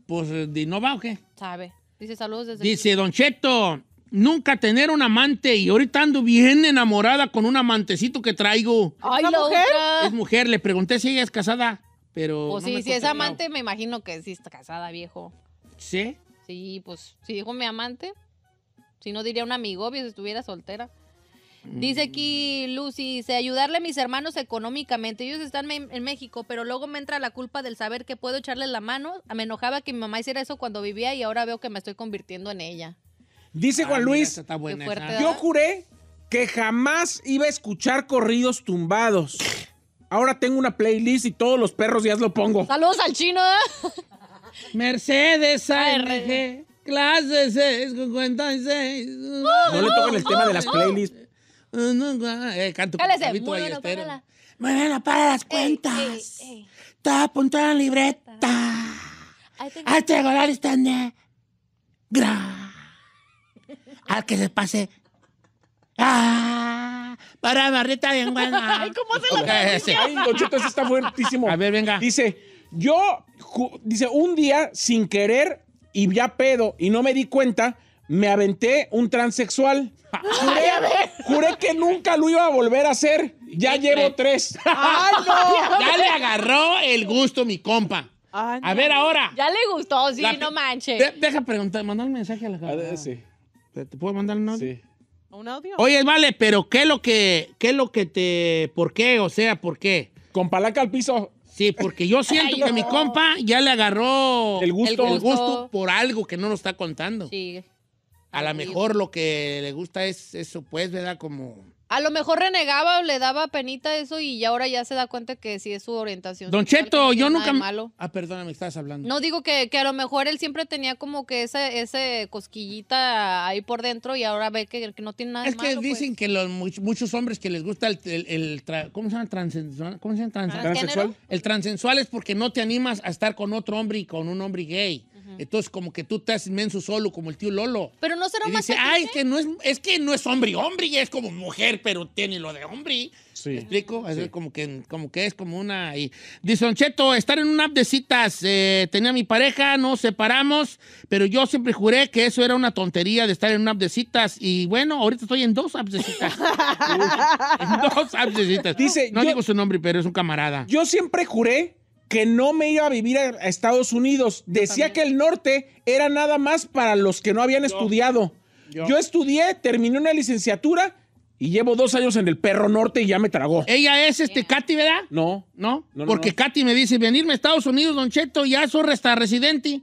Pues, eh, ¿de no va qué? Sabe. Dice saludos desde. Dice, Don Cheto, nunca tener un amante y ahorita ando bien enamorada con un amantecito que traigo. Ay, mujer? Es mujer, le pregunté si ella es casada, pero. Pues sí, si es amante, me imagino que sí está casada, viejo. ¿Sí? Sí, pues si dijo mi amante, si no diría un amigo, si estuviera soltera. Dice mm. aquí Lucy, dice, ayudarle a mis hermanos económicamente. Ellos están en México, pero luego me entra la culpa del saber que puedo echarle la mano. Me enojaba que mi mamá hiciera eso cuando vivía y ahora veo que me estoy convirtiendo en ella. Dice Juan ah, Luis, yo juré que jamás iba a escuchar corridos tumbados. Ahora tengo una playlist y todos los perros ya lo pongo. Saludos al chino. ¿eh? Mercedes ARG. Clases 56. Uh, no le uh, el tema de las uh. playlists. Pues ah, eh, canto Cálese, muy espera. para, para las cuentas. Está apuntada en libreta. Hazte la negra. Al que se pase. ¡Ah! Para barrita bien buena. Ay, ¿cómo se la Ay, Don Cheto, está fuertísimo. A ver, venga. Dice, yo, dice, un día sin querer y ya pedo y no me di cuenta, me aventé un transexual. Juré, que nunca lo iba a volver a hacer. Ya llevo tres. Ah no! Ya le agarró el gusto, mi compa. A ver ahora. Ya le gustó, sí, no manches. deja preguntar, mandar un mensaje a la cámara. Sí. ¿Te, puedo mandar un audio? Sí. ¿Un audio? Oye, vale, pero ¿qué es lo que, qué es lo que te. ¿Por qué? O sea, ¿por qué? Con palaca al piso. Sí, porque yo siento que mi compa ya le agarró el gusto. el gusto. por algo que no nos está contando. Sí. A lo mejor lo que le gusta es eso, pues, ¿verdad? Como... A lo mejor renegaba o le daba penita eso y ahora ya se da cuenta que sí es su orientación. Don Cheto, yo nunca... Malo. Ah, perdóname, estabas hablando. No, digo que, a lo mejor él siempre tenía como que ese, ese cosquillita ahí por dentro y ahora ve que, que no tiene nada es Es que pues. dicen que los, muchos hombres que les gusta el... el, ¿Cómo se llama? Transensual. ¿Cómo se llama? El transensual es porque no te animas a estar con otro hombre y con un hombre gay. Entonces, como que tú estás inmenso solo, como el tío Lolo. Pero no será más dice, ay, que es, que no es hombre, hombre, y es como mujer, pero tiene lo de hombre. Sí. ¿Me explico? como, que, como que es como una... Y... Dice, Don Cheto, estar en un app de citas, eh, tenía mi pareja, nos separamos, pero yo siempre juré que eso era una tontería de estar en un app de citas, y bueno, ahorita estoy en dos apps de citas. en dos apps de citas. no digo su nombre, pero es un camarada. Yo siempre juré que no me iba a vivir a Estados Unidos. Decía que el norte era nada más para los que no habían estudiado. Yo. estudié, terminé una licenciatura y llevo dos años en el perro norte y ya me tragó. Ella es este Katy, ¿verdad? No. ¿No? Porque Katy me dice, venirme a Estados Unidos, Don Cheto, ya soy hasta residente.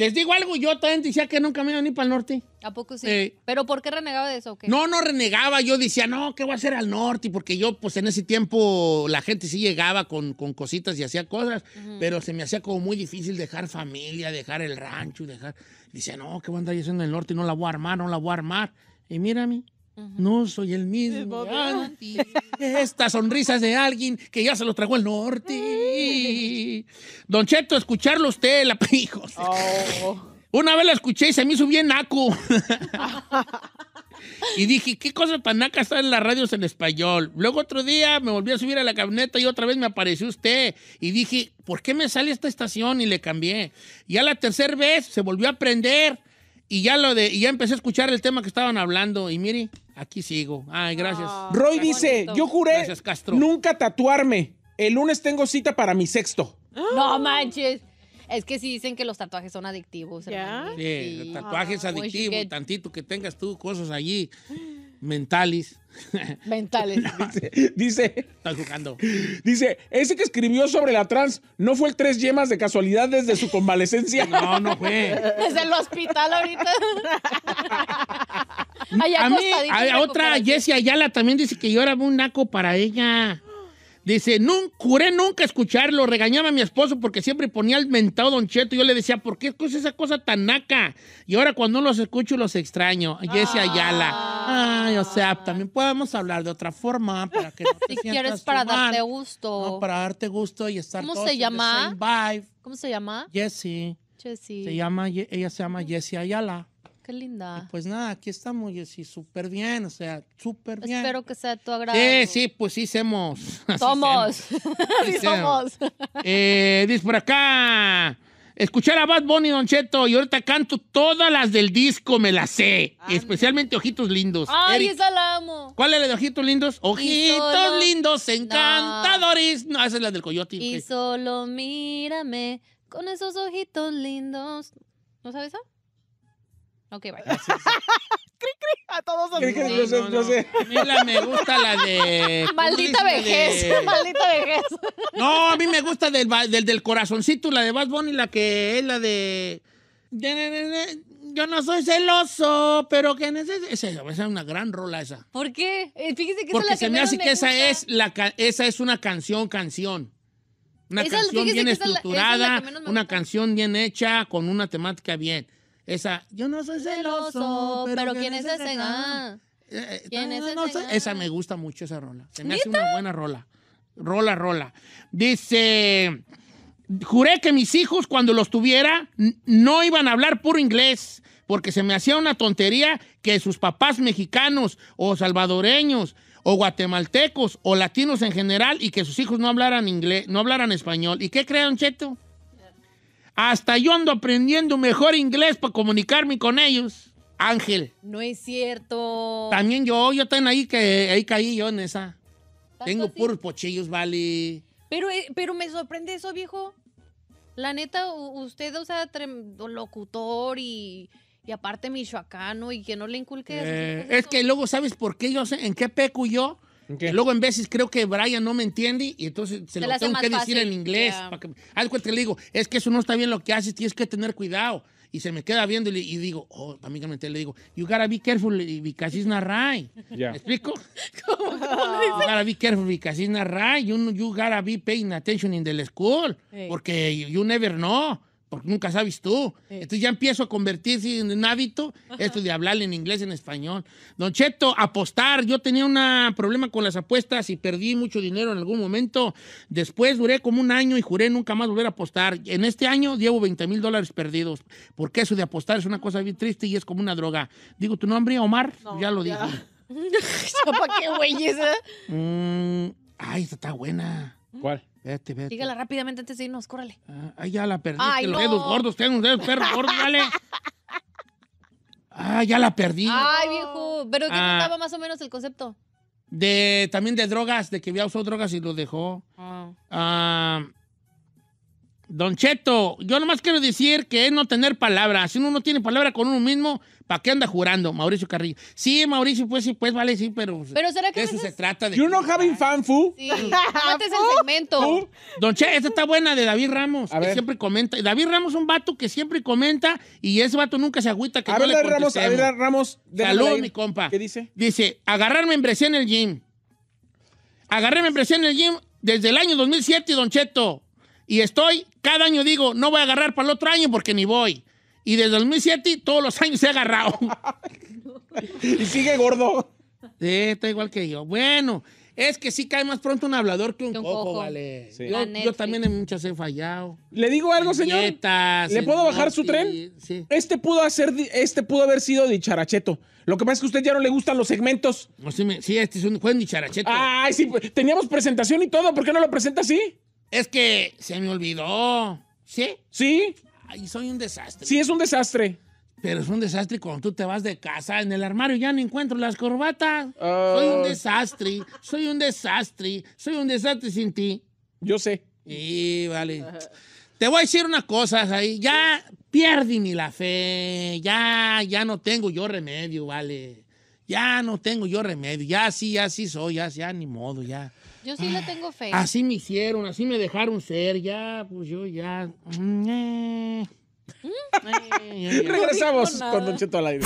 Les digo algo, yo también decía que nunca me iba ni para el norte. ¿A poco sí? Eh, ¿Pero por qué renegaba de eso? No, no renegaba. Yo decía, no, ¿qué voy a hacer al norte? Porque yo, pues en ese tiempo, la gente sí llegaba con, cositas y hacía cosas, pero se me hacía como muy difícil dejar familia, dejar el rancho, dejar. Dice, no, ¿qué voy a andar haciendo en el norte? No la voy a armar, no la voy a armar. Y mira mí, no soy el mismo. Estas sonrisas de alguien que ya se lo tragó el norte. Don Cheto, escucharlo usted, la hijos. Oh. Una vez la escuché y se me hizo bien naco. y dije, ¿qué cosa tan naca está en las radios en español? Luego otro día me volví a subir a la camioneta y otra vez me apareció usted. Y dije, ¿por qué me sale esta estación? Y le cambié. Ya la tercera vez se volvió a prender. Y ya, lo de, y ya empecé a escuchar el tema que estaban hablando. Y mire, Aquí sigo. Ay, gracias. Ah, Roy dice, yo juré nunca tatuarme. El lunes tengo cita para mi sexto. No manches. Es que sí dicen que los tatuajes son adictivos. Sí, tatuajes ah, adictivos. Tantito que tengas tú cosas allí mentales. Mentales. dice, dice jugando. Dice, ese que escribió sobre la trans no fue el tres yemas de casualidad desde su convalecencia. no, no fue. Desde el hospital ahorita. a mí, otra, Jessie Ayala también dice que yo era un naco para ella. Dice, nunca, curé nunca escucharlo. Regañaba a mi esposo porque siempre ponía el mentado Don Cheto. Yo le decía, ¿por qué es esa cosa tan naca? Y ahora cuando los escucho los extraño. Jesse ah. Ayala. Ay, o sea, también podemos hablar de otra forma para que no te Si quieres para darte gusto. para darte gusto y estar ¿Cómo se llama? ¿Cómo se llama? Jesse. Jesse. Se llama, ella se llama Jessie Ayala linda. pues nada, aquí estamos, Jessy, súper bien, o sea, súper bien. Espero que sea tu agrado. Sí, sí, pues sí, somos. Somos. sí, somos. Eh, dice por acá. Escuchar a Bad Bunny, Don Cheto, y ahorita canto todas las del disco, me las sé. Especialmente Ojitos Lindos. Ay, esa la amo. ¿Cuál es la de Ojitos Lindos? Ojitos Lindos, encantadores. No. esa es la del Coyote. Y solo mírame con esos ojitos lindos. ¿No sabes eso? Ok, bye. cri, cri, a todos los sí, yo sé, yo sé. A mí me gusta la de. Maldita vejez, maldita vejez. No, a mí me gusta del, del, corazoncito, la de Bad Bunny, la que es la de. Yo no soy celoso, pero que necesito... esa, es una gran rola esa. ¿Por qué? Eh, fíjese que esa es la que se me hace que esa es, una canción, canción. Una canción bien estructurada, una canción bien hecha, con una temática bien. Esa, yo no soy celoso, pero, ¿quién es ese Ah, eh, eh, ¿Quién es ese esa me gusta mucho esa rola. Se me hace una buena rola. Rola, rola. Dice, juré que mis hijos cuando los tuviera no iban a hablar puro inglés, porque se me hacía una tontería que sus papás mexicanos o salvadoreños o guatemaltecos o latinos en general y que sus hijos no hablaran inglés, no hablaran español. ¿Y qué crean, Cheto? Hasta yo ando aprendiendo mejor inglés para comunicarme con ellos. Ángel. No es cierto. También yo, yo también ahí que ahí caí yo en esa. Tengo puros pochillos, vale. Pero, eh, pero me sorprende eso, viejo. La neta, usted, usa locutor y, y aparte michoacano y que no le inculque. Eh, es que luego, ¿sabes por qué yo sé en qué peco yo? luego en veces creo que Brian no me entiende y entonces se, lo tengo que decir en inglés. Algo Para que, le digo, es que eso no está bien lo que haces, tienes que tener cuidado. Y se me queda viendo y, le, digo, oh, amigamente le digo, you gotta be careful because it's not right. ¿Me explico? ¿Cómo, You gotta be careful because it's not right. You, gotta be paying attention in the school. Porque you, you never know porque nunca sabes tú. Entonces ya empiezo a convertirse en un hábito esto de hablar en inglés, en español. Don Cheto, apostar. Yo tenía un problema con las apuestas y perdí mucho dinero en algún momento. Después duré como un año y juré nunca más volver a apostar. En este año llevo 20 mil dólares perdidos, porque eso de apostar es una cosa bien triste y es como una droga. Digo tu nombre, Omar, ya lo digo. ¿Para qué güey mm, ay, está buena. ¿Cuál? Dígala rápidamente antes de irnos, córrele. Ah, ay, ya la perdí. Ay, los no. dedos gordos, tengo un dedo perro gordo, dale. Ah, ya la perdí. Ay, viejo. ¿Pero qué ah. contaba más o menos el concepto? De, también de drogas, de que había usado drogas y lo dejó. ah, ah Don Cheto, yo nomás quiero decir que es no tener palabras. Si uno no tiene palabra con uno mismo, ¿para qué anda jurando? Mauricio Carrillo. Sí, Mauricio, pues sí, pues vale, sí, pero. Pues, pero será que. eso se trata de. You know having fun, Sí. Este es el segmento. Don Cheto, esta está buena de David Ramos, a que ver. siempre comenta. David Ramos es un vato que siempre comenta y ese vato nunca se agüita que a le Ramos, a ver, Ramos. Salud, mi compa. ¿Qué dice? Dice, agarrar membresía en el gym. en presión en el gym desde el año 2007, Don Cheto. Y estoy, cada año digo, no voy a agarrar para el otro año porque ni voy. Y desde 2007 todos los años se ha agarrado. y sigue gordo. Sí, está igual que yo. Bueno, es que sí cae más pronto un hablador que un, cojo, vale. Yo, también en muchas he fallado. ¿Le digo algo, señor? ¿Le puedo bajar su tren? Sí. Este pudo hacer, este pudo haber sido dicharacheto. Lo que pasa es que a usted ya no le gustan los segmentos. sí, este es un juez dicharacheto. Ay, sí, pues, teníamos presentación y todo. ¿Por qué no lo presenta así? Es que se me olvidó. ¿Sí? Sí. Ay, soy un desastre. Sí, es un desastre. Pero es un desastre cuando tú te vas de casa. En el armario ya no encuentro las corbatas. Soy un ah. desastre. Soy un desastre. Soy un desastre sin ti. Yo sé. Y vale. Te voy a decir una cosa, ahí. Ya pierdí mi la fe. Ya, ya no tengo yo remedio, vale. Ya no tengo yo remedio. Ya sí, ya sí soy. Ya, ya ni modo, ya. Yo sí le tengo fe. Así me hicieron, así me dejaron ser, ya, pues yo ya. Mm, eh. Mm. Eh, Regresamos con Don Cheto al aire.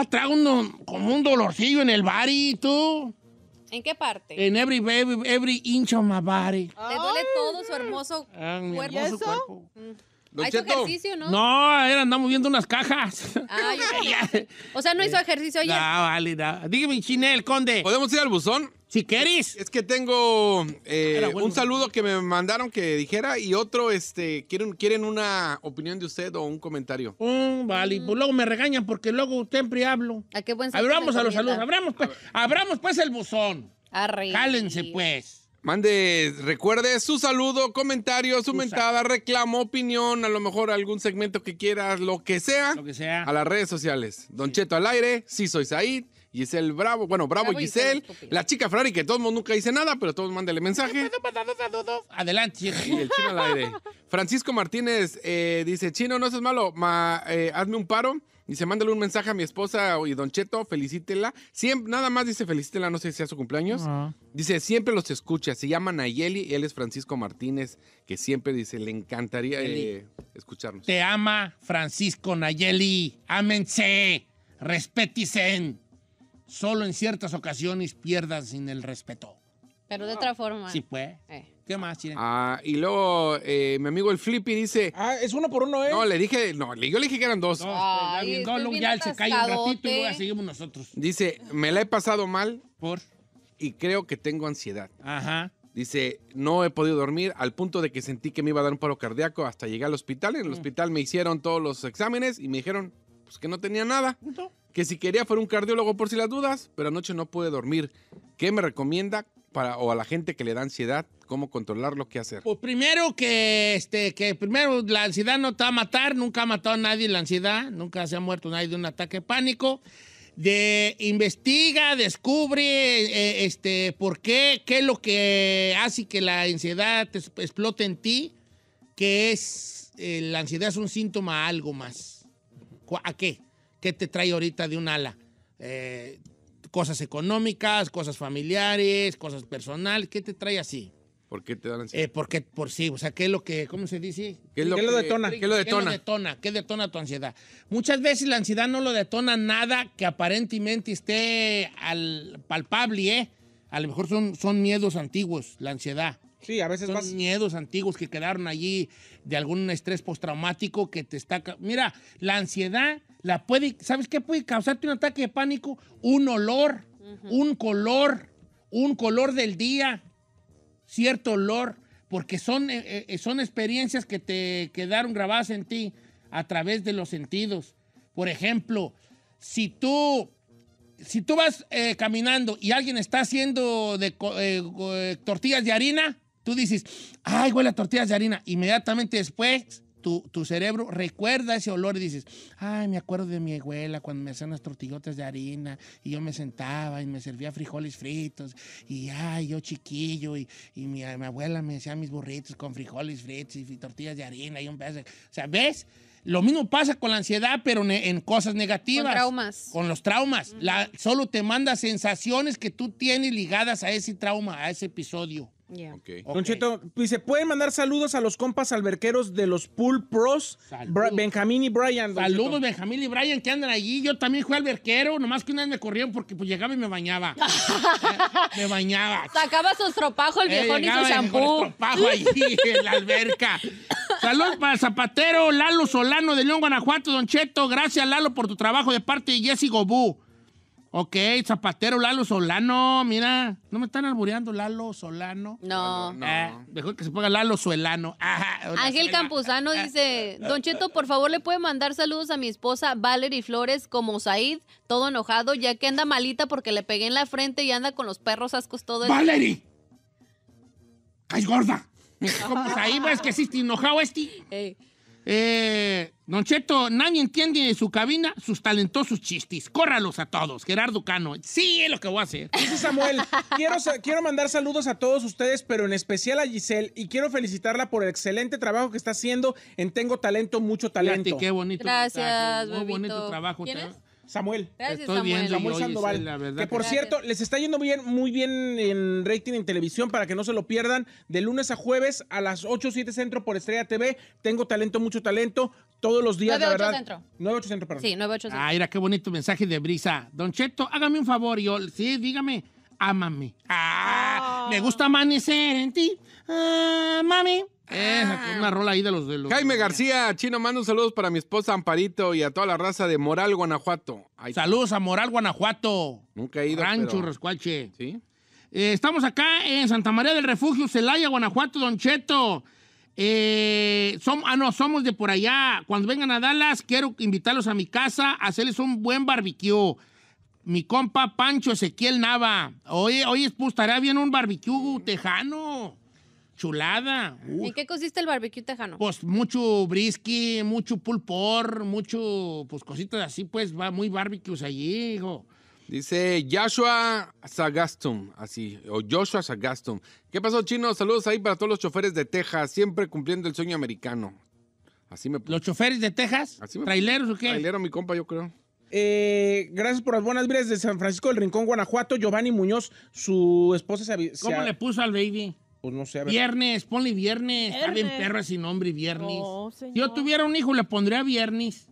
Ah, trae un, como un dolorcillo en el bari, ¿tú? ¿En qué parte? En every baby, every inch of my body. Te duele todo su hermoso ah, cuerpo. Hermoso mm no? No, ayer andamos viendo unas cajas. Ah, o sea, no hizo ejercicio ayer. No, vale, no. Dígame, Chinel, conde. ¿Podemos ir al buzón? Si queréis Es que tengo eh, un saludo que me mandaron que dijera y otro, este, quieren, una opinión de usted o un comentario. Mm, vale, pues mm. luego me regañan porque luego siempre hablo. ¿A qué buen saludo. Abramos a los saludos, abramos pues, abramos pues el buzón. Arriba. Cálense pues. Mande, recuerde su saludo, comentario, su mentada, reclamo, opinión, a lo mejor algún segmento que quieras, lo que sea. A las redes sociales. Don Cheto al aire, sí soy Said. Giselle Bravo, bueno, Bravo, Giselle, la chica Ferrari, que todos nunca dice nada, pero todos mándele mensaje. Adelante, Y el chino al aire. Francisco Martínez eh, dice, chino, no seas malo, eh, hazme un paro. Dice, mándale un mensaje a mi esposa y Don Cheto, felicítela. Siempre, nada más dice, felicítela, no sé si sea su cumpleaños. Dice, siempre los escucha. Se llama Nayeli, él es Francisco Martínez, que siempre dice, le encantaría eh, escucharnos. Te ama Francisco Nayeli. Ámense, respeticen. Solo en ciertas ocasiones pierdas sin el respeto. Pero de otra forma. Sí, pues. Eh. ¿Qué más, Ah, y luego eh, mi amigo el Flippy dice. Ah, es uno por uno, ¿eh? No, le dije, no, yo le dije que eran dos. Pues, se cae un ratito y luego seguimos nosotros. Dice, me la he pasado mal Por. y creo que tengo ansiedad. Ajá. Dice, no he podido dormir al punto de que sentí que me iba a dar un paro cardíaco hasta llegar al hospital. En el mm. hospital me hicieron todos los exámenes y me dijeron pues, que no tenía nada. Que si quería fuera un cardiólogo por si las dudas, pero anoche no pude dormir. ¿Qué me recomienda para o a la gente que le da ansiedad cómo controlarlo, qué hacer. Pues primero que, este, que primero la ansiedad no te va a matar, nunca ha matado a nadie la ansiedad, nunca se ha muerto nadie de un ataque pánico. De investiga, descubre eh, este, por qué, qué es lo que hace que la ansiedad te explote en ti, que es, eh, la ansiedad es un síntoma a algo más. ¿A qué? ¿Qué te trae ahorita de un ala? Eh, cosas económicas, cosas familiares, cosas personales. ¿Qué te trae así? ¿Por qué te da la ansiedad? Eh, porque por sí, o sea, ¿qué es lo que, cómo se dice? ¿Qué, lo, que, detona? ¿Qué lo detona? ¿Qué detona? detona tu ansiedad? Muchas veces la ansiedad no lo detona nada que aparentemente esté al, palpable, ¿eh? A lo mejor son, son miedos antiguos, la ansiedad. Sí, a veces son miedos antiguos que quedaron allí de algún estrés postraumático que te está... Mira, la ansiedad la puede... ¿Sabes qué puede causarte un ataque de pánico? Un olor, un color, un color del día cierto olor, porque son, eh, eh, son experiencias que te quedaron grabadas en ti a través de los sentidos. Por ejemplo, si tú, si tú vas eh, caminando y alguien está haciendo de, tortillas de harina, tú dices, ay, huele a tortillas de harina. Inmediatamente después tu, tu, cerebro recuerda ese olor y dices, ay, me acuerdo de mi abuela cuando me hacían las tortillotas de harina y yo me sentaba y me servía frijoles fritos y, ay, yo chiquillo y, y mi, abuela me hacía mis burritos con frijoles fritos y tortillas de harina y un pedazo. O sea, ¿ves? Lo mismo pasa con la ansiedad, pero en, cosas negativas. Con traumas. Con los traumas. la, solo te manda sensaciones que tú tienes ligadas a ese trauma, a ese episodio. Ya. Don Cheto, dice, ¿pueden mandar saludos a los compas alberqueros de los Pool Pros? Benjamín y Brian. Saludos, Benjamín y Brian, que andan allí. Yo también fui alberquero, nomás que una vez me corrieron porque pues, llegaba y me bañaba. me bañaba. Sacaba su estropajo, el eh, viejón y su la alberca. Saludos para Zapatero, Lalo Solano de León, Guanajuato, Don Cheto. Gracias, Lalo, por tu trabajo de parte de Jesse Gobú. Ok, Zapatero, Lalo Solano, mira. No me están albureando, Lalo Solano. No. Ah, mejor que se ponga Lalo Solano. Ah, Ángel Campuzano ah, dice, Don Cheto, por favor, ¿le puede mandar saludos a mi esposa Valerie Flores como Said, todo enojado, ya que anda malita porque le pegué en la frente y anda con los perros ascos todo el ¡Valerie! ¡Ay, gorda! Como ahí ves que sí, enojado este. Eh, don Cheto, nadie entiende en su cabina sus talentosos chistes. Córralos a todos. Gerardo Cano. Sí, es lo que voy a hacer. Dice Samuel, quiero, mandar saludos a todos ustedes, pero en especial a Giselle. Y quiero felicitarla por el excelente trabajo que está haciendo en Tengo Talento, Mucho Talento. Gente, qué bonito. Gracias, Muy bonito trabajo. ¿Quién Samuel. Estoy Samuel. Samuel Sandoval. que por cierto, les está yendo bien, muy bien en rating en televisión para que no se lo pierdan. De lunes a jueves a las 8, 7 centro por Estrella TV. Tengo talento, mucho talento. Todos los días, 9, la centro. 9, 8 centro, perdón. Sí, 9, 8 centro. Ah, mira, qué bonito mensaje de Brisa. Don Cheto, hágame un favor. Yo, sí, dígame, ámame. Ah, ah, me gusta amanecer en ti. Ah, mami. Ah. una rola ahí de los de Jaime García, chino, mando saludos para mi esposa Amparito y a toda la raza de Moral, Guanajuato. saludos a Moral, Guanajuato. Nunca he ido. Rancho pero... Sí. Eh, estamos acá en Santa María del Refugio, Celaya, Guanajuato, Don Cheto. Eh, ah, no, somos de por allá. Cuando vengan a Dallas, quiero invitarlos a mi casa a hacerles un buen barbecue. Mi compa Pancho Ezequiel Nava. Hoy hoy pues, bien un barbecue tejano. Chulada. ¿Y ¿En qué consiste el barbecue tejano? Pues mucho brisky, mucho pulpor, mucho, pues cositas así, pues va muy barbecue allí, hijo. Dice Joshua Sagastum, así, o Joshua Sagastum. ¿Qué pasó, chino? Saludos ahí para todos los choferes de Texas, siempre cumpliendo el sueño americano. Así me ¿Los choferes de Texas? ¿Traileros o qué? Trailero, mi compa, yo creo. Eh, gracias por las buenas vidas de San Francisco del Rincón, Guanajuato. Giovanni Muñoz, su esposa se... se ¿Cómo le puso al baby? Pues no sé, Viernes, ponle viernes. Está perra sin nombre, viernes. yo tuviera un hijo, le pondría viernes.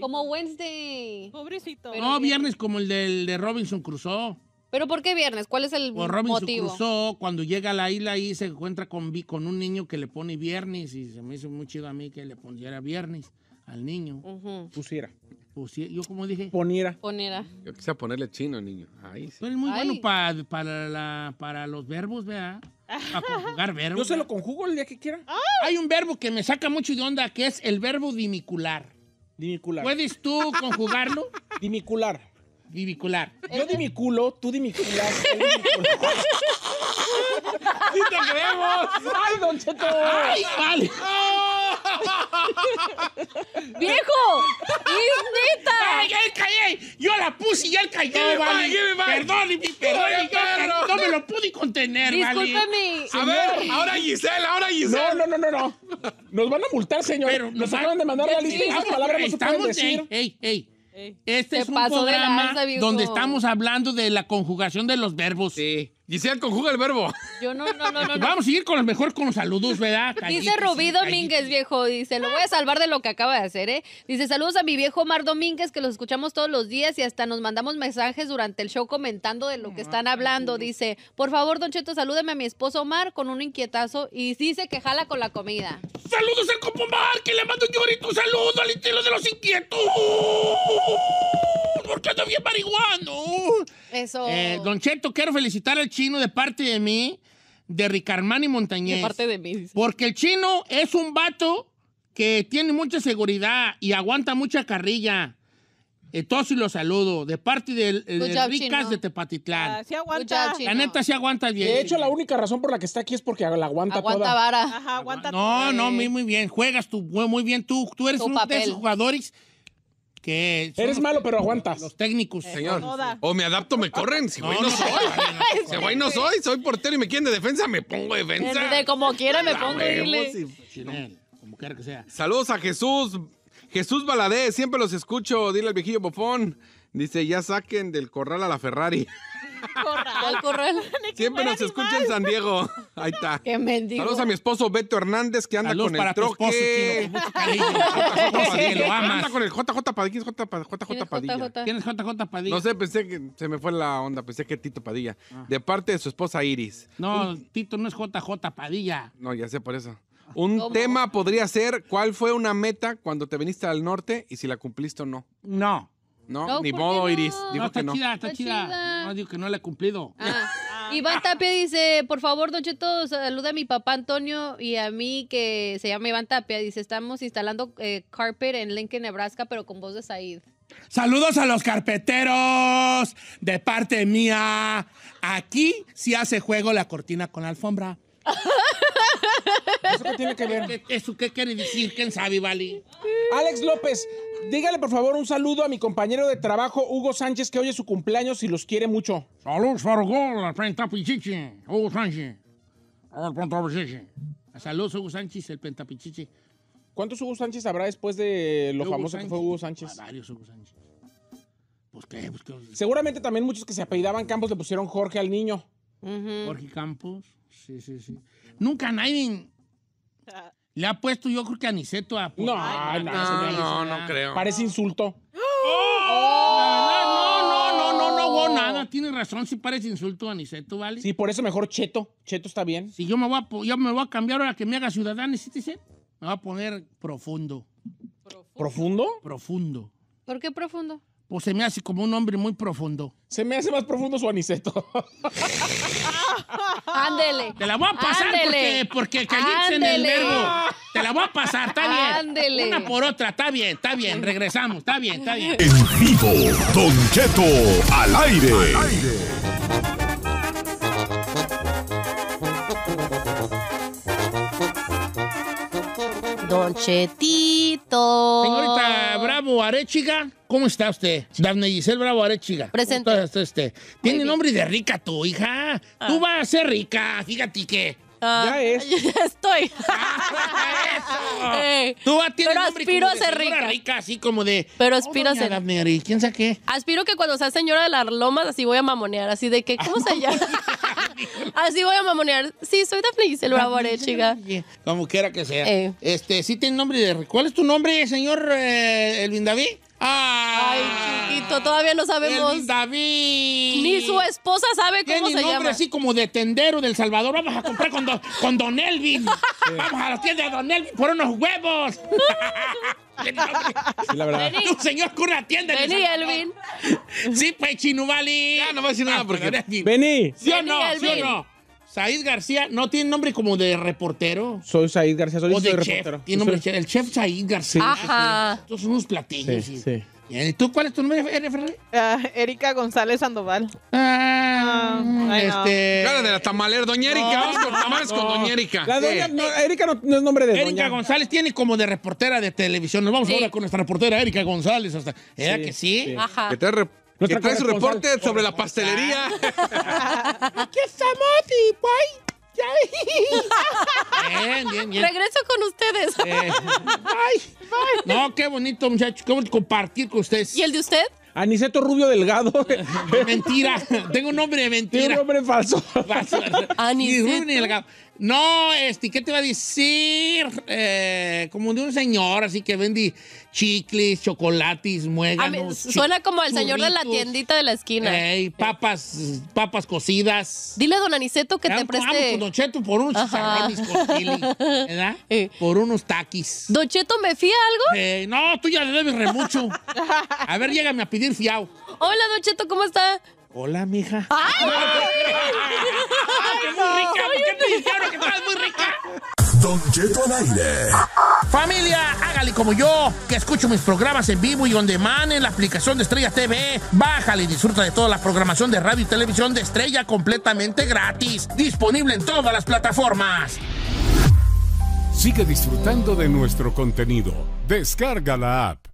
como Wednesday. Pobrecito. no, viernes como el del, de Robinson Crusoe. ¿Pero por qué viernes? ¿Cuál es el motivo? Robinson motivo? Crusoe, cuando llega a la isla y se encuentra con, con un niño que le pone viernes y se me hizo muy chido a mí que le pondiera viernes al niño. Pusiera. Pusiera. Yo como dije. Poniera. Poniera. Yo quise ponerle chino al niño. sí. es pues muy bueno para, para, la, para los verbos, vea. A ah, conjugar verbo? Yo se lo conjugo el día que quiera. Hay un verbo que me saca mucho de onda, que es el verbo dimicular. Dimicular. ¿Puedes tú conjugarlo? Dimicular. Dimicular. Yo dimiculo, tú dimicular. ¡Sí te creemos! ¡Ay, Don Cheto! ¡Ay, vale! ¡Viejo! ¡Isnita! neta! Ay, él el ¡Yo la puse y ya el Perdón, mi perdón, no, no me lo pude contener, Discúlpame. A ver, ahora Gisela, ahora Gisela. No, no, no, no, no. Nos van a multar, señor. Pero nos, nos acaban de mandar la lista. las palabras no pueden decir. Ey, ey, ey. Este es un programa donde estamos hablando de la conjugación de los verbos. Sí. Dice, conjuga el verbo. Yo no, no, no, no. Vamos a seguir con los mejor con los saludos, ¿verdad? dice Rubí Domínguez, viejo, dice, lo voy a salvar de lo que acaba de hacer, ¿eh? Dice, saludos a mi viejo Mar Domínguez, que los escuchamos todos los días y hasta nos mandamos mensajes durante el show comentando de lo que están ah, hablando. Dice, por favor, Don Cheto, salúdeme a mi esposo Omar con un inquietazo y dice que jala con la comida. ¡Saludos al compo que le mando un ¡Saludo al estilo de los inquietos! porque ando bien marihuano. Eso. Eh, don Cheto, quiero felicitar al chino de parte de mí, de Ricarmani Montañez. De parte de mí. Porque el chino es un vato que tiene mucha seguridad y aguanta mucha carrilla. Entonces eh, lo saludo de parte del eh, de, Ricas de Tepatitlán. Ah, aguanta. La neta sí aguanta bien. De hecho, la única razón por la que está aquí es porque la aguanta, aguanta Vara. aguanta No, no, muy, muy bien. Juegas tú, muy bien tú. Tú eres uno un de esos jugadores que Eres malo, pero aguantas. Los técnicos. Señor, eh, o me adapto, me corren. Si güey no, soy. si güey no soy, soy portero y me quieren de defensa, me pongo de defensa. De, como quiera me pongo de Como quiera que sea. Saludos a Jesús. Jesús Baladé, siempre los escucho. Dile al viejillo bofón. Dice, ya saquen del corral a la Ferrari. Corral, corral. Siempre nos escucha en San Diego. Ahí está. Qué mendigo. Saludos a mi esposo Beto Hernández que anda con el troque. Tu esposo, chino, mucho cariño. lo amas. Anda con el JJ Padilla. ¿Quién es JJ Padilla. ¿Quién es JJ Padilla? No sé, pensé que se me fue la onda. Pensé que Tito Padilla. Ah. De parte de su esposa Iris. No, Tito no es JJ Padilla. No, ya sé por eso. Un tema podría ser cuál fue una meta cuando te viniste al norte y si la cumpliste o no. No. No, ni modo, Iris. no, está que no. chida, está, chida. No, digo que no la he cumplido. Ah, Iván ah. Tapia dice, por favor, Don Cheto, saluda a mi papá Antonio y a mí, que se llama Iván Tapia. Dice, estamos instalando eh, carpet en Lincoln, Nebraska, pero con voz de Said. Saludos a los carpeteros de parte mía. Aquí sí hace juego la cortina con la alfombra. ¿Eso qué tiene que ver? ¿Eso qué quiere decir? ¿Quién sabe, Alex López, Dígale por favor un saludo a mi compañero de trabajo, Hugo Sánchez, que hoy es su cumpleaños y los quiere mucho. Saludos, Farogol, al Pentapichichi, Hugo Sánchez. Al Pentapichichi. Saludos, Hugo Sánchez, el Pentapichichi. ¿Cuántos Hugo Sánchez habrá después de lo famoso que fue Hugo Sánchez? varios Hugo Sánchez. Pues qué, pues qué. Seguramente también muchos que se apellidaban Campos le pusieron Jorge al niño. Jorge Campos, sí, sí, sí. Nunca nadie ah. Le ha puesto, yo creo que Aniceto a. No, Ay, no, no, no, no, creo. Parece insulto. nada, tiene razón, si parece insulto a Aniceto, ¿vale? Sí, por eso mejor Cheto. Cheto está bien. Si yo me voy a, yo me voy a cambiar ahora que me haga ciudadano, ¿sí Me voy a poner Profundo. ¿Por qué profundo? pues se me hace como un hombre muy profundo. Se me hace más profundo su aniceto. Ándele. Te la voy a pasar porque, porque caíste en el verbo. Te la voy a pasar, está bien. Ándele. Una por otra, está bien, está bien. Regresamos, está bien, está bien. En vivo, Don Cheto, Al aire. Don Señorita Bravo Arechiga, ¿cómo está usted? Dafne Giselle Bravo Arechiga. Presente. Este, este? Tiene nombre de rica tu hija. Ah. Tú vas a ser rica, fíjate que. Ah, ya es. Ya estoy. Ah, eso. Eh, Tú tienes pero aspiro a ser rica. así como de. Pero oh, aspiro a ser. ¿Quién sabe qué? Aspiro que cuando sea señora de las lomas, así voy a mamonear, así de que, ¿cómo se llama? Así voy a mamonear. Sí, soy Daphne Giselle Bravore, chica. Como quiera que sea. Eh. Este, sí tiene nombre de... ¿Cuál es tu nombre, señor eh, Elvin David? Ay, ah. chiquito, todavía no sabemos. Elvin David. Ni su esposa sabe cómo se llama. Tiene nombre así como de tendero del Salvador. Vamos a comprar con, con Don Elvin. Vamos a la tienda de Don Elvin por unos huevos. Sí, la verdad. Vení. señor con una tienda. Vení, Elvin. Sí, pues, Ya, no voy a decir nada ah, porque... ¿Sí Vení. o no? ¿Sí o no? Said García no tiene nombre como de reportero. Soy Said García, soy, O de chef. reportero. Tiene nombre El chef Said García. Ajá. Estos son unos platillos. sí. sí. Eh, ¿Y tú cuál es tu nombre, uh, Erika González Sandoval. Ah, ah este... Cara de la tamalera. doña Erika. vamos con tamales con doña Erika. La doña, Erika no, es nombre de Erika González tiene como de reportera de televisión. Nos vamos ahora con nuestra reportera Erika González. Hasta... ¿Era ¿eh, que sí? Ajá. Que trae su reporte sobre la pastelería. ¡Qué samotti, guay! Bien, bien, bien. Regreso con ustedes. No, qué bonito, muchachos. Qué bonito compartir con ustedes. ¿Y el de usted? Aniceto Rubio Delgado. mentira. Tengo un nombre de mentira. Tengo un nombre falso. falso. Aniceto. Delgado. No, este, ¿qué te va a decir? Eh, como de un señor así que vendí chicles, chocolates, muéganos. suena como el señor de la tiendita de la esquina. Ey, papas, papas cocidas. Dile a don Aniceto que te preste. Vamos con Don Cheto por unos chicharrones ¿verdad? Eh. Por unos taquis. ¿Don Cheto me fía algo? Eh, no, tú ya le debes remucho. a ver, llégame a pedir fiao. Hola, Don Cheto, ¿cómo está? Hola, mija. ¡Ay! Ah, ¡Ay, qué muy rica! ¿Por qué te dijeron que estás muy rica? Don Cheto al aire. Familia, hágale como yo, que escucho mis programas en vivo y donde demand en la aplicación de Estrella TV. Bájale y disfruta de toda la programación de radio y televisión de Estrella completamente gratis. Disponible en todas las plataformas. Sigue disfrutando de nuestro contenido. Descarga la app.